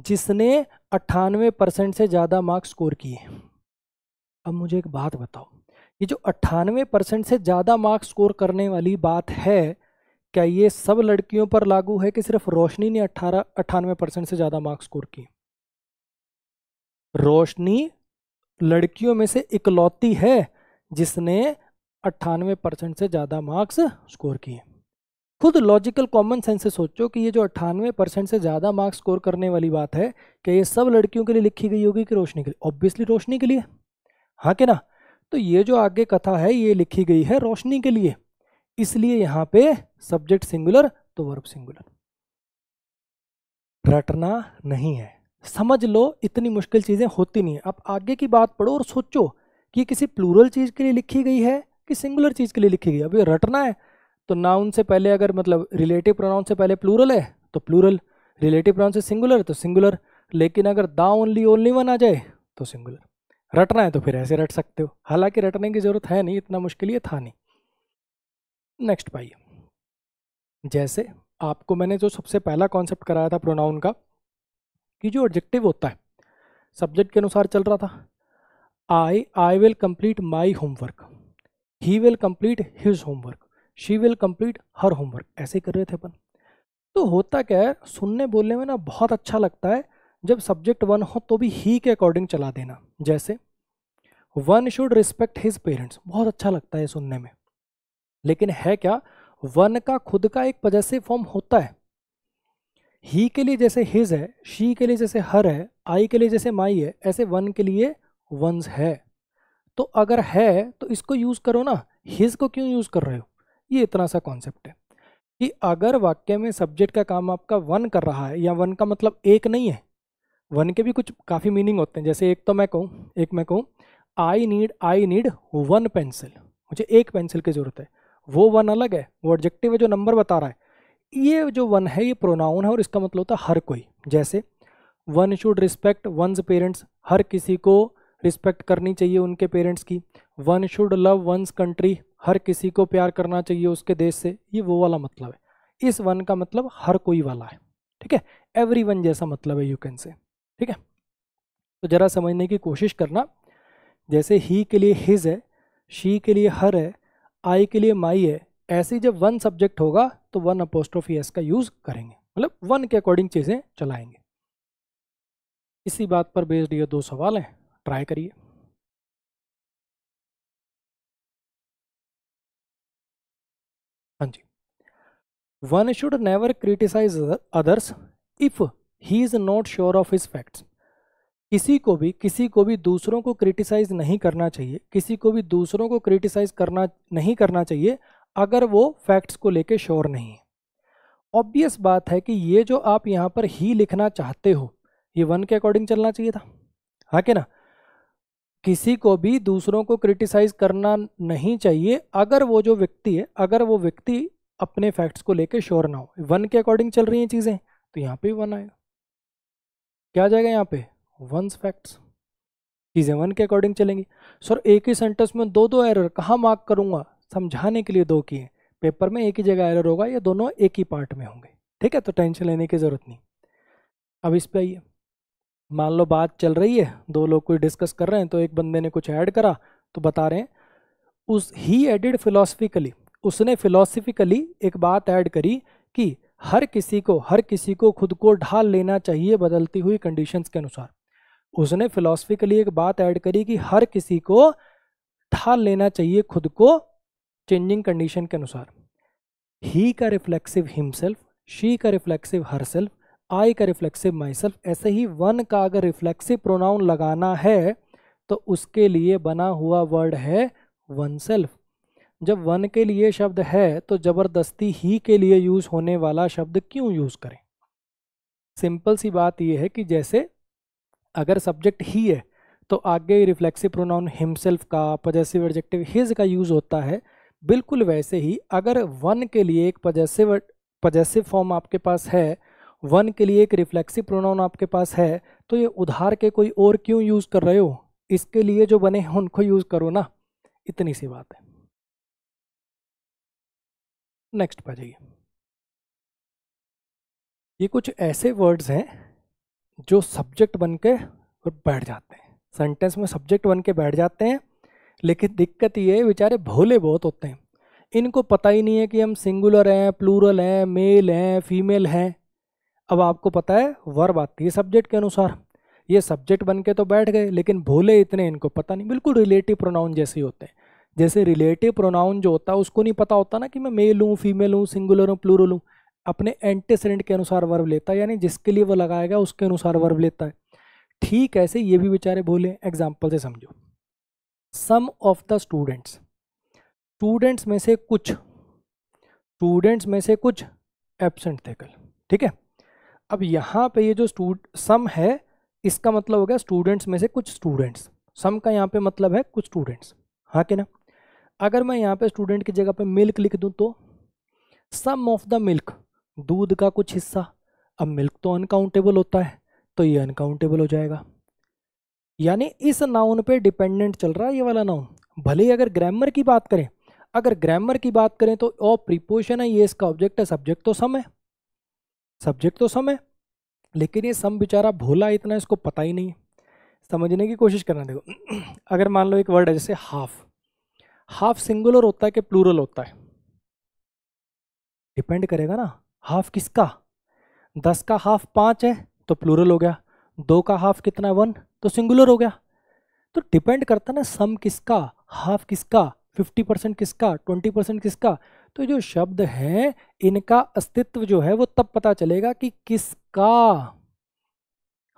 जिसने अट्ठानवे परसेंट से ज़्यादा मार्क्स स्कोर किए अब मुझे एक बात बताओ ये जो अट्ठानवे परसेंट से ज़्यादा मार्क्स स्कोर करने वाली बात है क्या ये सब लड़कियों पर लागू है कि सिर्फ रोशनी ने अट्ठारह अट्ठानवे परसेंट से ज़्यादा मार्क्स स्कोर किए रोशनी लड़कियों में से इकलौती है जिसने अट्ठानवे परसेंट से ज़्यादा मार्क्स स्कोर किए खुद लॉजिकल कॉमन सेंस से सोचो कि ये जो अट्ठानवे परसेंट से ज़्यादा मार्क्स स्कोर करने वाली बात है क्या ये सब लड़कियों के लिए लिखी गई होगी कि रोशनी के लिए ऑब्वियसली रोशनी के लिए हाँ के ना तो ये जो आगे कथा है ये लिखी गई है रोशनी के लिए इसलिए यहां पे सब्जेक्ट सिंगुलर तो वर्ब सिंगुलर रटना नहीं है समझ लो इतनी मुश्किल चीज़ें होती नहीं है अब आगे की बात पढ़ो और सोचो कि किसी प्लूरल चीज़ के लिए लिखी गई है कि सिंगुलर चीज़ के लिए लिखी गई है अभी रटना है तो नाउन से पहले अगर मतलब रिलेटिव प्रोनाउन से पहले प्लूरल है तो प्लूरल रिलेटिव प्रोनाउन से सिंगुलर तो सिंगुलर लेकिन अगर दा ओनली ओनली वन आ जाए तो सिंगुलर रटना है तो फिर ऐसे रट सकते हो हालांकि रटने की ज़रूरत है नहीं इतना मुश्किल ये था नहीं नेक्स्ट पाइए जैसे आपको मैंने जो सबसे पहला कॉन्सेप्ट कराया था प्रोनाउन का कि जो ऑब्जेक्टिव होता है सब्जेक्ट के अनुसार चल रहा था I I will complete my homework he will complete his homework she will complete her homework ऐसे कर रहे थे अपन तो होता क्या है सुनने बोलने में ना बहुत अच्छा लगता है जब सब्जेक्ट वन हो तो भी ही के अकॉर्डिंग चला देना जैसे one should respect his parents बहुत अच्छा लगता है सुनने में लेकिन है क्या वन का खुद का एक पजेसिव फॉर्म होता है ही के लिए जैसे हिज है शी के लिए जैसे हर है आई के लिए जैसे माई है ऐसे वन के लिए वंस है तो अगर है तो इसको यूज़ करो ना हिज को क्यों यूज़ कर रहे हो ये इतना सा कॉन्सेप्ट है कि अगर वाक्य में सब्जेक्ट का काम आपका वन कर रहा है या वन का मतलब एक नहीं है वन के भी कुछ काफ़ी मीनिंग होते हैं जैसे एक तो मैं कहूँ एक मैं कहूँ I need I need one pencil मुझे एक पेंसिल की ज़रूरत है वो वन अलग है वो ऑब्जेक्टिव है जो नंबर बता रहा है ये जो वन है ये प्रोनाउन है और इसका मतलब होता है हर कोई जैसे one should respect one's parents हर किसी को रिस्पेक्ट करनी चाहिए उनके पेरेंट्स की one should love one's country हर किसी को प्यार करना चाहिए उसके देश से ये वो वाला मतलब है इस वन का मतलब हर कोई वाला है ठीक है एवरी वन जैसा मतलब है यू कैन से ठीक है तो ज़रा समझने की कोशिश करना जैसे ही के लिए हिज है शी के लिए हर है आई के लिए माई है ऐसे जब वन सब्जेक्ट होगा तो वन अपोस्ट्रोफी एस का यूज़ करेंगे मतलब वन के अकॉर्डिंग चीज़ें चलाएंगे इसी बात पर बेस्ड ये दो सवाल हैं ट्राई करिए हाँ जी one should never criticise others if he is not sure of his facts किसी को भी किसी को भी दूसरों को क्रिटिसाइज़ नहीं करना चाहिए किसी को भी दूसरों को क्रिटिसाइज़ करना नहीं करना चाहिए अगर वो फैक्ट्स को लेके श्योर नहीं है ऑब्वियस बात है कि ये जो आप यहाँ पर ही लिखना चाहते हो ये वन के अकॉर्डिंग चलना चाहिए था हाँ के ना किसी को भी दूसरों को क्रिटिसाइज करना नहीं चाहिए अगर वो जो व्यक्ति है अगर वो व्यक्ति अपने फैक्ट्स को लेके श्योर ना हो वन के अकॉर्डिंग चल रही हैं चीज़ें तो यहाँ पे वन आएगा क्या आ जाएगा यहाँ पे वंस फैक्ट्स चीज़ें वन के अकॉर्डिंग चलेंगी सर एक ही सेंटेंस में दो दो एरर कहाँ मार्क करूंगा समझाने के लिए दो किए पेपर में एक ही जगह एरर होगा या दोनों एक ही पार्ट में होंगे ठीक है तो टेंशन लेने की ज़रूरत नहीं अब इस पर आइए मान लो बात चल रही है दो लोग कोई डिस्कस कर रहे हैं तो एक बंदे ने कुछ ऐड करा तो बता रहे हैं उस ही एडिड फिलोसफिकली उसने फिलोसफिकली एक बात ऐड करी कि हर किसी को हर किसी को खुद को ढाल लेना चाहिए बदलती हुई कंडीशंस के अनुसार उसने फिलोसफिकली एक बात ऐड करी कि हर किसी को ढाल लेना चाहिए खुद को चेंजिंग कंडीशन के अनुसार ही का रिफ्लेक्सिव हिमसेल्फ शी का रिफ्लेक्सिव हर सेल्फ आई का रिफ्लेक्सिव माई सेल्फ ऐसे ही वन का अगर रिफ्लेक्सिव प्रोनाउन लगाना है तो उसके लिए बना हुआ वर्ड है वन सेल्फ जब वन के लिए शब्द है तो ज़बरदस्ती ही के लिए यूज़ होने वाला शब्द क्यों यूज़ करें सिंपल सी बात यह है कि जैसे अगर सब्जेक्ट ही है तो आगे रिफ्लेक्सिव प्रोनाउन हिमसेल्फ का पजेसिव एडजेक्टिव हिज का यूज़ होता है बिल्कुल वैसे ही अगर वन के लिए एक पजेसिव पजेसिव फॉर्म आपके पास है वन के लिए एक रिफ्लेक्सिव प्रोनाउन आपके पास है तो ये उधार के कोई और क्यों यूज़ कर रहे हो इसके लिए जो बने हैं उनको यूज़ करो ना इतनी सी बात है नेक्स्ट पर जाइए ये कुछ ऐसे वर्ड्स हैं जो सब्जेक्ट बन के बैठ जाते हैं सेंटेंस में सब्जेक्ट बन के बैठ जाते हैं लेकिन दिक्कत ये बेचारे भोले बहुत होते हैं इनको पता ही नहीं है कि हम सिंगुलर हैं प्लूरल हैं मेल हैं फीमेल हैं अब आपको पता है वर्ब आती है सब्जेक्ट के अनुसार ये सब्जेक्ट बन के तो बैठ गए लेकिन भोले इतने इनको पता नहीं बिल्कुल रिलेटिव प्रोनाउन जैसे ही होते हैं जैसे रिलेटिव प्रोनाउन जो होता है उसको नहीं पता होता ना कि मैं मेल हूँ फीमेल हूँ सिंगुलर हूँ प्लूरल हूँ अपने एंटेसेडेंट के अनुसार वर्व लेता है यानी जिसके लिए वो लगाएगा उसके अनुसार वर्व लेता है ठीक ऐसे ये भी बेचारे बोले एग्जाम्पल से समझो some of the students students में से कुछ स्टूडेंट्स में से कुछ एबसेंट थे कल ठीक है अब यहाँ पे ये जो स्टूड सम है इसका मतलब हो गया स्टूडेंट्स में से कुछ स्टूडेंट्स सम का यहाँ पे मतलब है कुछ स्टूडेंट्स हाँ कि ना अगर मैं यहाँ पे स्टूडेंट की जगह पे मिल्क लिख दूँ तो सम ऑफ द मिल्क दूध का कुछ हिस्सा अब मिल्क तो अनकाउंटेबल होता है तो ये अनकाउंटेबल हो जाएगा यानी इस नाउन पे डिपेंडेंट चल रहा है ये वाला नाउन भले ही अगर ग्रामर की बात करें अगर ग्रामर की बात करें तो ओ प्रिपोशन है ये इसका ऑब्जेक्ट है सब्जेक्ट तो सम है सब्जेक्ट तो सम है लेकिन ये सम बेचारा भोला इतना इसको पता ही नहीं है समझने की कोशिश करना देखो अगर मान लो एक वर्ड है जैसे हाफ हाफ सिंगुलर होता है कि प्लूरल होता है डिपेंड करेगा ना हाफ किसका दस का हाफ पांच है तो प्लूरल हो गया दो का हाफ कितना वन तो सिंगुलर हो गया तो डिपेंड करता ना सम किसका हाफ किसका फिफ्टी परसेंट किसका ट्वेंटी परसेंट किसका तो जो शब्द हैं इनका अस्तित्व जो है वो तब पता चलेगा कि किसका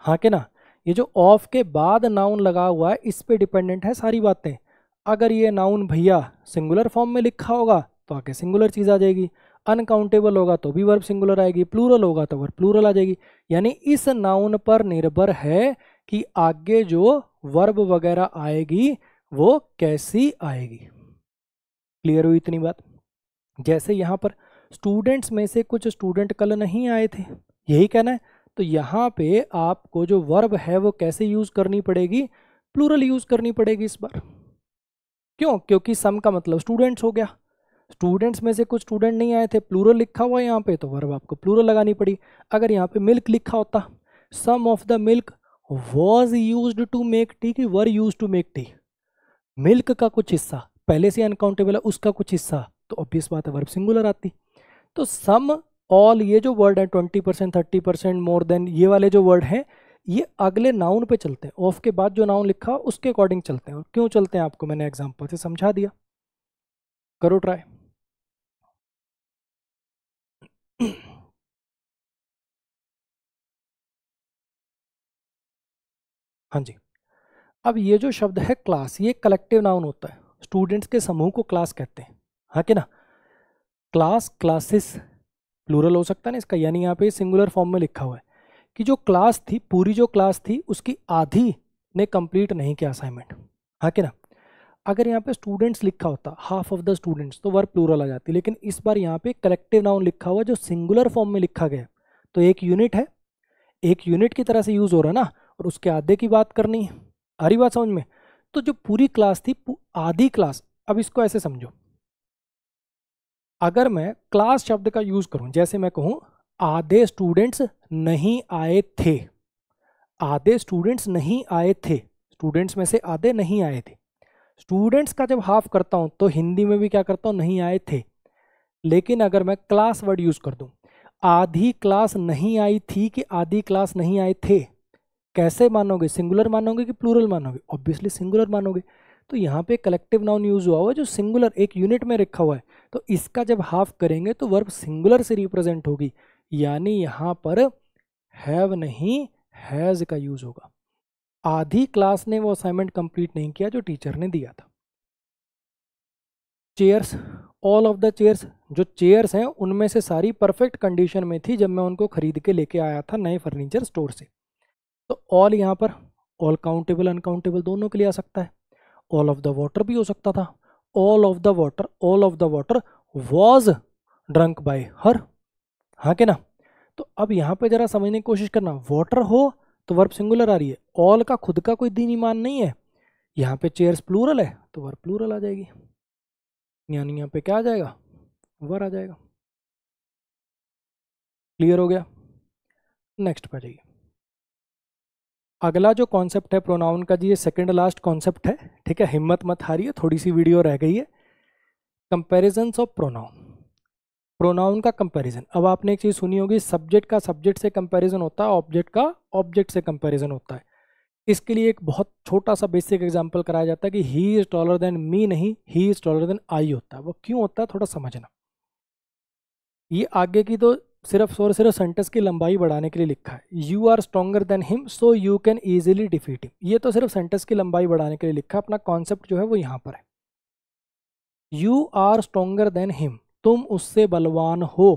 हाँ के ना ये जो ऑफ के बाद नाउन लगा हुआ है इस पे डिपेंडेंट है सारी बातें अगर ये नाउन भैया सिंगुलर फॉर्म में लिखा होगा तो आके सिंगुलर चीज़ आ जाएगी अनकाउंटेबल होगा तो भी वर्ब सिंगुलर आएगी प्लूरल होगा तो वर्ब प्लूरल आ जाएगी यानी इस नाउन पर निर्भर है कि आगे जो वर्ब वगैरह आएगी वो कैसी आएगी क्लियर हुई इतनी बात जैसे यहाँ पर स्टूडेंट्स में से कुछ स्टूडेंट कल नहीं आए थे यही कहना है तो यहाँ पे आपको जो वर्ब है वो कैसे यूज़ करनी पड़ेगी प्लूरल यूज़ करनी पड़ेगी इस बार क्यों क्योंकि सम का मतलब स्टूडेंट्स हो गया स्टूडेंट्स में से कुछ स्टूडेंट नहीं आए थे प्लूरल लिखा हुआ है यहाँ पे तो वर्ब आपको प्लूरल लगानी पड़ी अगर यहाँ पे मिल्क लिखा होता some of the milk was used to make tea की were used to make tea milk का कुछ हिस्सा पहले से अनकाउंटेबल है उसका कुछ हिस्सा तो ऑब्वियस बात है वर्ब सिंगुलर आती तो सम ऑल ये जो वर्ड है twenty percent thirty percent more than ये वाले जो वर्ड हैं ये अगले नाउन पे चलते हैं ऑफ के बाद जो नाउन लिखा उसके अकॉर्डिंग चलते हैं और क्यों चलते हैं आपको मैंने एग्जाम्पल से समझा दिया करो ट्राई हाँ जी अब ये जो शब्द है क्लास ये कलेक्टिव नाउन होता है स्टूडेंट्स के समूह को क्लास कहते हैं हाँ के ना क्लास क्लासेस प्लूरल हो सकता है ना इसका यानी यहाँ पे सिंगुलर फॉर्म में लिखा हुआ है कि जो क्लास थी पूरी जो क्लास थी उसकी आधी ने कंप्लीट नहीं किया असाइनमेंट हाँ कि ना अगर यहाँ पे स्टूडेंट्स लिखा होता हाफ ऑफ द स्टूडेंट्स तो वर्ब प्लूरल आ जाती लेकिन इस बार यहाँ पे कलेक्टिव नाउन लिखा हुआ जो सिंगुलर फॉर्म में लिखा गया तो एक यूनिट है एक यूनिट की तरह से यूज़ हो रहा है ना और उसके आधे की बात करनी है हरी बात समझ में तो जो पूरी क्लास थी आधी क्लास अब इसको ऐसे समझो अगर मैं क्लास शब्द का यूज़ करूँ जैसे मैं कहूँ आधे स्टूडेंट्स नहीं आए थे आधे स्टूडेंट्स नहीं आए थे स्टूडेंट्स में से आधे नहीं आए थे स्टूडेंट्स का जब हाफ करता हूँ तो हिंदी में भी क्या करता हूँ नहीं आए थे लेकिन अगर मैं क्लास वर्ड यूज़ कर दूँ आधी क्लास नहीं आई थी कि आधी क्लास नहीं आए थे कैसे मानोगे सिंगुलर मानोगे कि प्लूरल मानोगे ऑब्वियसली सिंगुलर मानोगे तो यहाँ पे कलेक्टिव नाउन यूज़ हुआ हुआ है जो सिंगुलर एक यूनिट में रखा हुआ है तो इसका जब हाफ करेंगे तो वर्ब सिंगुलर से रिप्रेजेंट होगी यानी यहाँ पर हैव नहीं हैज़ का यूज़ होगा आधी क्लास ने वो असाइनमेंट कंप्लीट नहीं किया जो टीचर ने दिया था chairs all of the chairs जो चेयर्स हैं उनमें से सारी परफेक्ट कंडीशन में थी जब मैं उनको खरीद के लेके आया था नए फर्नीचर स्टोर से तो ऑल यहाँ पर ऑल काउंटेबल अनकाउंटेबल दोनों के लिए आ सकता है ऑल ऑफ द वाटर भी हो सकता था all of the water all of the water was drunk by her हाँ के ना तो अब यहाँ पे जरा समझने की कोशिश करना वाटर हो तो वर्ब सिंगुलर आ रही है ऑल का खुद का कोई दीन ईमान नहीं है यहाँ पे चेयर्स प्लूरल है तो वर्ब प्लूरल आ जाएगी यानी यहाँ पे क्या आ जाएगा वर आ जाएगा क्लियर हो गया नेक्स्ट पर जाइए अगला जो कॉन्सेप्ट है प्रोनाउन का जी ये सेकेंड लास्ट कॉन्सेप्ट है ठीक है हिम्मत मत हारी है थोड़ी सी वीडियो रह गई है कंपेरिजन्स ऑफ प्रोनाउन प्रोनाउन का कंपैरिजन अब आपने एक चीज़ सुनी होगी सब्जेक्ट का सब्जेक्ट से कंपैरिजन होता है ऑब्जेक्ट का ऑब्जेक्ट से कंपैरिजन होता है इसके लिए एक बहुत छोटा सा बेसिक एग्जांपल कराया जाता है कि he is taller than me नहीं he is taller than I होता है वो क्यों होता है थोड़ा समझना ये आगे की तो सिर्फ और सिर्फ सेंटेंस की लंबाई बढ़ाने के लिए लिखा है you are stronger than him so you can easily defeat him ये तो सिर्फ सेंटेंस की लंबाई बढ़ाने के लिए लिखा है अपना कॉन्सेप्ट जो है वो यहाँ पर है you are stronger than him तुम उससे बलवान हो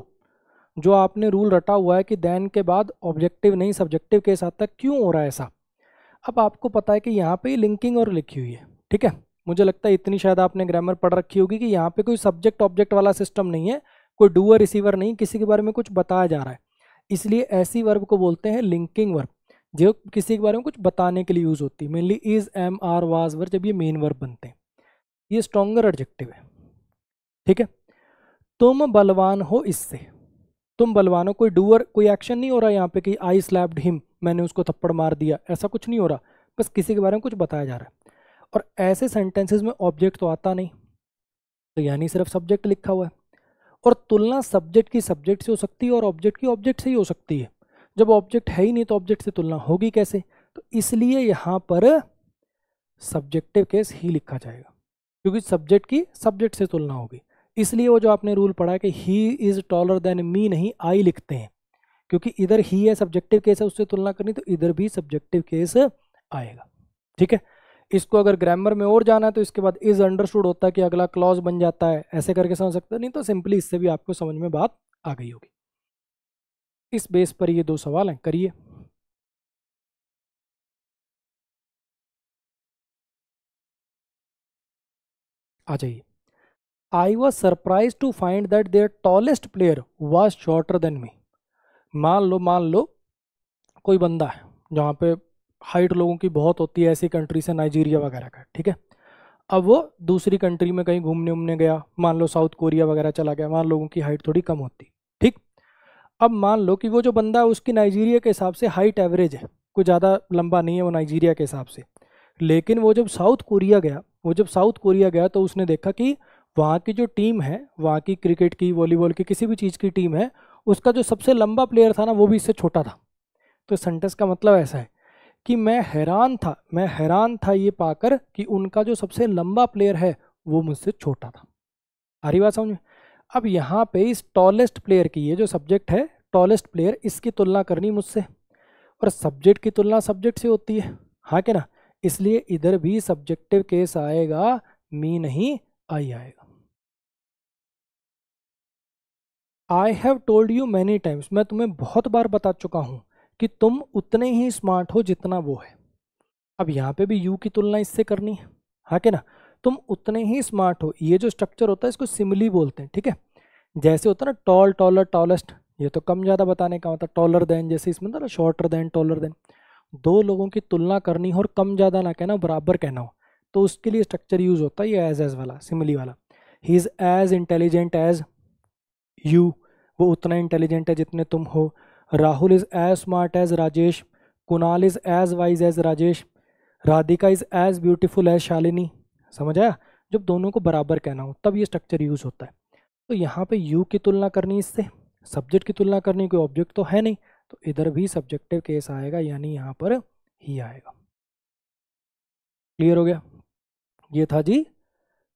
जो आपने रूल रटा हुआ है कि दैन के बाद ऑब्जेक्टिव नहीं सब्जेक्टिव के साथ तक क्यों हो रहा है ऐसा अब आपको पता है कि यहाँ पे लिंकिंग और लिखी हुई है ठीक है मुझे लगता है इतनी शायद आपने ग्रामर पढ़ रखी होगी कि यहाँ पे कोई सब्जेक्ट ऑब्जेक्ट वाला सिस्टम नहीं है कोई डूअर रिसीवर नहीं किसी के बारे में कुछ बताया जा रहा है इसलिए ऐसी वर्ब को बोलते हैं लिंकिंग वर्ब जो किसी के बारे में कुछ बताने के लिए यूज़ होती है mainly is am are was verb जब ये मेन वर्ब बनते हैं ये स्ट्रोंगर ऑब्जेक्टिव है ठीक है तुम बलवान हो इससे तुम बलवान हो कोई डूअर कोई एक्शन नहीं हो रहा यहाँ पे कि आई स्लैप्ड हिम मैंने उसको थप्पड़ मार दिया ऐसा कुछ नहीं हो रहा बस किसी के बारे में कुछ बताया जा रहा है और ऐसे सेंटेंसेस में ऑब्जेक्ट तो आता नहीं तो यानी सिर्फ सब्जेक्ट लिखा हुआ है और तुलना सब्जेक्ट की सब्जेक्ट से हो सकती है और ऑब्जेक्ट की ऑब्जेक्ट से ही हो सकती है जब ऑब्जेक्ट है ही नहीं तो ऑब्जेक्ट से तुलना होगी कैसे तो इसलिए यहाँ पर सब्जेक्टिव केस ही लिखा जाएगा क्योंकि सब्जेक्ट की सब्जेक्ट से तुलना होगी इसलिए वो जो आपने रूल पढ़ा कि he is taller than me नहीं आई लिखते हैं क्योंकि इधर ही है सब्जेक्टिव केस है उससे तुलना करनी तो इधर भी सब्जेक्टिव केस आएगा ठीक है इसको अगर ग्रामर में और जाना है तो इसके बाद इज़ अंडरस्टूड होता है कि अगला क्लॉज बन जाता है ऐसे करके समझ सकते नहीं तो सिंपली इससे भी आपको समझ में बात आ गई होगी इस बेस पर ये दो सवाल हैं करिए आ जाइए I was surprise to find that their tallest player was shorter than me मान लो मान लो कोई बंदा है जहाँ पे हाइट लोगों की बहुत होती है ऐसी कंट्री से नाइजीरिया वगैरह का ठीक है अब वो दूसरी कंट्री में कहीं घूमने उमने गया मान लो साउथ कोरिया वगैरह चला गया मान लोगों की हाइट थोड़ी कम होती ठीक अब मान लो कि वो जो बंदा है उसकी नाइजीरिया के हिसाब से हाइट एवरेज है कोई ज़्यादा लंबा नहीं है वो नाइजीरिया के हिसाब से लेकिन वो जब साउथ कोरिया गया वो जब साउथ कोरिया गया तो उसने देखा कि वहाँ की जो टीम है वहाँ की क्रिकेट की वॉलीबॉल की किसी भी चीज़ की टीम है उसका जो सबसे लंबा प्लेयर था ना वो भी इससे छोटा था तो सेंटेंस का मतलब ऐसा है कि मैं हैरान था मैं हैरान था ये पाकर कि उनका जो सबसे लंबा प्लेयर है वो मुझसे छोटा था आ रही बात समझ अब यहाँ पे इस टॉलेस्ट प्लेयर की ये जो सब्जेक्ट है टॉलेस्ट प्लेयर इसकी तुलना करनी मुझसे और सब्जेक्ट की तुलना सब्जेक्ट से होती है हाँ क्या ना इसलिए इधर भी सब्जेक्टिव केस आएगा मी नहीं आई आएगा I have told you many times मैं तुम्हें बहुत बार बता चुका हूँ कि तुम उतने ही स्मार्ट हो जितना वो है अब यहाँ पे भी यू की तुलना इससे करनी है हाँ के ना तुम उतने ही स्मार्ट हो ये जो स्ट्रक्चर होता है इसको सिमली बोलते हैं ठीक है जैसे होता है ना टॉल टॉलर टॉलेस्ट ये तो कम ज़्यादा बताने का मतलब होता है टॉलर देन जैसे इसमें ना शॉर्टर देन टॉलर देन दो लोगों की तुलना करनी हो और कम ज़्यादा ना कहना बराबर कहना हो तो उसके लिए स्ट्रक्चर यूज़ होता है ये एज एज वाला सिमली वाला he is as intelligent as you वो उतना इंटेलिजेंट है जितने तुम हो Rahul is as smart as Rajesh Kunal is as wise as Rajesh Radhika is as beautiful as Shalini समझ आया जब दोनों को बराबर कहना हो तब ये स्ट्रक्चर यूज़ होता है तो यहाँ पे यू की तुलना करनी इससे सब्जेक्ट की तुलना करनी कोई ऑब्जेक्ट तो है नहीं तो इधर भी सब्जेक्टिव केस आएगा यानी यहाँ पर ही आएगा क्लियर हो गया ये था जी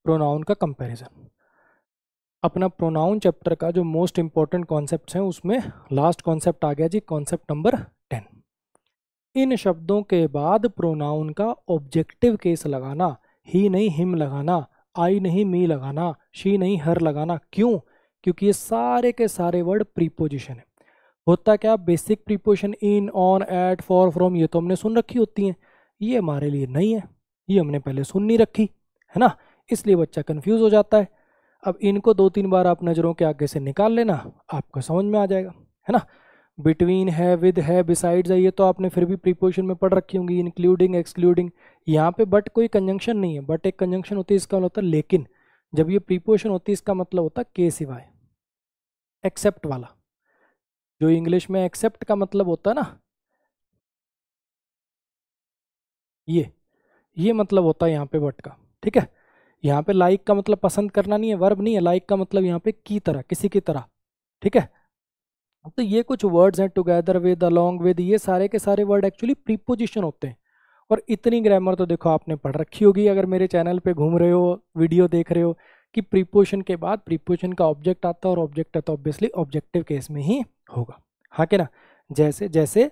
प्रोनाउन का कंपैरिजन अपना प्रोनाउन चैप्टर का जो मोस्ट इंपॉर्टेंट कॉन्सेप्ट हैं उसमें लास्ट कॉन्सेप्ट आ गया जी कॉन्सेप्ट नंबर टेन इन शब्दों के बाद प्रोनाउन का ऑब्जेक्टिव केस लगाना ही नहीं हिम लगाना आई नहीं मी लगाना शी नहीं हर लगाना क्यों क्योंकि ये सारे के सारे वर्ड प्रीपोजिशन है होता क्या basic preposition in on at for from ये तो हमने सुन रखी होती हैं ये हमारे लिए नहीं है ये हमने पहले सुन नहीं रखी है ना इसलिए बच्चा कन्फ्यूज़ हो जाता है अब इनको दो तीन बार आप नज़रों के आगे से निकाल लेना आपको समझ में आ जाएगा है ना बिटवीन है विद है बिसाइड्स है ये तो आपने फिर भी प्रीपोजिशन में पढ़ रखी होंगी इंक्लूडिंग एक्सक्लूडिंग यहाँ पे बट कोई कंजंक्शन नहीं है बट एक कंजंक्शन होती है इसका मतलब होता है लेकिन जब ये प्रीपोजिशन होती है इसका मतलब होता है के सिवाय एक्सेप्ट वाला जो इंग्लिश में एक्सेप्ट का मतलब होता है ना ये ये मतलब होता है यहाँ पे बट का ठीक है यहाँ पे लाइक का मतलब पसंद करना नहीं है वर्ब नहीं है लाइक का मतलब यहाँ पे की तरह किसी की तरह ठीक है तो ये कुछ वर्ड्स हैं टुगेदर विद अलोंग विद ये सारे के सारे वर्ड एक्चुअली प्रीपोजिशन होते हैं और इतनी ग्रामर तो देखो आपने पढ़ रखी होगी अगर मेरे चैनल पे घूम रहे हो वीडियो देख रहे हो कि प्रीपोजिशन के बाद प्रीपोजिशन का ऑब्जेक्ट आता है और ऑब्जेक्ट है तो ऑब्वियसली ऑब्जेक्टिव केस में ही होगा हाँ के ना जैसे जैसे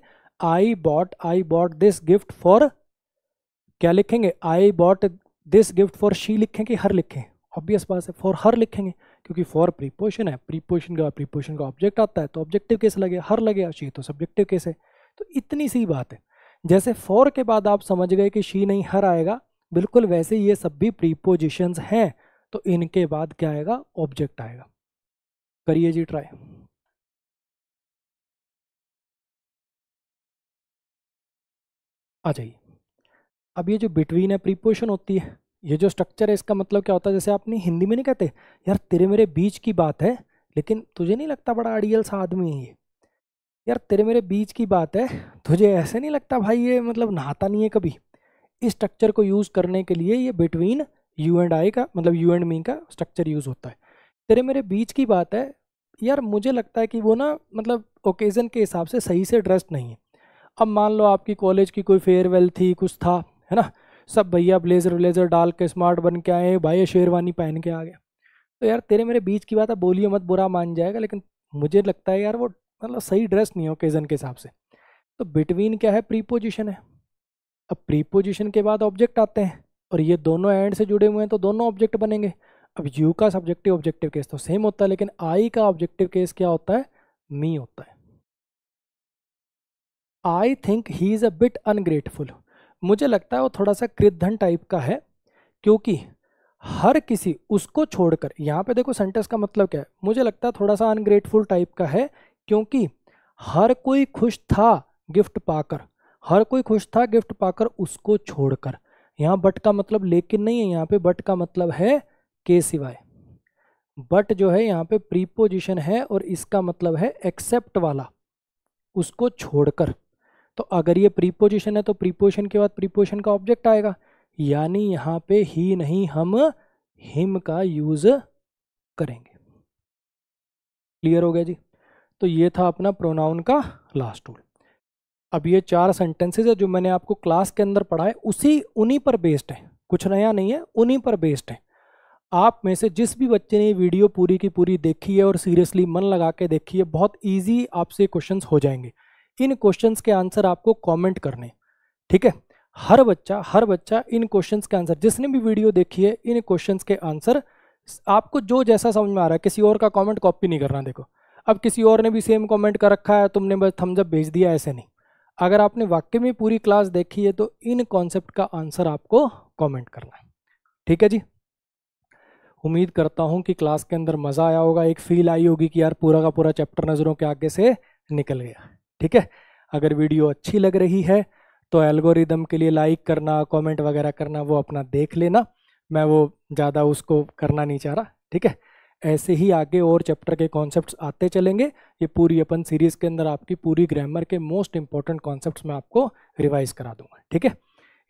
I bought I bought this gift for क्या लिखेंगे I bought this gift for she लिखें कि हर लिखें ऑब्वियस बात है फॉर हर लिखेंगे क्योंकि फॉर प्रीपोजिशन है प्रीपोजिशन का प्रीपोशन का ऑब्जेक्ट आता है तो ऑब्जेक्टिव केस लगे हर लगे शी तो सब्जेक्टिव केस है तो इतनी सी बात है जैसे फॉर के बाद आप समझ गए कि शी नहीं हर आएगा बिल्कुल वैसे ये सब भी प्रीपोजिशंस हैं तो इनके बाद क्या आएगा ऑब्जेक्ट आएगा करिए जी ट्राई आ जाइए अब ये जो बिटवीन है प्रीपोशन होती है ये जो स्ट्रक्चर है इसका मतलब क्या होता है जैसे आप नहीं हिंदी में नहीं कहते यार तेरे मेरे बीच की बात है लेकिन तुझे नहीं लगता बड़ा अड़ियल सा आदमी है ये यार तेरे मेरे बीच की बात है तुझे ऐसे नहीं लगता भाई ये मतलब नहाता नहीं है कभी इस स्ट्रक्चर को यूज़ करने के लिए ये बिटवीन यू एंड आई का मतलब यू एंड मी का स्ट्रक्चर यूज़ होता है तेरे मेरे बीच की बात है यार मुझे लगता है कि वो ना मतलब ओकेज़न के हिसाब से सही से ड्रेस्ड नहीं है अब मान लो आपकी कॉलेज की कोई फेयरवेल थी कुछ था है ना सब भैया ब्लेजर व्लेजर डाल के स्मार्ट बन के आए भाई शेरवानी पहन के आ गए तो यार तेरे मेरे बीच की बात है बोलिए मत बुरा मान जाएगा लेकिन मुझे लगता है यार वो मतलब सही ड्रेस नहीं है ओकेज़न के हिसाब से तो बिटवीन क्या है प्रीपोजिशन है अब प्रीपोजिशन के बाद ऑब्जेक्ट आते हैं और ये दोनों एंड से जुड़े हुए हैं तो दोनों ऑब्जेक्ट बनेंगे अब यू का सब्जेक्टिव ऑब्जेक्टिव केस तो सेम होता है लेकिन आई का ऑब्जेक्टिव केस क्या होता है मी होता है I think he is a bit ungrateful मुझे लगता है वो थोड़ा सा कृद्धन टाइप का है क्योंकि हर किसी उसको छोड़कर यहाँ पे देखो सेंटेंस का मतलब क्या है मुझे लगता है थोड़ा सा अनग्रेटफुल टाइप का है क्योंकि हर कोई खुश था गिफ्ट पाकर हर कोई खुश था गिफ्ट पाकर उसको छोड़कर यहाँ बट का मतलब लेकिन नहीं है यहाँ पे बट का मतलब है के सिवाय बट जो है यहाँ पे प्रीपोजिशन है और इसका मतलब है एक्सेप्ट वाला उसको छोड़कर तो अगर ये प्रीपोजिशन है तो प्रीपोजिशन के बाद प्रीपोजिशन का ऑब्जेक्ट आएगा यानी यहाँ पे ही नहीं हम हिम का यूज़ करेंगे क्लियर हो गया जी तो ये था अपना प्रोनाउन का लास्ट रूल अब ये चार सेंटेंसेज है जो मैंने आपको क्लास के अंदर पढ़ाए उसी उन्हीं पर बेस्ड है कुछ नया नहीं है उन्हीं पर बेस्ड है आप में से जिस भी बच्चे ने वीडियो पूरी की पूरी देखी है और सीरियसली मन लगा के देखी है बहुत इजी आपसे क्वेश्चंस हो जाएंगे इन क्वेश्चंस के आंसर आपको कमेंट करने ठीक है हर बच्चा हर बच्चा इन क्वेश्चंस के आंसर जिसने भी वीडियो देखी है इन क्वेश्चंस के आंसर आपको जो जैसा समझ में आ रहा है किसी और का कमेंट कॉपी नहीं करना देखो अब किसी और ने भी सेम कमेंट कर रखा है तुमने बस थम्सअप भेज दिया ऐसे नहीं अगर आपने वाक्य में पूरी क्लास देखी है तो इन कॉन्सेप्ट का आंसर आपको कॉमेंट करना है ठीक है जी उम्मीद करता हूँ कि क्लास के अंदर मज़ा आया होगा एक फील आई होगी कि यार पूरा का पूरा चैप्टर नज़रों के आगे से निकल गया ठीक है अगर वीडियो अच्छी लग रही है तो एल्गोरिदम के लिए लाइक करना कमेंट वगैरह करना वो अपना देख लेना मैं वो ज़्यादा उसको करना नहीं चाह रहा ठीक है ऐसे ही आगे और चैप्टर के कॉन्सेप्ट्स आते चलेंगे ये पूरी अपन सीरीज़ के अंदर आपकी पूरी ग्रामर के मोस्ट इंपॉर्टेंट कॉन्सेप्ट मैं आपको रिवाइज करा दूंगा ठीक है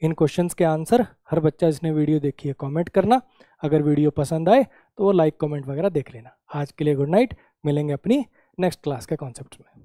इन क्वेश्चन के आंसर हर बच्चा जिसने वीडियो देखी है कॉमेंट करना अगर वीडियो पसंद आए तो वो लाइक कॉमेंट वगैरह देख लेना आज के लिए गुड नाइट मिलेंगे अपनी नेक्स्ट क्लास के कॉन्सेप्ट में